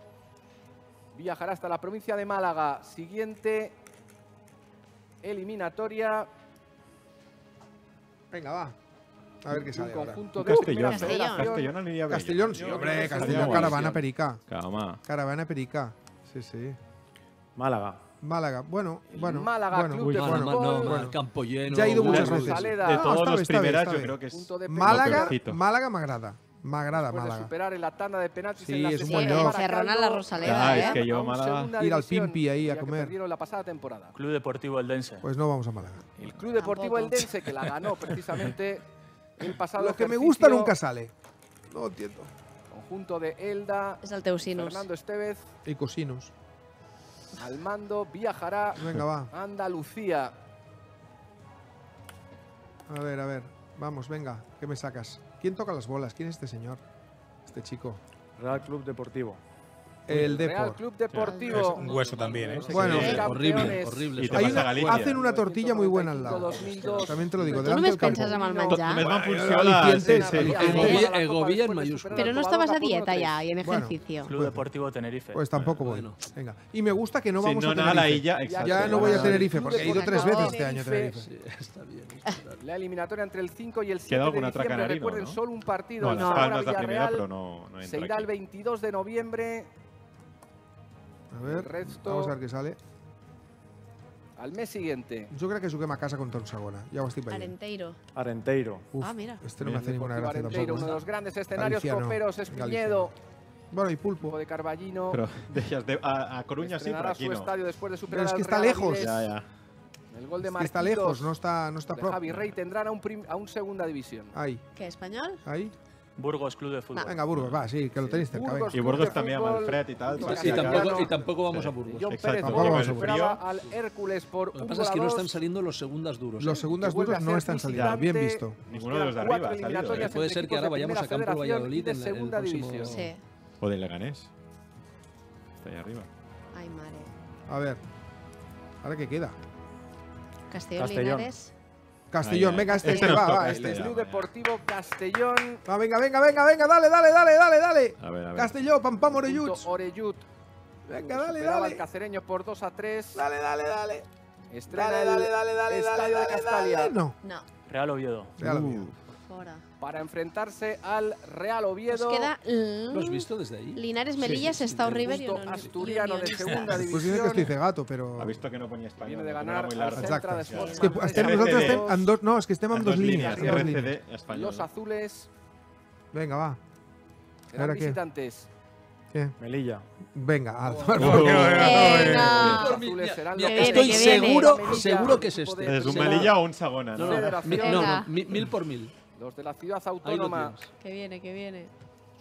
viajará hasta la provincia de Málaga. Siguiente eliminatoria. Venga, va. A ver qué sale. Castellón. Castellón. Castellón, sí, hombre. Castellón, Caravana Perica. Caravana Perica. Sí, sí. Málaga. Málaga. Bueno, bueno. Málaga, bueno, Club de No, bueno. Campo lleno. Ya ha ido muchas veces. Ah, de todos los primeras, yo creo que es Málaga, Málaga me agrada. Me agrada Málaga. De superar en la tanda de penaltis sí, en la es un buen la Rosaleda, ah, Es ¿eh? que yo Málaga. Ir al Pimpi ahí a comer. la pasada temporada. Club Deportivo Eldense. Pues no vamos a Málaga. El Club Deportivo Eldense que la ganó precisamente el pasado Lo que me gusta nunca sale. No entiendo. Conjunto de Elda, es Fernando Estevez y Cosinos. Al mando viajará Venga, va. Andalucía. A ver, a ver. Vamos, venga, ¿qué me sacas? ¿Quién toca las bolas? ¿Quién es este señor? Este chico. Real Club Deportivo. El Club Deportivo. Es un hueso también, ¿eh? Bueno, horrible, horrible. hacen una tortilla muy buena al lado. También te lo digo, delante del no me penses amb el menjar? el en mayúscula. Pero no estabas a dieta ya y en ejercicio. Club Deportivo Tenerife. Pues tampoco voy. Venga. Y me gusta que no vamos a Tenerife. Ya no voy a Tenerife porque he ido tres veces este año a Tenerife. Está bien. La eliminatoria entre el 5 y el 7 de diciembre. Recuerden, solo un partido. No, Se irá el 22 de noviembre a ver, el resto... vamos a ver qué sale. Al mes siguiente. Yo creo que su quema casa con Tonsagona. Ya os estoy Arenteiro. Arenteiro. Ah, Uf, ah, mira. Este no me hace ninguna gracia Arenteiro, tampoco. uno de ¿eh? los grandes escenarios coperos, Bueno, y Pulpo. Pulpo de Carballino. Pero de a, Coruña sí, pero aquí no. después de superar Pero es que está lejos. Ya, ya. El gol de Marquitos, es que está lejos, no está, no está pro Javi Rey tendrán a un, a un segunda división. Ahí. ¿Qué, español? Ahí. Burgos Club de Fútbol. Venga, Burgos, va, sí, que lo tenéis cerca. y Burgos también, a Manfred y tal. y, tampoco, vamos a Burgos. Exacto. vamos a Burgos. al Hércules por Lo que pasa es que no están saliendo los segundas duros. Los ¿eh? segundas duros no están saliendo, bien visto. Ninguno de los de arriba ha ¿eh? Puede ser que ahora vayamos a Campo Valladolid en el O de Leganés. Está ahí arriba. Ay, madre. A ver, ¿ahora qué queda? Castellón, Castellón. Linares. Castellón, venga, este, este va, va, este. este. Club Deportivo Castellón. venga, venga, venga, venga, dale, dale, dale, dale, dale. Castellón, pam, pam, Orellut. Venga, dale, dale. por 2 a 3. Dale, dale, dale. Estrena dale, dale, dale, dale, No. Real Oviedo. Real uh para enfrentarse al Real Oviedo. Nos ¿Lo has visto desde ahí? Linares Melilla sí, sí, Estado River y Asturiano de segunda división. Pues dice que estoy cegato, pero ha visto que no ponía España. Viene de ganar no de Es que nosotros estem dos, no, es que estemos en dos, líneas, líneas. RCD, líneas. Los azules. Venga, va. Ahora visitantes. ¿Qué? Melilla. Venga, a tomar oh. por culo. Estoy seguro, seguro que es este. ¿Es un Melilla o un Sagona? No, no, mil por mil. Los de la ciudad autónoma. Que viene, que viene.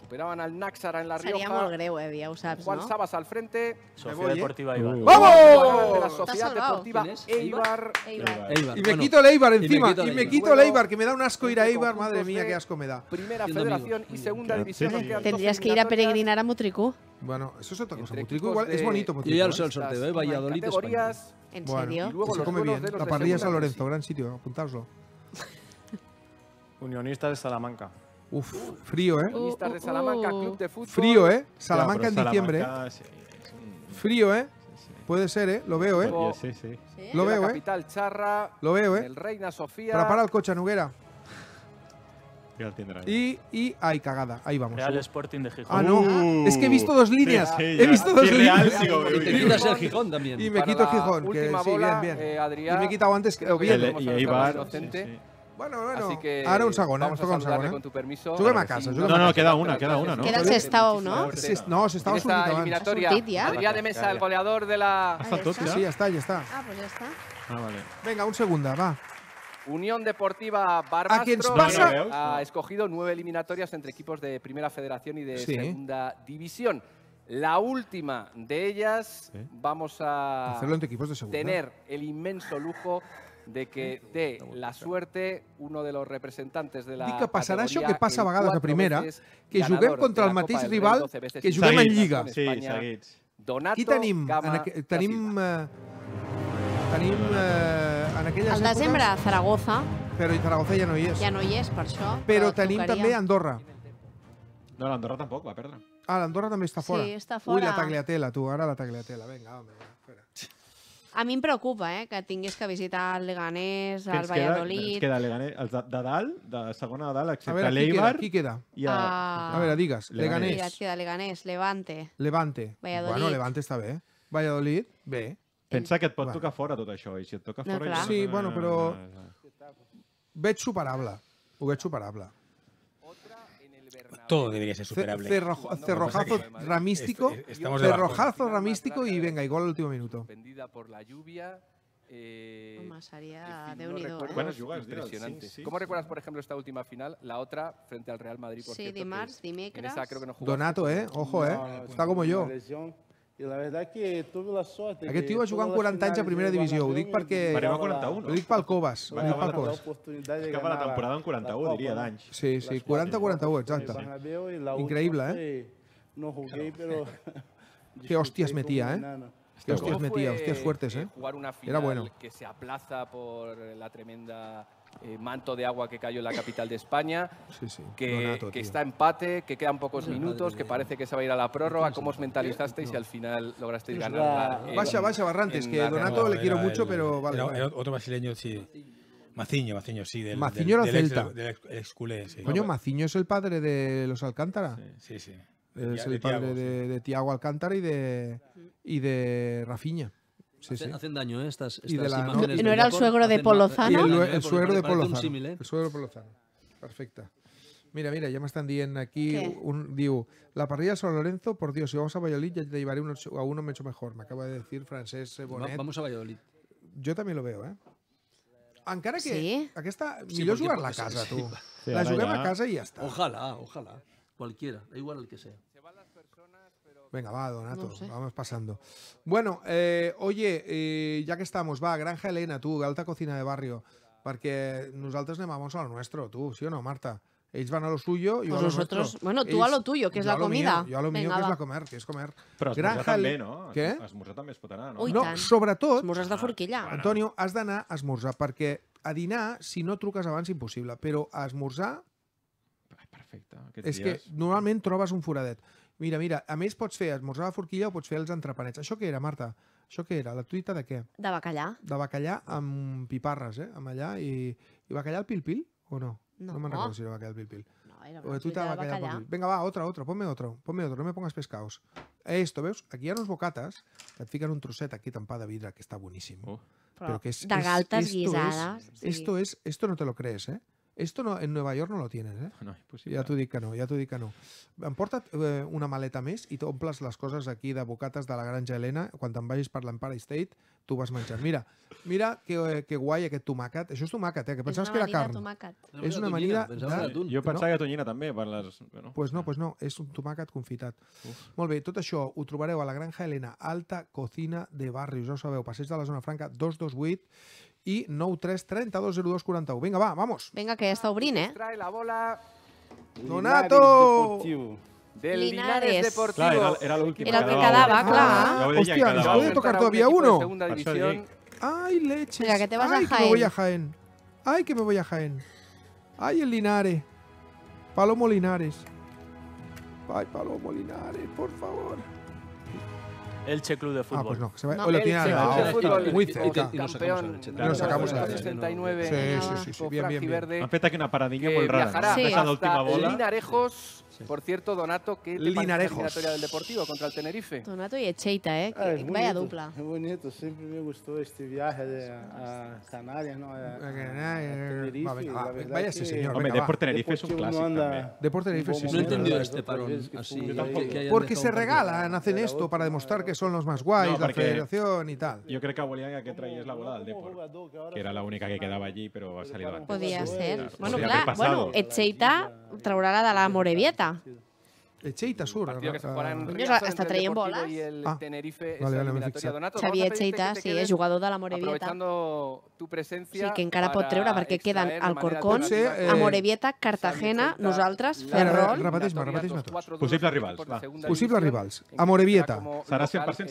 Superaban al Náxara en la Rioja. Sería muy greu, eh, via Usaps, Juan Sabas al frente. Sociedad ¿eh? Deportiva Eibar. ¡Vamos! De la Sociedad Deportiva Eibar. Y me quito el Eibar encima. Y me quito el Eibar, que me da un asco ir a pues Eibar. Madre mía, qué asco me da. Primera federación y segunda división. Tendrías que ir a peregrinar a Mutricú? Bueno, eso es otra cosa. Mutricú igual es bonito. Yo ya lo sé el sorteo, ¿eh? Valladolid, España. ¿En serio? y se come bien. La parrilla a Lorenzo, gran sitio. apuntaoslo. Unionistas de Salamanca. Uf, frío, ¿eh? Unionistas de Salamanca, club de fútbol. Frío, ¿eh? Salamanca en diciembre. ¿eh? Frío, ¿eh? Puede ser, ¿eh? Lo veo, ¿eh? Lo veo, ¿eh? Capital Charra. Lo veo, ¿eh? El Reina Sofía. Prepara el coche, Nuguera. Y, y hay cagada, ahí vamos. Real Sporting de Gijón. Ah, no. Uh. es que he visto dos líneas. he visto dos líneas. y te el Gijón también. Y me quito Gijón. Que, bola, bien, bien. Eh, y me he quitado antes. Que, bien. Y, y va. Bueno, bueno. Así que Ahora un sagón, ¿eh? vamos a un ¿eh? con tu permiso. que casa, No, no, queda una, queda una, ¿no? Queda el Sestao, ¿no? no, se está un eliminatoria, de Mesa, el goleador de la Ah, Sí, sí, ya está, ya está. Ah, pues ya está. Ah, vale. Venga, un segunda, va. Unión Deportiva Barbastro. Ha escogido nueve eliminatorias entre equipos de Primera Federación y de Segunda División. La última de ellas vamos a entre equipos de tener el inmenso lujo de que té la suerte uno de los representantes de la Dic que passarà això que passa a vegades a primera, que juguem contra el mateix rival que juguem en Lliga. Sí, seguits. Donato, Qui tenim? Gama, en tenim... Eh, tenim eh, en aquelles... El desembre, èpoques... Zaragoza. Però i Zaragoza ja no hi és. Ja no hi és, per això. Però, tenim tocaria. també Andorra. No, l'Andorra tampoc, va perdre. Ah, l'Andorra també està fora. Sí, està fora. Ui, la Tagliatela, tu, ara la Tagliatela. Vinga, home. A mi em preocupa, eh, que tinguis que visitar el Leganés, el ens Valladolid... Queda, ens queda Leganés, els de, de dalt, de segona de dalt, excepte a veure, qui queda? Qui queda? I a... Uh... A veure, digues. Leganés. Leganés. Et queda Leganés, Levante. Levante. Valladolid. Bueno, Levante està bé. Valladolid, bé. Pensa que et pot Va. tocar fora tot això, i si et toca fora... No, Ja... Sí, bueno, però- Veig superable. Ho veig superable. todo debería ser superable. cerrojazo ramístico, cerrojazo ramístico y venga, igual al último minuto. Vendida por la lluvia. haría de unido. impresionante. ¿Cómo recuerdas, por ejemplo, esta última final? La otra frente al Real Madrid. sí, cierto, Dimars, Dimecras. Donato, ¿eh? Ojo, ¿eh? Está como yo. I la veritat que tuve la sort... Aquest tio va jugar amb 40 anys a primera divisió, ho dic perquè... Va a 41. Ho dic pel Covas. Ho dic És que va la temporada en 41, diria, d'anys. Sí, sí, 40-41, exacte. Increïble, eh? No jugué, però... Qué hostias metía, eh? Qué hostias metía, hostias fuertes, eh, eh? Jugar una final Era bueno. que se aplaza por la tremenda Eh, manto de agua que cayó en la capital de España, que, está empate, que quedan pocos minutos, que parece que se va a ir a la prórroga. ¿Cómo os mentalizasteis y al final lograsteis ganar? vaya, vaya, Barrantes, que Donato le quiero mucho, pero vale. otro brasileño, sí. Maciño, Maciño, sí. Del, Maciño del, Celta. Coño, Maciño es el padre de los Alcántara. Sí, sí. Es el padre de, Tiago Alcántara y de, y de Rafiña hacen, daño ¿eh? estas, de imágenes. ¿No, era el suegro de Polozano? El, suegro de Polozano. El suegro de Perfecta. Mira, mira, ya me están diciendo aquí, un, digo, la parrilla de San Lorenzo, por Dios, si vamos a Valladolid ya te llevaré a uno me mejor. Me acaba de decir Francés Bonet. vamos a Valladolid. Yo también lo veo, eh? Encara que sí? aquesta... jugar la casa, tú la juguem a casa y ya está. Ojalá, ojalá. Cualquiera, da igual el que sea. Venga, va, Donato, no sé. vamos pasando. Bueno, eh, oye, eh, ya que estamos, va, Granja Elena, tú, alta cocina de barrio, porque nosaltres anem a a lo nuestro, tú, sí o no, Marta? Ells van a lo suyo y pues nosotros, nuestro. bueno, tú Ells, a lo tuyo, que es la comida. Mío, yo a lo Venga, mío, va. que és la comer, que es comer. Però Granja... també, no? Què? Esmorzar també es pot anar, no? Ui, no, sobretot... Esmorzars de forquilla. Ah, Antonio, has d'anar a esmorzar, perquè a dinar, si no truques abans, impossible, però a esmorzar... Perfecte. Aquests és dies... que normalment trobes un foradet. Mira, mira, a més pots fer esmorzar la forquilla o pots fer els entrepanets. Això què era, Marta? Això què era? La truita de què? De bacallà. De bacallà amb piparres, eh? Amb allà i... I bacallà al pil-pil o no? No, no me recordo si era bacallà al pil-pil. No, era una truita de bacallà. bacallà. Venga, va, otra, otra, ponme otra, ponme otra, no me pongas pescaos. Esto, veus? Aquí hi ha uns bocates que et fiquen un trosset aquí tampat de vidre que està boníssim. Oh. Però, Però que és, de galtes guisades. esto sí. esto, es, esto no te lo crees, eh? Esto no, en Nueva York no lo tienes, ¿eh? No, impossible. Ja t'ho dic que no, ja t'ho dic que no. Emporta eh, una maleta més i t'omples les coses aquí de bocates de la granja Helena. Quan te'n vagis per l'Empire State, tu vas menjar. Mira, mira que, eh, que guai aquest tomàquet. Això és tomàquet, eh? Que pensaves que era carn. No, és una amanida... De... Jo pensava no? que tonyina també. Per les... Bueno. Pues no, pues no. És un tomàquet confitat. Uf. Molt bé, tot això ho trobareu a la granja Helena, Alta Cocina de Barrios. Ja ho sabeu, passeig de la Zona Franca 228 y nou 3 32 02 41 venga va, vamos. Venga, que es está eh? Trae la bola... Donato! Del Linares, Deportivo. era, lo último el que quedaba, claro. Hostia, Ah, tocar todavía uno. Ay, leches. Mira, que te vas a Jaén. que me voy a Jaén. Ay, que me voy a Jaén. Ay, el Linares. Palomo Linares. Ay, Palomo Linares, por favor. Elche Club de Fútbol. Ah, pues no. Se va, Hoy lo tiene fútbol, muy cerca. Y, y, y, y nos sacamos el 69. Sí, sí, sí. bien, bien, bien. Me apetece que una paradilla muy rara. Viajará hasta última bola. Por cierto, Donato, que Linarejos. del Deportivo contra el Tenerife. Donato y Echeita, ¿eh? Ah, vaya dupla. Qué bonito, siempre me gustó este viaje a Canarias, ¿no? A, Canarias, Tenerife. Ah, vaya ese señor. Hombre, Deporte Tenerife es un clásico. ¿eh? Deporte Tenerife es un No entendido este parón. Así, porque se regalan, hacen esto para demostrar que son los más guays, la federación y tal. Yo creo que a Bolívar que traía la bola del Deportivo, que era la única que quedaba allí, pero ha salido antes. Podía ser. Bueno, claro, bueno, Echeita traurà la de la Morevieta. Echeita sur. Està traient boles. Ah, ah. vale, vale, Xavier Echeita, sí, és jugador de la Morevieta. tu presencia... Sí, que encara pot treure, perquè quedan Alcorcón, Amorevieta, eh, Amorebieta, Cartagena, nosaltres, Ferrol... Repeteix-me, repeteix rivals, Amorebieta.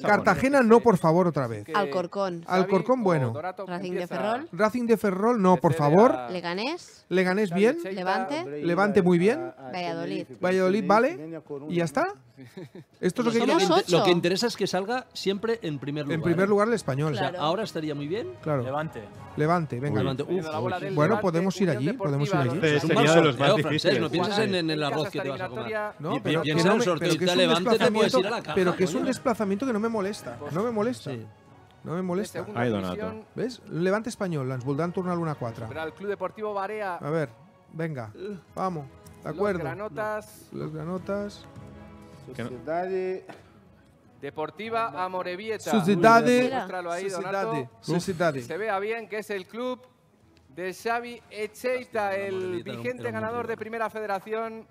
Cartagena no, por favor, otra vez. Alcorcón. Alcorcón, bueno. Racing de Ferrol. Racing de Ferrol, no, por favor. Leganés. Leganés, bien. Levante. Levante, muy bien. Valladolid. Valladolid, vale. ¿Y ya está? Esto es lo pues que, lo, que lo que, interesa es que salga siempre en primer lugar. En primer ¿eh? lugar, el español. Claro. O sea, ahora estaría muy bien. Claro. Levante. Levante, venga. Levante. Uf, Uf. bueno, podemos ir allí. Podemos ir allí. Este sería de los más difíciles. No pienses en, en, el arroz que te vas a comer. No, pero, piensa en no el sorteo de Levante, te puedes ir a la cama. Pero que es un desplazamiento que no me molesta. Pues no me molesta. Sí. No me molesta. Ay, Donato. ¿Ves? Levante español, ens voldran tornar l'1-4. Però el Club Deportivo Barea... A ver, venga, vamos, de acuerdo. Las granotas... Las granotas... Sociedad Deportiva Amorebieta. Sociedad. Pues, Se vea bien que es el club de Xavi Echeita, el vigente ganador de Primera Federación.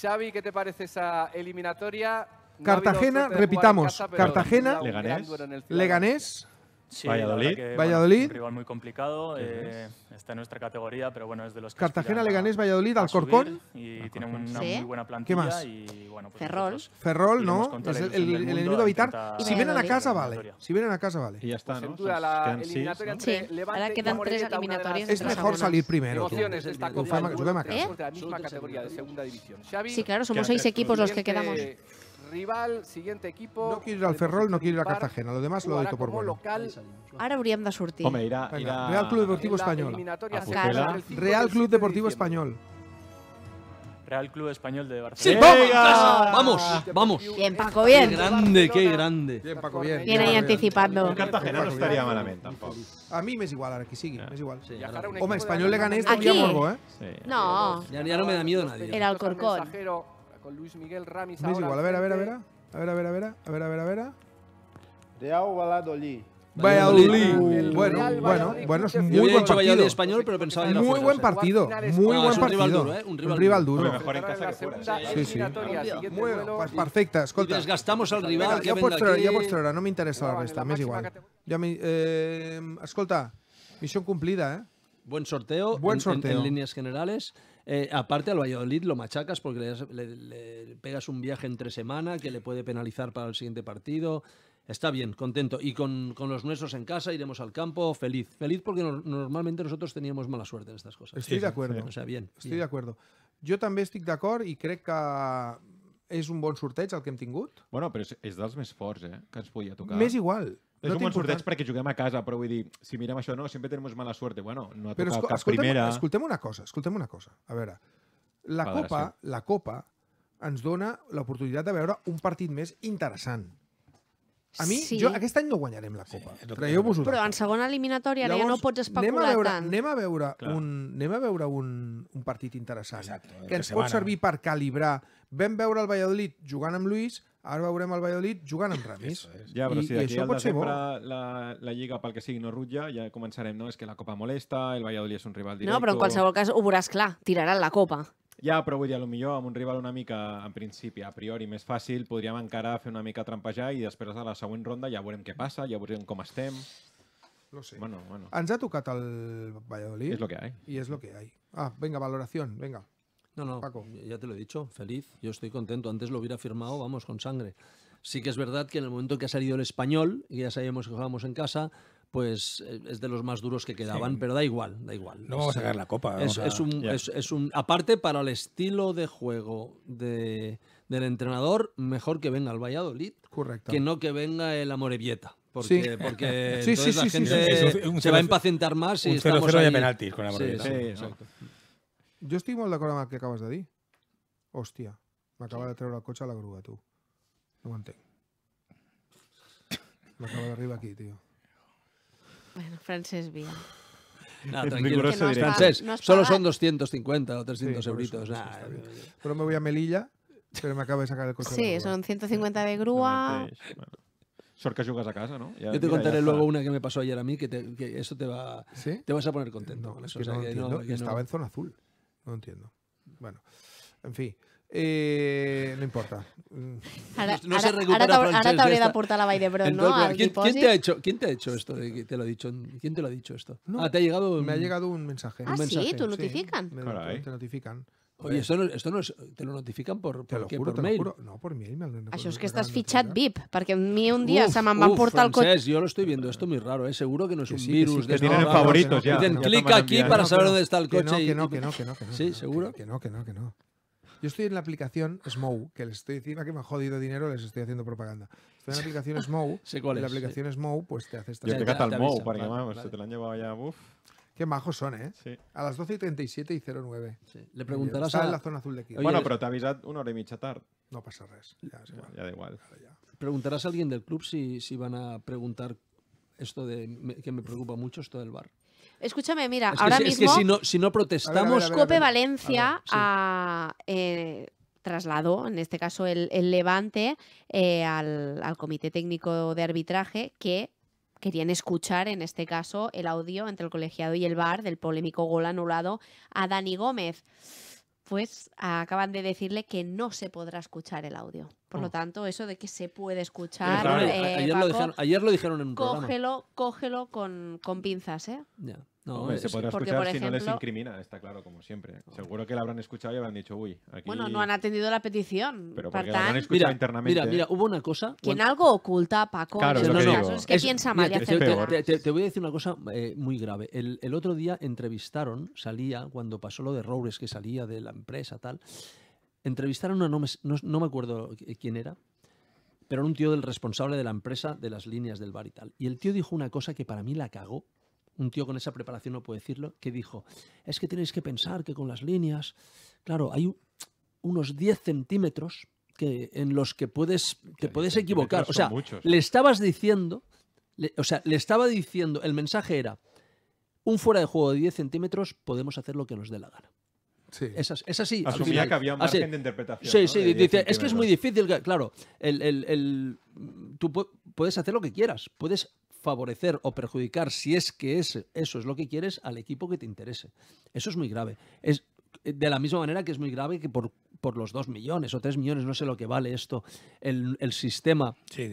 Xavi, ¿qué te parece esa eliminatoria? Cartagena, repitamos, Cartagena, Leganés, Leganés, Sí, Valladolid. Que, Valladolid. Bueno, un rival muy complicado. Eh, está en nuestra categoría, pero bueno, es de los que Cartagena, Leganés, Valladolid, Alcorcón. Y Alcorcón. tiene una ¿Sí? muy buena plantilla. ¿Qué más? Y, bueno, pues Ferrol. Ferrol, ¿no? Es el, el, el enemigo a evitar. Si vienen a casa, vale. Si vienen a casa, vale. Y ya está, ¿no? Duda, la eliminatoria entre sí. Levante Ahora quedan tres eliminatorias. Es mejor salir primero. Emociones, está con la misma categoría de segunda división. Sí, claro, somos seis equipos los que quedamos rival, siguiente equipo... No quiero ir al Ferrol, no quiero ir a Cartagena, lo demás lo dicho por bueno. Ahora Ara Surti. de Real Club Deportivo Español. Real Club Deportivo Español. Real Club Español de Barcelona. vamos! ¡Vamos! ¡Vamos! Bien, Paco, bien. Qué grande, qué grande. Bien, Paco, bien. ahí anticipando. En Cartagena no estaría malamente. tampoco. A me es igual, ara, sigue? Me es igual. Sí, Español le ganés, tindria morbo, eh? No. ya no me da miedo nadie. El Alcorcón con Luis Miguel Ramis. Luis ahora igual, a ver, a ver, a ver, a ver, a ver, a ver, a ver, a ver, a ver. Real Valladolid. Valladolid. Valladolid. Bueno, bueno, bueno, es muy buen partido. Valladolid español, pero pensaba en Muy buen partido, muy buen partido. Un rival duro, ¿eh? Un rival, duro. Mejor en casa que fuera. Sí, sí. Muy pues perfecta, escolta. I desgastamos al rival Mira, que ja pots treure, aquí. Ja pots treure, no m'interessa la resta, me es igual. Ja mi, eh, escolta, misión cumplida, eh? Buen sorteo, buen sorteo. en líneas generales. Eh, aparte al Valladolid lo machacas porque le, pegas un viaje entre semana que le puede penalizar para el siguiente partido. Está bien, contento. Y con, los nuestros en casa iremos al campo, feliz. Feliz porque normalmente nosotros teníamos mala suerte en estas cosas. estoy de acuerdo Sí. O sea, bien. acuerdo Yo también que es un buen sorteo el que hemos Bueno, pero es de los más fuertes eh, que igual. és no un bon sorteig perquè juguem a casa, però vull dir, si mirem això, no, sempre tenim mala sort. Bueno, no ha tocat cap escoltem, primera... Escoltem una cosa, escoltem una cosa. A veure, la Copa, la Copa ens dona l'oportunitat de veure un partit més interessant. A mi, sí. jo, aquest any no guanyarem la Copa. Sí, Traieu-vos Però en segona eliminatòria Llavors, ja no pots especular anem a veure, tant. Anem a veure, Clar. un, anem a veure un, un partit interessant Exacte, que ens pot setmana. servir per calibrar. Vam veure el Valladolid jugant amb Luis, Ara veurem el Valladolid jugant amb Ramis. Ja, però I, si d'aquí al desembre la, la Lliga, pel que sigui, no rutlla, ja començarem, no? És que la Copa molesta, el Valladolid és un rival directe... No, però en qualsevol cas ho veuràs clar, tiraran la Copa. Ja, però vull dir, millor amb un rival una mica, en principi, a priori, més fàcil, podríem encara fer una mica trampejar i després de la següent ronda ja veurem què passa, ja veurem com estem... No sé. Bueno, bueno. Ens ha tocat el Valladolid. És lo que hay. I és lo que hay. Ah, venga, valoració, venga. No, no, Paco. ya te lo he dicho, feliz, yo estoy contento. Antes lo hubiera firmado, vamos, con sangre. Sí que es verdad que en el momento que ha salido el español, y ya sabíamos que jugábamos en casa, pues eh, es de los más duros que quedaban, pero da igual, da igual. No vamos a sacar la copa. Es, un, es, un, aparte, para el estilo de juego de, del entrenador, mejor que venga el Valladolid que no que venga el Amorebieta. Porque, sí. porque entonces la gente se va a impacientar más. Y un 0-0 de penaltis con Amorebieta. exacto. Yo estic en la amb que acabas de Hostia, me acaba de traer el coche a la tú. tu. No Me entenc. de arriba aquí, tío. Bueno, Francesc bien. No, tranquilo. solo son 250 o 300 euros. euritos. Pero me voy a Melilla, pero me acaba de sacar el coche. Sí, son 150 de grúa. Sort que a casa, ¿no? Yo te contaré luego una que me pasó ayer a mí, que, eso te va... ¿Sí? Te vas a poner contento. con eso, estaba en zona azul. No entiendo. Bueno, en fin, eh, no importa. Ahora, no, se recupera ahora, te habré de aportar la puerta ¿no? Al ¿Quién, ¿quién, te ha hecho, ¿Quién te ha hecho esto? te lo ha dicho, ¿Quién te lo ha dicho esto? No. Ah, te ha llegado un... Me ha llegado un mensaje. Ah, sí, tú notifican. te notifican. Oye, esto, no, esto te lo notifican por, te lo juro, por te mail? Lo juro. No, por mail. Me no, Eso es que estás fichado VIP, porque a mi un día se me'n por portar coche. yo lo estoy viendo, esto es muy raro, ¿eh? Seguro que no es un virus. tienen no, favoritos ya. Dicen, clic aquí para saber dónde está el coche. Que no, que no, que no. ¿Sí, seguro? Que no, que no, que no. Yo estoy en la aplicación Smow, que les estoy diciendo que me ha jodido dinero, les estoy haciendo propaganda. Estoy en la aplicación Smow. sé la aplicación Smow, pues te hace esta. Yo te cata el Mow, para que se te la han llevado ya. uff. Qué majos son, ¿eh? A las 12.37 y 09. Le preguntarás a... la zona azul de aquí. bueno, pero te avisad una hora y media tarde. No pasa res. Ya, da igual. Preguntarás a alguien del club si, van a preguntar esto de que me preocupa mucho, esto del bar. Escúchame, mira, ahora mismo... Es que si no, protestamos... Valencia a... Eh, trasladó, en este caso el, Levante, eh, al, Comité Técnico de Arbitraje que querían escuchar, en este caso, el audio entre el colegiado y el bar del polémico gol anulado a Dani Gómez. Pues acaban de decirle que no se podrá escuchar el audio. Por lo oh. tanto, eso de que se puede escuchar. Eh, ayer, lo dijeron, en un cógelo, Cógelo con, con pinzas, ¿eh? No, se podrá escuchar si no les incrimina, está claro, como siempre. Seguro que la habrán escuchado y habrán dicho, uy, aquí... Bueno, no han atendido la petición. Pero porque la han escuchado internamente. Mira, hubo una cosa... Quien algo oculta, Paco, claro, no, es que piensa mal te, voy a decir una cosa eh, muy grave. El, otro día entrevistaron, salía, cuando pasó lo de Roures, que salía de la empresa, tal, entrevistaron a, no me, no me acuerdo quién era, pero era un tío del responsable de la empresa de las líneas del bar y tal. Y el tío dijo una cosa que para mí la cagó un tío con esa preparación no puede decirlo, que dijo, es que tenéis que pensar que con las líneas, claro, hay unos 10 centímetros que, en los que puedes, te puedes equivocar. O sea, le estabas diciendo, o sea, le estaba diciendo, el mensaje era, un fuera de juego de 10 centímetros podemos hacer lo que nos dé la gana. Sí. Es, así. Asumía que había margen de interpretación. Sí, sí, dice, es que es muy difícil, claro, el, tú puedes hacer lo que quieras, puedes favorecer o perjudicar, si es que es, eso es lo que quieres, al equipo que te interese. Eso es muy grave. Es eh, de la misma manera que es muy grave que por por los 2 millones o 3 millones, no sé lo que vale esto, el, sistema. Sí,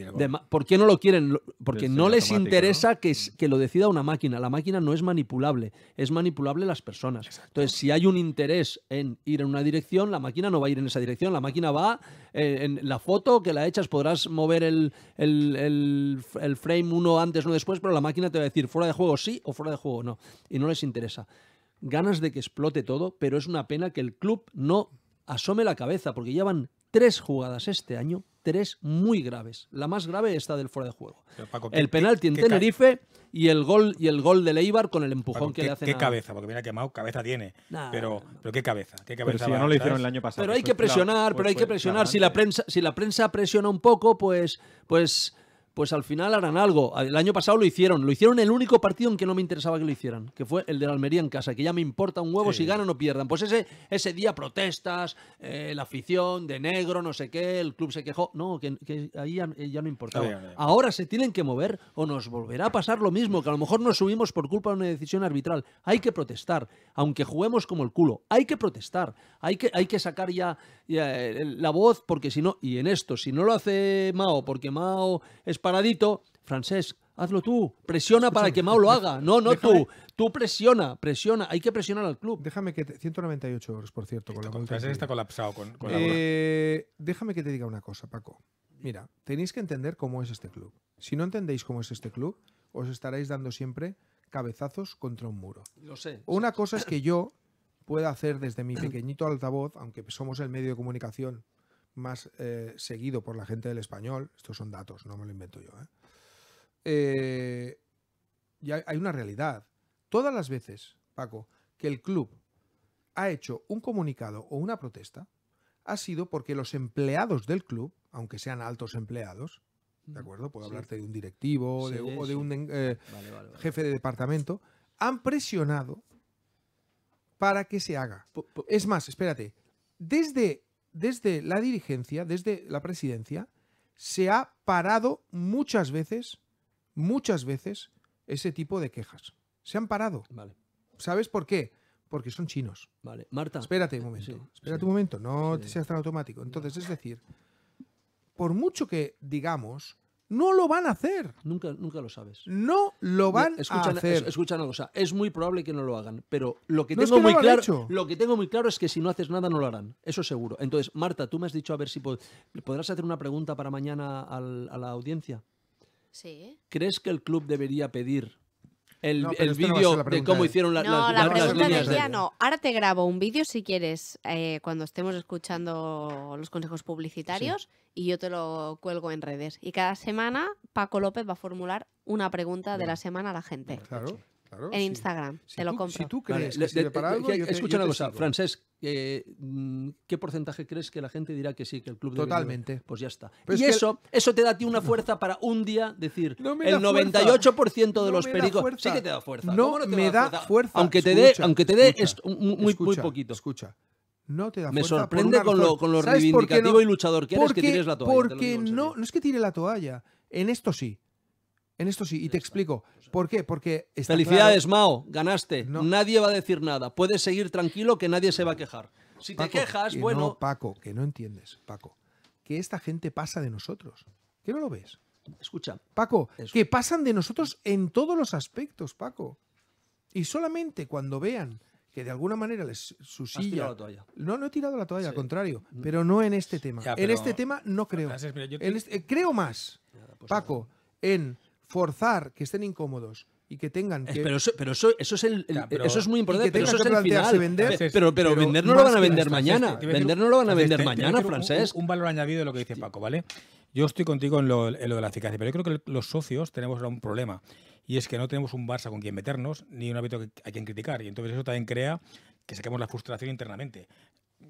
¿Por qué no lo quieren? Porque no les interesa Que, mm. que, lo decida una máquina. La máquina no es manipulable, es manipulable las personas. Entonces, si hay un interés en ir en una dirección, la máquina no va a ir en esa dirección, la máquina va eh, en la foto que la echas, podrás mover el, el frame uno antes, uno después, pero la máquina te va a decir fuera de juego sí o fuera de juego no. Y no les interesa ganas de que explote todo, pero es una pena que el club no asome la cabeza, porque llevan tres jugadas este año, tres muy graves. La más grave está del fuera de juego. el penalti en Tenerife y el gol y el gol de Leibar con el empujón que le hacen. ¿Qué cabeza? Porque mira quemado, cabeza tiene. pero, qué cabeza, qué cabeza. no lo hicieron el año pasado. Pero hay que pues, presionar, pero pues hay que presionar. Si la prensa, si la prensa presiona un poco, pues, pues pues al final harán algo. El año pasado lo hicieron, lo hicieron el único partido en que no me interesaba que lo hicieran, que fue el de la Almería en casa, que ya me importa un huevo si ganan o pierdan. Pues ese, ese día protestas, eh, la afición de negro, no sé qué, el club se quejó. No, que, ahí ya, eh, no importaba. Ahora se tienen que mover o nos volverá a pasar lo mismo, que a lo mejor nos subimos por culpa de una decisión arbitral. Hay que protestar, aunque juguemos como el culo, hay que protestar, hay que, hay que sacar ya, ya eh, la voz, porque si no, y en esto, si no lo hace Mao, porque Mao es paradito, Francés, hazlo tú, presiona para que Mau lo haga, no, no tú, tú presiona, presiona, hay que presionar al club. Déjame que, te, 198 horas, por cierto, con la colapsado con, eh, Déjame que te diga una cosa, Paco. Mira, tenéis que entender cómo es este club. Si no entendéis cómo es este club, os estaréis dando siempre cabezazos contra un muro. Lo sé. Una cosa es que yo pueda hacer desde mi pequeñito altavoz, aunque somos el medio de comunicación más eh, seguido por la gente del español, estos son datos, no me lo invento yo, ¿eh? Eh, y hay una realidad. Todas las veces, Paco, que el club ha hecho un comunicado o una protesta, ha sido porque los empleados del club, aunque sean altos empleados, ¿de acuerdo? Puedo hablarte de un directivo de, o de un jefe de departamento, han presionado para que se haga. es más, espérate, desde desde la dirigencia, desde la presidencia, se ha parado muchas veces, muchas veces, ese tipo de quejas. Se han parado. Vale. ¿Sabes por qué? Porque son chinos. Vale. Marta. Espérate un momento. espérate un momento. No te seas tan automático. Entonces, es decir, por mucho que digamos no lo van a hacer. Nunca, nunca lo sabes. No lo van a hacer. escucha cosa, es muy probable que no lo hagan, pero lo que, tengo muy claro, lo que tengo muy claro es que si no haces nada no lo harán, eso seguro. Entonces, Marta, tú me has dicho a ver si podrás hacer una pregunta para mañana a la audiencia. Sí. ¿Crees que el club debería pedir el, vídeo de cómo hicieron la, no, las, la, pregunta no. Ahora te grabo un vídeo si quieres eh, cuando estemos escuchando los consejos publicitarios y yo te lo cuelgo en redes. Y cada semana Paco López va a formular una pregunta de la semana a la gente. Claro en Instagram, se te lo compro. Si tú crees que algo, Escucha cosa, eh, ¿qué porcentaje crees que la gente dirá que sí, que el club Totalmente. pues ya está. y eso, eso te da a ti una fuerza para un día decir, el 98% de los pericos... Sí que te da fuerza. No, me da, fuerza? Aunque te dé, aunque te dé muy, muy poquito. Escucha, no te da Me sorprende con lo, reivindicativo y luchador que eres que tires la toalla. Porque no, no es que tire la toalla. En esto sí. En esto sí. Y te explico. ¿Por qué? Porque. Felicidades, Mao, ganaste. Nadie va a decir nada. Puedes seguir tranquilo que nadie se va a quejar. Si te quejas, bueno. No, Paco, que no entiendes, Paco. Que esta gente pasa de nosotros. ¿Qué no lo ves? Escucha. Paco, que pasan de nosotros en todos los aspectos, Paco. Y solamente cuando vean que de alguna manera les, su silla... la toalla. No, no he tirado la toalla, al contrario. Mm. Pero no en este tema. en este tema no creo. Este, eh, creo más, pues Paco, en forzar que estén incómodos y que tengan Pero eso, pero eso, eso es eso es muy importante, pero eso es Vender, pero, vender no lo van a vender mañana. vender no lo van a vender mañana, francés Un, valor añadido de lo que dice Paco, ¿vale? Yo estoy contigo en lo, en lo de la eficacia, pero yo creo que los socios tenemos ahora un problema. Y es que no tenemos un Barça con quien meternos, ni un hábito a quien criticar. Y entonces eso también crea que saquemos la frustración internamente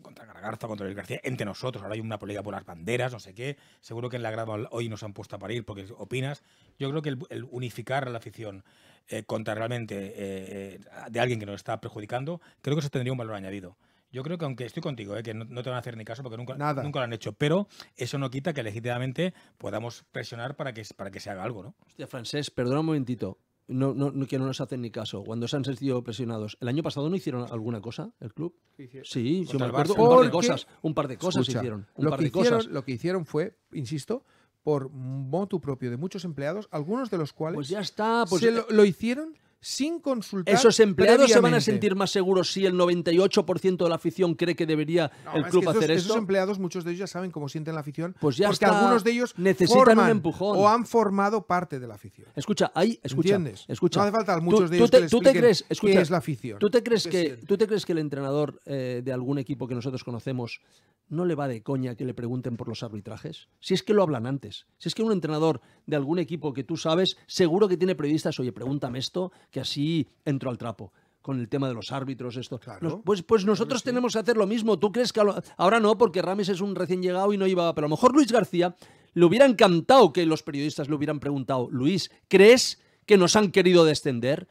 contra Garagarza, contra Luis García, entre nosotros. Ahora hay una polémica por las banderas, no sé qué. Seguro que en la grada hoy nos han puesto a parir porque opinas. Yo creo que el, unificar a la afición eh, contra realmente eh, de alguien que nos está perjudicando, creo que eso tendría un valor añadido. Yo creo que aunque estoy contigo, eh, que no, te van a hacer ni caso porque nunca, nunca lo han hecho, pero eso no quita que legítimamente podamos presionar para que, para que se haga algo, ¿no? Hostia, Francés, perdona un momentito no, no, que no nos hacen ni caso, cuando se han sentido presionados. ¿El año pasado no hicieron alguna cosa el club? Sí, me acuerdo. Un par de cosas, un par de cosas hicieron. Un lo, par que de hicieron cosas. lo que hicieron fue, insisto, por motu propio de muchos empleados, algunos de los cuales pues ya está, pues, lo, hicieron sin consultar. Esos empleados se van a sentir más seguros si el 98% de la afición cree que debería el club hacer esos, esto. Esos empleados, muchos de ellos ya saben cómo sienten la afición, pues ya porque algunos de ellos necesitan un empujón o han formado parte de la afición. Escucha, ahí, escucha, escucha. No hace falta muchos de ellos te, que les crees, escucha, qué es la afición. ¿Tú te crees que tú te crees que el entrenador eh, de algún equipo que nosotros conocemos no le va de coña que le pregunten por los arbitrajes? Si es que lo hablan antes, si es que un entrenador de algún equipo que tú sabes seguro que tiene periodistas, oye, pregúntame esto que así entro al trapo con el tema de los árbitros, esto. pues, pues nosotros tenemos que hacer lo mismo. ¿Tú crees que ahora no? Porque Rames es un recién llegado y no iba. Pero a lo mejor Luis García le hubiera encantado que los periodistas le hubieran preguntado, Luis, ¿crees que nos han querido descender?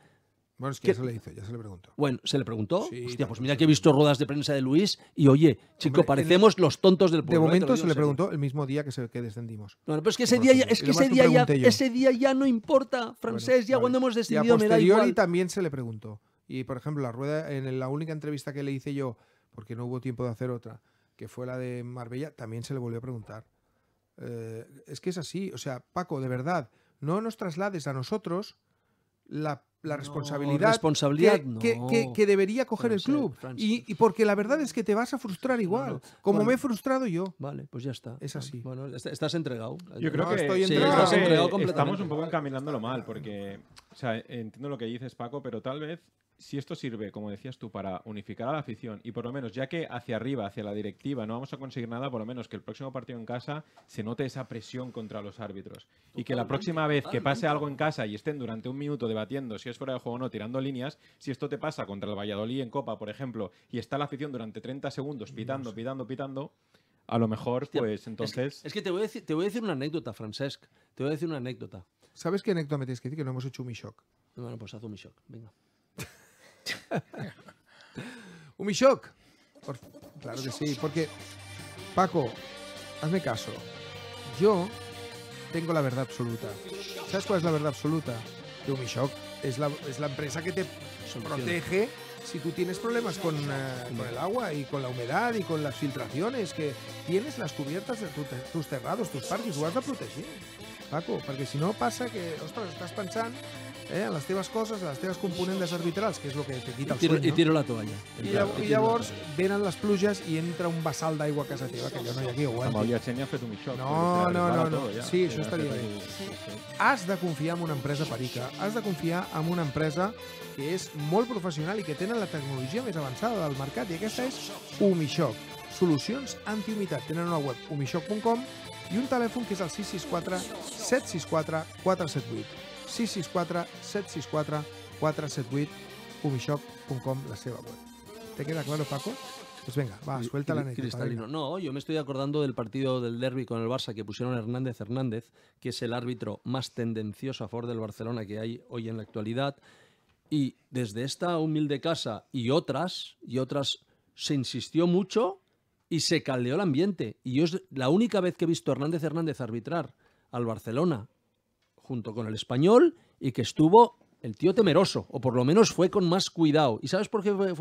Bueno, es que ya se le hizo, ya se le preguntó. Bueno, ¿se le preguntó? Hostia, pues mira que he visto ruedas de prensa de Luis y oye, chico, parecemos los tontos del pueblo. De ¿eh? momento se le preguntó el mismo día que, descendimos. Bueno, pero es que ese día ya, es que ese día ya, ese día ya no importa, francés, ya cuando hemos decidido me da igual. Y también se le preguntó. Y por ejemplo, la rueda en la única entrevista que le hice yo, porque no hubo tiempo de hacer otra, que fue la de Marbella, también se le volvió a preguntar. Eh, es que es así, o sea, Paco, de verdad, no nos traslades a nosotros la la responsabilidad, que, debería coger el club. Y, porque la verdad es que te vas a frustrar igual, como me he frustrado yo. Vale, pues ya está. Es así. Bueno, estás entregado. Yo creo que estoy entregado. estamos un poco encaminándolo mal, porque o sea, entiendo lo que dices, Paco, pero tal vez si esto sirve, como decías tú, para unificar a la afición y por lo menos, ya que hacia arriba, hacia la directiva, no vamos a conseguir nada, por lo menos que el próximo partido en casa se note esa presión contra los árbitros. y que la próxima vez que pase algo en casa y estén durante un minuto debatiendo si es fuera de juego o no, tirando líneas, si esto te pasa contra el Valladolid en Copa, por ejemplo, y está la afición durante 30 segundos pitando, pitando, pitando, a lo mejor, pues entonces... Es que, te, voy a decir, te voy a decir una anécdota, Francesc. Te voy a decir una anécdota. ¿Sabes qué anécdota me tienes que decir? Que no hemos hecho un shock. Bueno, pues haz un shock. Venga. un shock Por... Claro que sí, porque, Paco, hazme caso. Yo tengo la verdad absoluta. ¿Sabes cuál es la verdad absoluta? Que Umishock es la, es la empresa que te protege si tú tienes problemas eh, con, el agua y con la humedad y con las filtraciones, que tienes las cubiertas de tus terrados, tus parques, guarda has Paco, porque si no pasa que, estás estás pensando eh, les teves coses, les teves components arbitrals, que és el que te quita el I tiro, no? I tiro la toalla. I, llavors, I llavors venen les pluges i entra un basal d'aigua a casa teva, que jo no hi ha aquí, ho Amb el Yaceny ha fet un xoc. No, eh, no, no, no. Ja. Sí, això estaria bé. Has de confiar en una empresa perica, has de confiar en una empresa que és molt professional i que tenen la tecnologia més avançada del mercat, i aquesta és Umishock. Solucions antihumitat. Tenen una web umishock.com i un telèfon que és el 664 764 478. 664 764 478 la seva web. ¿Te queda claro, Paco? Pues venga, va, suelta la Cristalino, No, yo me estoy acordando del partido del derby con el Barça que pusieron Hernández Hernández, que es el árbitro más tendencioso a favor del Barcelona que hay hoy en la actualidad. Y desde esta humilde casa y otras, y otras, se insistió mucho y se caldeó el ambiente. Y yo es la única vez que he visto Hernández Hernández arbitrar al Barcelona junto con el español y que estuvo el tío temeroso, o por lo menos fue con más cuidado. ¿Y sabes por qué fue?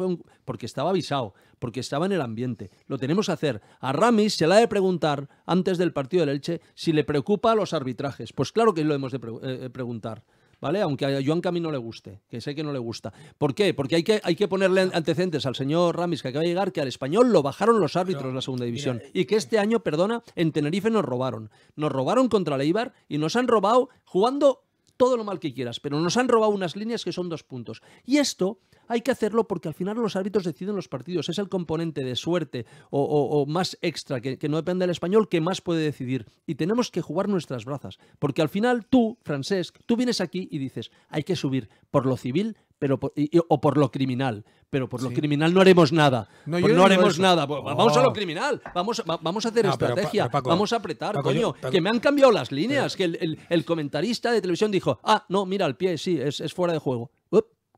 Porque estaba avisado, porque estaba en el ambiente. Lo tenemos que hacer. A Ramis se le ha de preguntar antes del partido del Elche si le preocupa a los arbitrajes. Pues claro que lo hemos de eh, eh, preguntar. ¿vale? Aunque a Joan Camino no le guste, que sé que no le gusta. ¿Por qué? Porque hay que, hay que ponerle antecedentes al señor Ramis, que acaba de llegar, que al español lo bajaron los árbitros de la segunda división. Eh, y que este año, perdona, en Tenerife nos robaron. Nos robaron contra Leibar y nos han robado jugando todo lo mal que quieras, pero nos han robado unas líneas que son dos puntos. Y esto hay que hacerlo porque al final los árbitros deciden los partidos. Es el componente de suerte o, más extra que, que, no depende del español que más puede decidir. Y tenemos que jugar nuestras brazas. Porque al final tú, Francesc, tú vienes aquí y dices, hay que subir por lo civil, pero o por lo criminal. Pero por lo criminal no haremos nada. No, haremos nada. Vamos a lo criminal. Vamos, vamos a hacer estrategia. vamos a apretar, coño. que me han cambiado las líneas. que el, comentarista de televisión dijo, ah, no, mira, el pie sí, es, fuera de juego.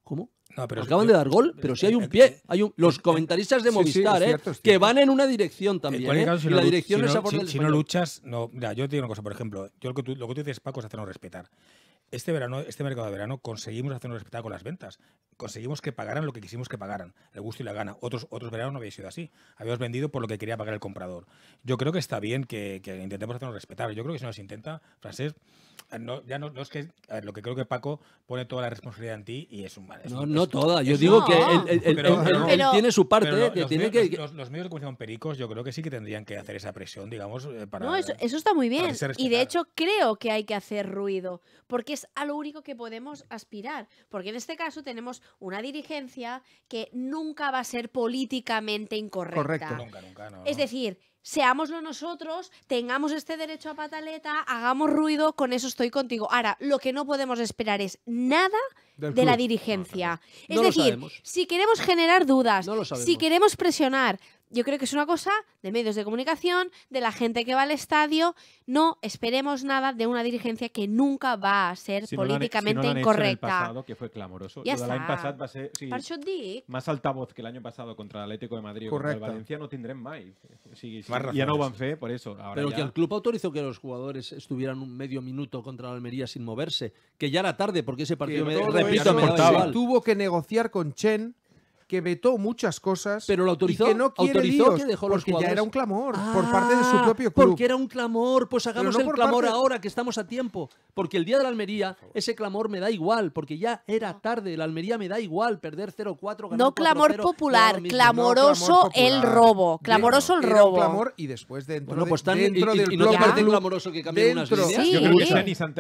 ¿Cómo? Acaban de dar gol, pero sí hay un eh, pie. Eh, hay un, los eh, comentaristas de Movistar, que van en una dirección también. si la dirección luchas, no. Mira, yo te digo una cosa, por ejemplo, yo lo que lo que tú dices, Paco, es hacernos respetar este verano, este mercado de verano, conseguimos hacernos respetar con las ventas. Conseguimos que pagaran lo que quisimos que pagaran, el gusto y la gana. Otros, otros veranos no había sido así. Habíamos vendido por lo que quería pagar el comprador. Yo creo que está bien que, intentemos hacernos respetar. Yo creo que si nos intenta, francés, eh, ya no, es que. Eh, lo que creo que Paco pone toda la responsabilidad en ti y es un mal. No, no toda. Yo digo que él, tiene su parte. Eh, que los, tiene medios, que... Los, de comunicación pericos, yo creo que sí que tendrían que hacer esa presión, digamos, para. No, eso, eso está muy bien. Y de hecho, creo que hay que hacer ruido. Porque a lo único que podemos aspirar, porque en este caso tenemos una dirigencia que nunca va a ser políticamente incorrecta. Correcto. Nunca, nunca, es decir, seámoslo nosotros, tengamos este derecho a pataleta, hagamos ruido, con eso estoy contigo. Ahora, lo que no podemos esperar es nada de la dirigencia. es decir, si queremos generar dudas, si queremos presionar, yo creo que es una cosa de medios de comunicación, de la gente que va al estadio. No esperemos nada de una dirigencia que nunca va a ser políticamente no han, El pasado, que fue clamoroso. año pasado va ser... Más altavoz que el año pasado contra el Atlético de Madrid contra el Valencia no tendrán más. no van fe, por eso. Pero que el club autorizó que los jugadores estuvieran un medio minuto contra la Almería sin moverse, que ya era tarde porque ese partido, que repito, Tuvo que negociar con Chen que vetó muchas cosas. Pero lo autorizó. Y no quiere autorizó que dejó los Porque ya era un clamor ah, por parte de su propio club. Porque era un clamor, pues hagamos el clamor ahora que estamos a tiempo. Porque el día de la Almería, ese clamor me da igual, porque ya era tarde. La Almería me da igual perder 0-4. No clamor popular, clamoroso el robo. Clamoroso el robo. Era clamor y después dentro, pues dentro del club y propio club. clamoroso que cambia unas Yo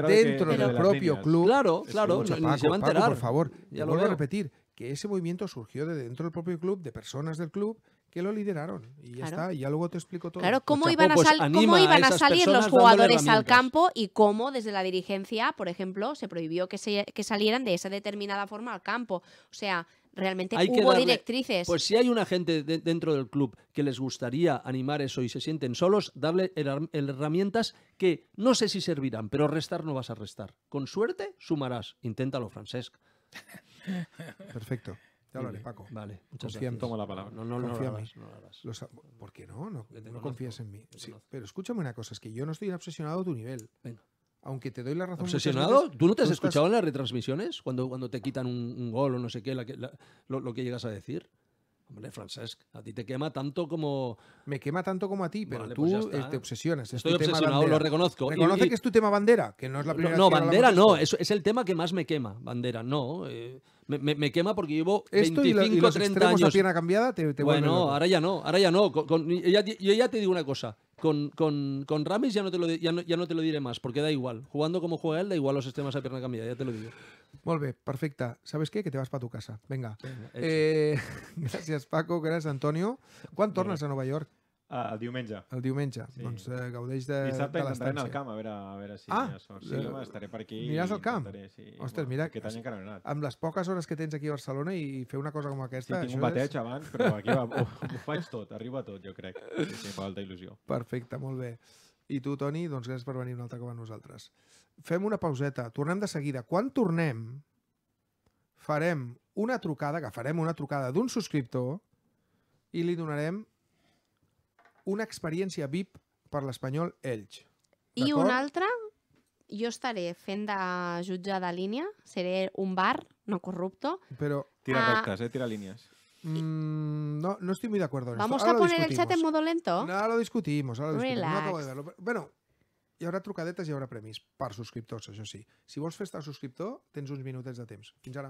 dentro del propio club. Claro, claro. se va a enterar. por favor, ya lo voy a repetir ese movimiento surgió de dentro del propio club, de personas del club que lo lideraron y ya está, y ya luego te explico todo. Claro, cómo, pues iban a, salir los jugadores al campo y cómo desde la dirigencia, por ejemplo, se prohibió que, se, salieran de esa determinada forma al campo. O sea, realmente hubo directrices. Pues si hay una gente dentro del club que les gustaría animar eso y se sienten solos, darle herramientas que no sé si servirán, pero restar no vas a restar. Con suerte sumarás. Inténtalo, Francesc. Perfecto. Ya hablaré, Paco. Vale, muchas Tomo la palabra. No, no, en mí. ¿Por qué no? No, confías en mí. pero escúchame una cosa, es que yo no estoy obsesionado a tu nivel. Aunque te doy la razón. ¿Obsesionado? ¿Tú no te has escuchado en las retransmisiones? Cuando, cuando te quitan un, gol o no sé qué, lo, que llegas a decir. Hombre, Francesc, a ti te quema tanto como. Me quema tanto como a ti, pero tú pues eh, te ¿eh? obsesionas. Estoy obsesionado, lo reconozco. Reconoce que es tu tema bandera, que no es la primera No, bandera no, es, es, el tema que más me quema, bandera, no. Eh, me, me, quema porque llevo Esto 25, y y 30 años. La pierna cambiada te, te bueno, ahora ya no, ahora ya no. Con, yo ya te digo una cosa. Con, con, Ramis ya no, te lo, ya, no, te lo diré más, porque da igual. Jugando como juega él, da igual los sistemas a pierna cambiada, ya te lo digo. Volve, perfecta. ¿Sabes qué? Que te vas para tu casa. Venga. Eh, gracias, Paco. Gracias, Antonio. ¿Cuándo tornas a Nueva York? Ah, el diumenge. El diumenge. Sí. Doncs eh, gaudeix de Dissabte de intentaré anar al camp, a veure, a veure si ah, hi ha sort. Sí, home, estaré per aquí. Aniràs al camp? Sí. Ostres, mira, bueno, any encara no he anat. amb les poques hores que tens aquí a Barcelona i fer una cosa com aquesta... Sí, tinc un bateig és... abans, però aquí va, ho, ho faig tot, arriba tot, jo crec. Sí, sí, falta il·lusió. Perfecte, molt bé. I tu, Toni, doncs gràcies per venir un altre cop a nosaltres. Fem una pauseta, tornem de seguida. Quan tornem, farem una trucada, que farem una trucada d'un subscriptor i li donarem una experiència VIP per l'Espanyol Elx. I un altre, jo estaré fent de jutge de línia, seré un bar, no corrupto. Però... Tira ah. rectes, eh? Tira línies. Mm, no, no estoy muy de acuerdo. En ¿Vamos esto. a poner el chat en modo lento? No, lo discutimos, ahora lo discutimos. No acabo de verlo. Bueno, hi haurà trucadetes i hi haurà premis per subscriptors, això sí. Si vols fer-te subscriptor, tens uns minutets de temps. Fins ara.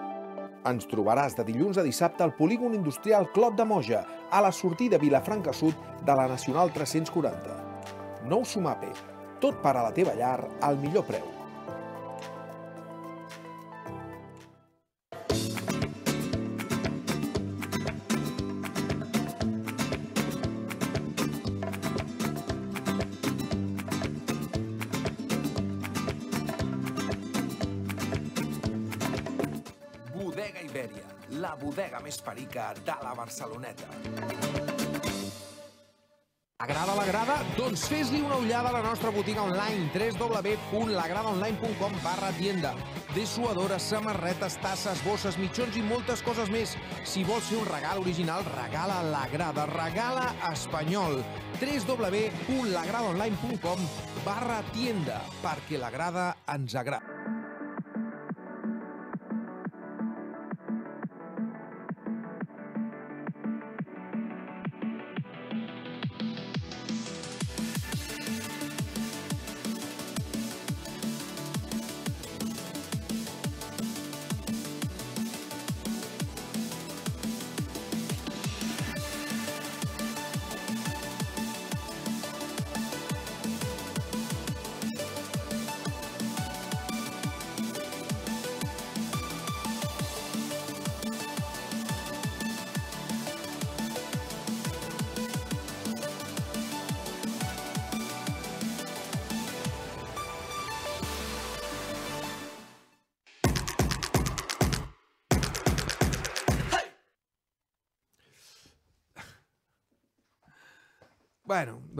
Ens trobaràs de dilluns a dissabte al polígon industrial Clot de Moja, a la sortida Vilafranca Sud de la Nacional 340. Nou Sumape, tot per a la teva llar al millor preu. música de la Barceloneta. Agrada la grada? Doncs fes-li una ullada a la nostra botiga online www.lagradaonline.com barra tienda. Dessuadores, samarretes, tasses, bosses, mitjons i moltes coses més. Si vols fer un regal original, regala la grada, regala espanyol. www.lagradaonline.com barra tienda, perquè la grada ens agrada.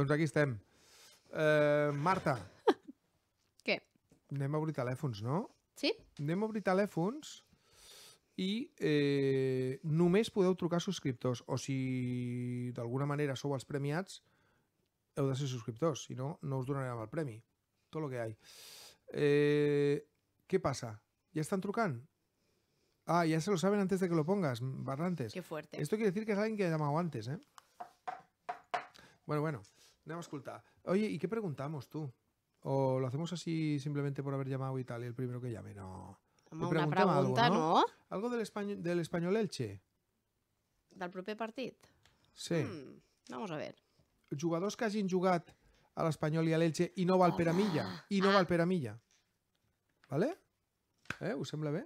Doncs aquí estem. Uh, Marta. Què? Anem a obrir telèfons, no? Sí. Anem a obrir telèfons i eh, només podeu trucar subscriptors. O si d'alguna manera sou els premiats, heu de ser subscriptors. Si no, no us donarem el premi. Tot el que hi ha. Eh, què passa? Ja estan trucant? Ah, ya se lo saben antes de que lo pongas, Barrantes. Qué fuerte. Esto quiere decir que es alguien que ha llamado antes, ¿eh? Bueno, bueno. Anem a escoltar. Oye, ¿y qué preguntamos tú? ¿O lo hacemos así simplemente por haber llamado y tal y el primero que llame? No. Home, una pregunta, algo, no? no? Algo del, español, del Español Elche? Del proper partit? Sí. Hmm, vamos a ver. Jugadors que hagin jugat a l'Espanyol i a l'Elche i no val per a milla. I no ah. val per a milla. Vale? Eh, us sembla bé?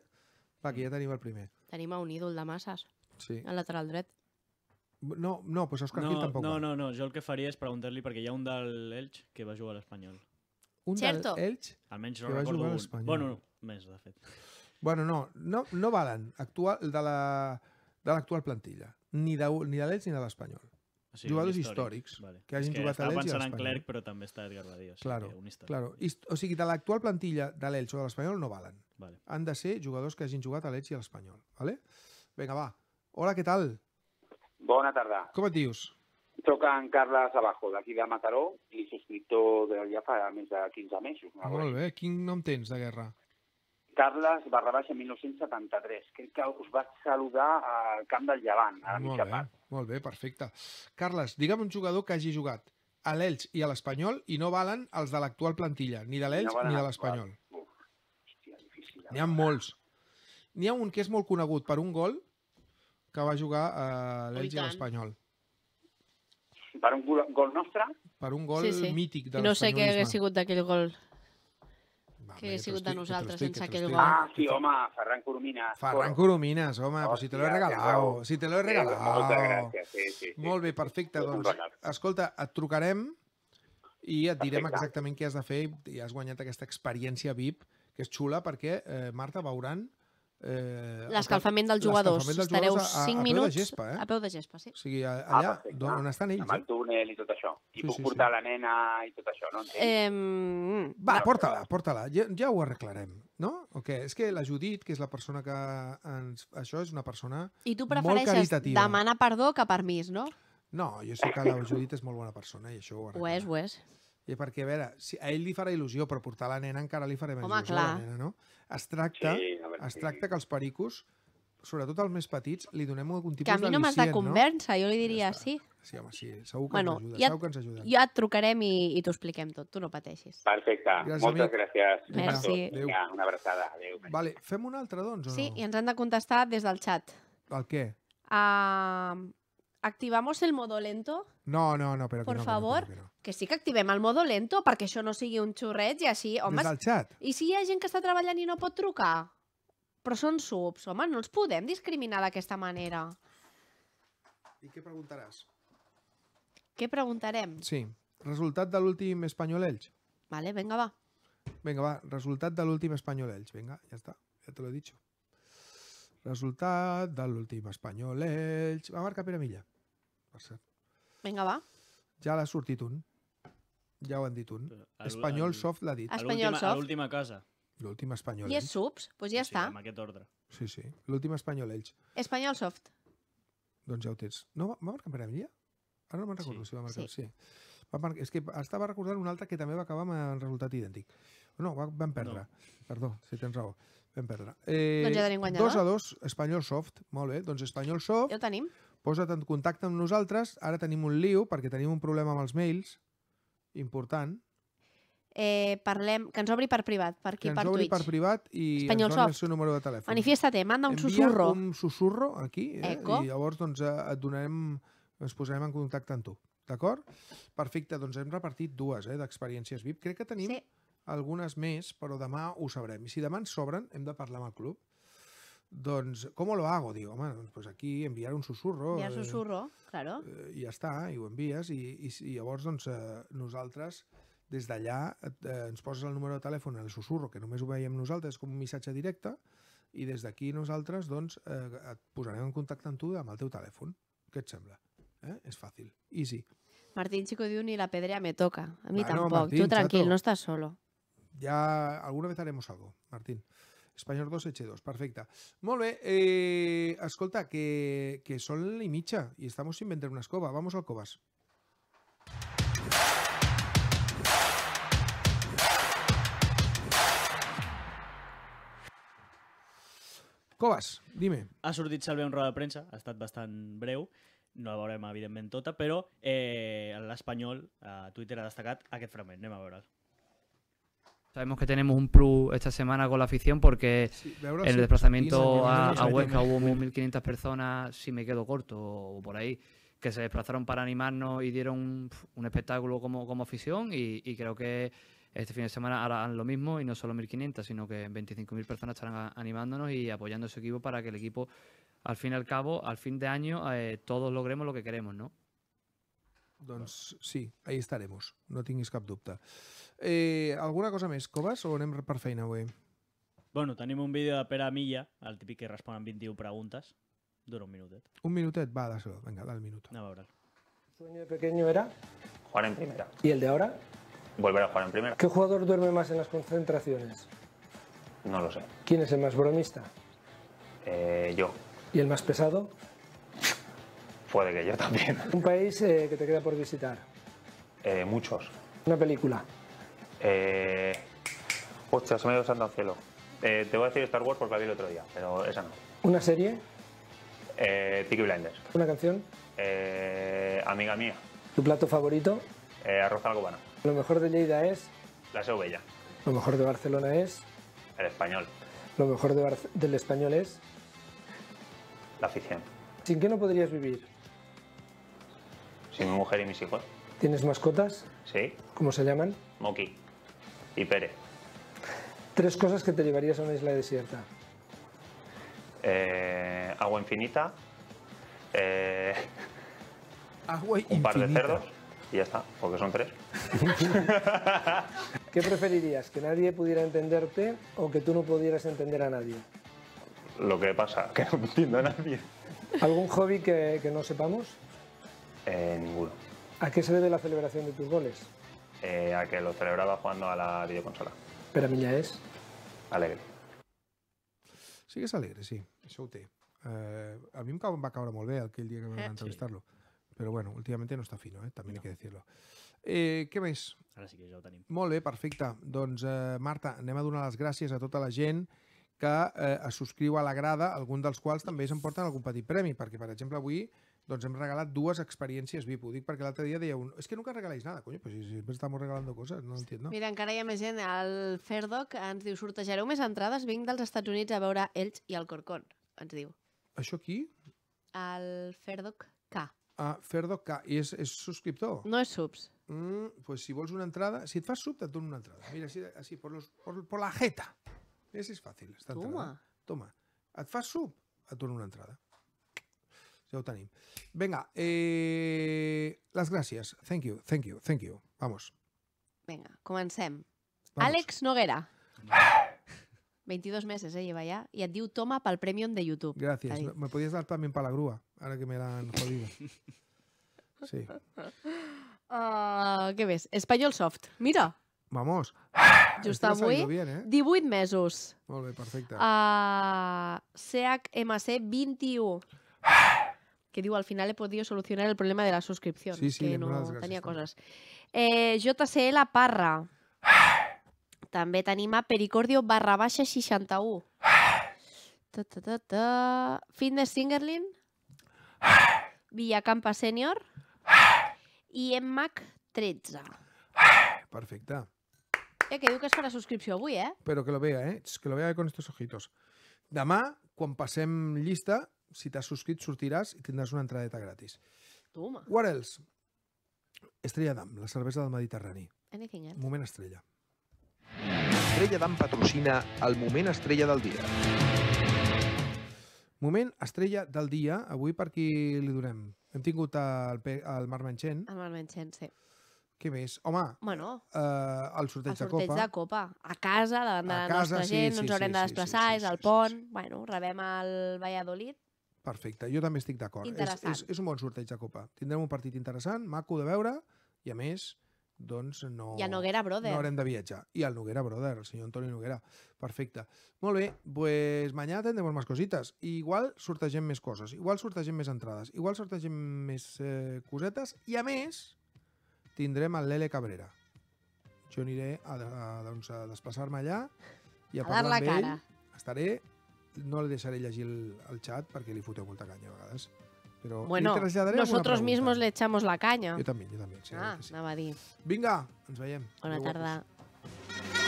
Va, aquí ja tenim el primer. Tenim a un ídol de masses. Sí. Al lateral dret. No, no, pues Oscar no, Gil tampoc. No, no, no, jo el que faria és preguntar-li, perquè hi ha un del Elx que va jugar a l'Espanyol. Un del Elx Almenys no que va recordo jugar a un. l'Espanyol. Bueno, no, més, de fet. Bueno, no, no, no valen actual, de la- de l'actual la, plantilla, ni de, ni de l'Elx ni de l'Espanyol. O Jugadors històrics, que hagin que jugat a l'Elx i a pensant en l'Espanyol. Clerc, però també està Edgar Badia. O sigui, Claro, un històric. claro. O sigui, de l'actual plantilla de l'Elx o de l'Espanyol no valen. Vale. Han de ser jugadors que hagin jugat a l'Elx i a l'Espanyol. Vale? Vinga, va. Hola, què tal? Bona tarda. Com et dius? Soc en Carles Abajo, d'aquí de Mataró, i subscriptor de ja fa més de 15 mesos. No? Molt bé. Quin nom tens de guerra? Carles barra baixa 1973. Crec que us vaig saludar al camp del Llevant, a la molt mitja bé, part. Molt bé, perfecte. Carles, digue'm un jugador que hagi jugat a l'Elx i a l'Espanyol i no valen els de l'actual plantilla, ni de l'Elx no ni de l'Espanyol. N'hi ha molts. N'hi ha un que és molt conegut per un gol que va jugar a oh, l'Elgi Espanyol. l'Espanyol. Per un gol, gol nostre? Per un gol sí, sí. mític de l'Espanyol. No sé què hagués sigut d'aquell gol. que hagués sigut de nosaltres sense aquell gol. Ah, sí, home, Ferran Coromines. Ferran Coromines, home, però si te l'he regalat. Si te l'he regalat. Moltes gràcies, sí, sí, sí. Molt bé, perfecte. Doncs, escolta, et trucarem i et direm Perfecte. exactament què has de fer i has guanyat aquesta experiència VIP, que és xula perquè, eh, Marta, veuran eh, Eh, L'escalfament dels jugadors. Dels Estareu jugadors 5 a, a minuts gespa, eh? a peu de gespa, sí. O sigui, ah, allà ah, on estan ells. Amb el túnel i tot això. I sí, puc sí, portar sí. la nena i tot això, no? Eh, Va, porta-la, porta-la. Ja, ja ho arreglarem, no? O què? És que la Judit, que és la persona que ens... Això és una persona I tu prefereixes demanar perdó que permís, no? No, jo sé que la Judit és molt bona persona i això ho arreglarem. Ho és, ho és. I perquè, a veure, si a ell li farà il·lusió, però portar la nena encara li farà més Home, il·lusió clar. a la nena, no? Es tracta sí, es tracta que els pericos, sobretot els més petits, li donem algun tipus de Que a mi no m'has de convèncer, no? jo li diria ja sí. Sí, home, sí, segur que, bueno, ens ajuda, ja, segur que ens ajuda. Ja et trucarem i, i t'ho expliquem tot, tu no pateixis. Perfecte, gràcies, moltes amic. gràcies. Merci. Adéu. Ja, una abraçada, adéu. Vale, fem una altra, doncs, o Sí, no? i ens han de contestar des del xat. El què? Uh, ¿Activamos el modo lento? No, no, no, però... Por que no, favor, que, no, que, no, que, no. que sí que activem el modo lento perquè això no sigui un xurret i així... Home, Des del xat? I si hi ha gent que està treballant i no pot trucar? Però són subs, home, no els podem discriminar d'aquesta manera. I què preguntaràs? Què preguntarem? Sí. Resultat de l'últim Espanyol-Elx. Vale, venga, va. Vinga, va, resultat de l'últim espanyol Elx. Vinga, ja està, ja te lo he dit. Resultat de l'últim espanyol Elx. Va marcar Pere Milla, per cert. Vinga, va. Ja l'ha sortit un. Ja ho han dit un. Espanyol Soft l'ha dit. Espanyol Soft. A L'última casa. L'última espanyol. I és subs? Doncs pues ja sí, està. Amb aquest ordre. Sí, sí. L'última espanyol, ells. Espanyol soft. Doncs ja ho tens. No, va, marcar per Emilia? Ara no me'n recordo sí. si va marcar. Sí. sí. Va marcar, és que estava recordant un altre que també va acabar amb el resultat idèntic. No, va, vam perdre. No. Perdó, si tens raó. Vam perdre. Eh, doncs ja eh, tenim guanyador. 2 a 2, Espanyol Soft. Molt bé, doncs Espanyol Soft. Ja el tenim. Posa't en contacte amb nosaltres. Ara tenim un lío perquè tenim un problema amb els mails important eh, parlem, que ens obri per privat, per aquí, per Twitch. Que ens obri per privat i Espanyol ens doni el seu número de telèfon. Manifiesta-te, manda un Envia susurro. un susurro aquí eh? i llavors doncs, eh, et donarem, ens posarem en contacte amb tu. D'acord? Perfecte, doncs hem repartit dues eh, d'experiències VIP. Crec que tenim sí. algunes més, però demà ho sabrem. I si demà ens sobren, hem de parlar amb el club. Doncs, ¿cómo lo hago? Digo, doncs pues aquí enviar un susurro. Enviar eh, susurro, eh, claro. Eh, I ja està, i ho envies, i, i, i llavors doncs, eh, nosaltres des d'allà eh, ens poses el número de telèfon en el susurro, que només ho veiem nosaltres com un missatge directe, i des d'aquí nosaltres doncs, eh, et posarem en contacte amb tu amb el teu telèfon. Què et sembla? Eh? És fàcil. Easy. Martín Chico diu ni la pedrea me toca. A mi bueno, tampoc. Martín, tu tranquil, chato. no estàs solo. Ja alguna vegada haremos algo, Martín. Espanyol 2, Eche 2, Perfecte. Molt bé, eh, escolta, que, que són i mitja i estamos sin vender una escoba. Vamos al Cobas. Covas, dime. Ha sortit Salve en roda de premsa, ha estat bastant breu, no la veurem evidentment tota, però eh, l'Espanyol a Twitter ha destacat aquest fragment, anem a veure'l. Sabemos que tenemos un plus esta semana con la afición porque en el desplazamiento a, Huesca hubo 1.500 personas, si me quedo corto, o por ahí, que se desplazaron para animarnos y dieron un, espectáculo como, como afición y creo que este fin de semana harán lo mismo y no solo 1.500, sino que 25.000 personas estarán animándonos y apoyando a su equipo para que el equipo, al fin y al cabo, al fin de año, eh, todos logremos lo que queremos, ¿no? sí, ahí estaremos, no tienes cap dubte. Eh, alguna cosa más, Cobas, o anem per feina avui? Bueno, tenemos un vídeo de Peramilla, al típico que respondan 21 preguntas, Dura un minutet. Un minutet, va, dáselo. Venga, da el minuto. A El sueño de pequeño era jugar en primera. ¿Y el de ahora? volver a jugar en primera. ¿Qué jugador duerme más en las concentraciones? No lo sé. ¿Quién es el más bromista? Eh, yo. ¿Y el más pesado? Puede que yo también. ¿Un país eh, que te queda por visitar? Eh, muchos. ¿Una película? Eh... se me ha santo al cielo. te voy a decir Star Wars porque la vi el otro día, pero esa no. ¿Una serie? Eh, Blinders. ¿Una canción? Amiga mía. ¿Tu plato favorito? arroz algo lo mejor de Lleida es. La Seu Lo mejor de Barcelona es. El español. Lo mejor del español es. La afición. ¿Sin qué no podrías vivir? Sin mi mujer y mis hijos. ¿Tienes mascotas? Sí. ¿Cómo se llaman? Moki y Pere. Tres cosas que te llevarías a una isla desierta. Eh, agua infinita. Eh, agua un par de cerdos. Y ya está, porque son tres. ¿Qué preferirías? ¿Que nadie pudiera entenderte o que tú no pudieras entender a nadie? Lo que pasa, que no entiendo a nadie. ¿Algún hobby que, no sepamos? Eh, ninguno. ¿A qué se debe la celebración de tus goles? Eh, a que lo celebraba jugando a la videoconsola. Pero a mí ya es. Alegre. Sí que alegre, sí, eh, a mí me em em va caure molt bé aquel día que me van a entrevistarlo Però bueno, últimament no està fino, eh? també no. hay que decirlo. Eh, què més? Ara sí que ja ho tenim. Molt bé, perfecte. Doncs, eh, Marta, anem a donar les gràcies a tota la gent que eh, es subscriu a la grada, algun dels quals també s'emporten algun petit premi, perquè, per exemple, avui doncs hem regalat dues experiències VIP. Ho dic perquè l'altre dia deia un... És que nunca regaláis nada, coño, pues si sempre estamos regalando cosas, no entiendo. Mira, encara hi ha més gent. El Ferdoc ens diu, sortejareu més entrades? Vinc dels Estats Units a veure Ells i el Corcón, ens diu. Això qui? El Ferdoc K a Ferdo K. I és, és subscriptor? No és subs. Mm, pues si vols una entrada, si et fas sub, et dono una entrada. Mira, així, així por, los, por, por la jeta. Ves, és fàcil. Esta Toma. Entrada. Toma. Et fas sub, et dono una entrada. Ja ho tenim. Vinga, eh, les gràcies. Thank you, thank you, thank you. Vamos. Vinga, comencem. Vamos. Àlex Noguera. Ah! 22 meses, eh, lleva ya. Y et diu Toma pel Premium de YouTube. Gracias. Me, me podías dar también para la grúa, ahora que me la han jodido. Sí. Uh, què ves? Español Soft. Mira. Vamos. Just este avui, bien, eh? 18 mesos. Molt bé, perfecte. Uh, CHMC 21. que diu, al final he podido solucionar el problema de la suscripción. Sí, sí, que no tenia coses. Eh, JCL Parra. També tenim a Pericordio barra baixa 61. Ta, ta, ta, ta. Fitness Singerlin. Villacampa Senior. I Emmac 13. Perfecte. Eh, que diu que es farà subscripció avui, eh? Però que lo vea, eh? Que lo vea con estos ojitos. Demà, quan passem llista, si t'has subscrit sortiràs i tindràs una entradeta gratis. Toma. What else? Estrella d'Am, la cervesa del Mediterrani. Anything else? Moment estrella. Estrella d'en patrocina el moment estrella del dia. Moment estrella del dia. Avui per qui li donem? Hem tingut el, el Marc Menxent. El Marc Menxent, sí. Què més? Home, Bueno, eh, el sorteig, el sorteig de Copa. de Copa. A casa, davant de la casa, nostra sí, gent, sí, no ens haurem de sí, de desplaçar, sí, és sí, al sí, pont... sí. Bueno, rebem el Valladolid. Perfecte, jo també estic d'acord. És, és, és un bon sorteig de Copa. Tindrem un partit interessant, maco de veure, i a més, doncs no... I Noguera Brother. No haurem de viatjar. I al Noguera Brother, el senyor Antoni Noguera. Perfecte. Molt bé, doncs pues mañana tendremos més cositas. I igual sortegem més coses, igual sortegem més entrades, igual sortegem més eh, cosetes i a més tindrem el Lele Cabrera. Jo aniré a, a, doncs, a desplaçar-me allà i a, a parlar amb ell. Cara. Estaré, no li deixaré llegir el, el xat perquè li foteu molta canya a vegades. Però bueno, nosotros mismos le echamos la caña. Jo també, jo també. Sí, ah, sí. anava a dir. Vinga, ens veiem. Bona Adeu, tarda. Guapos.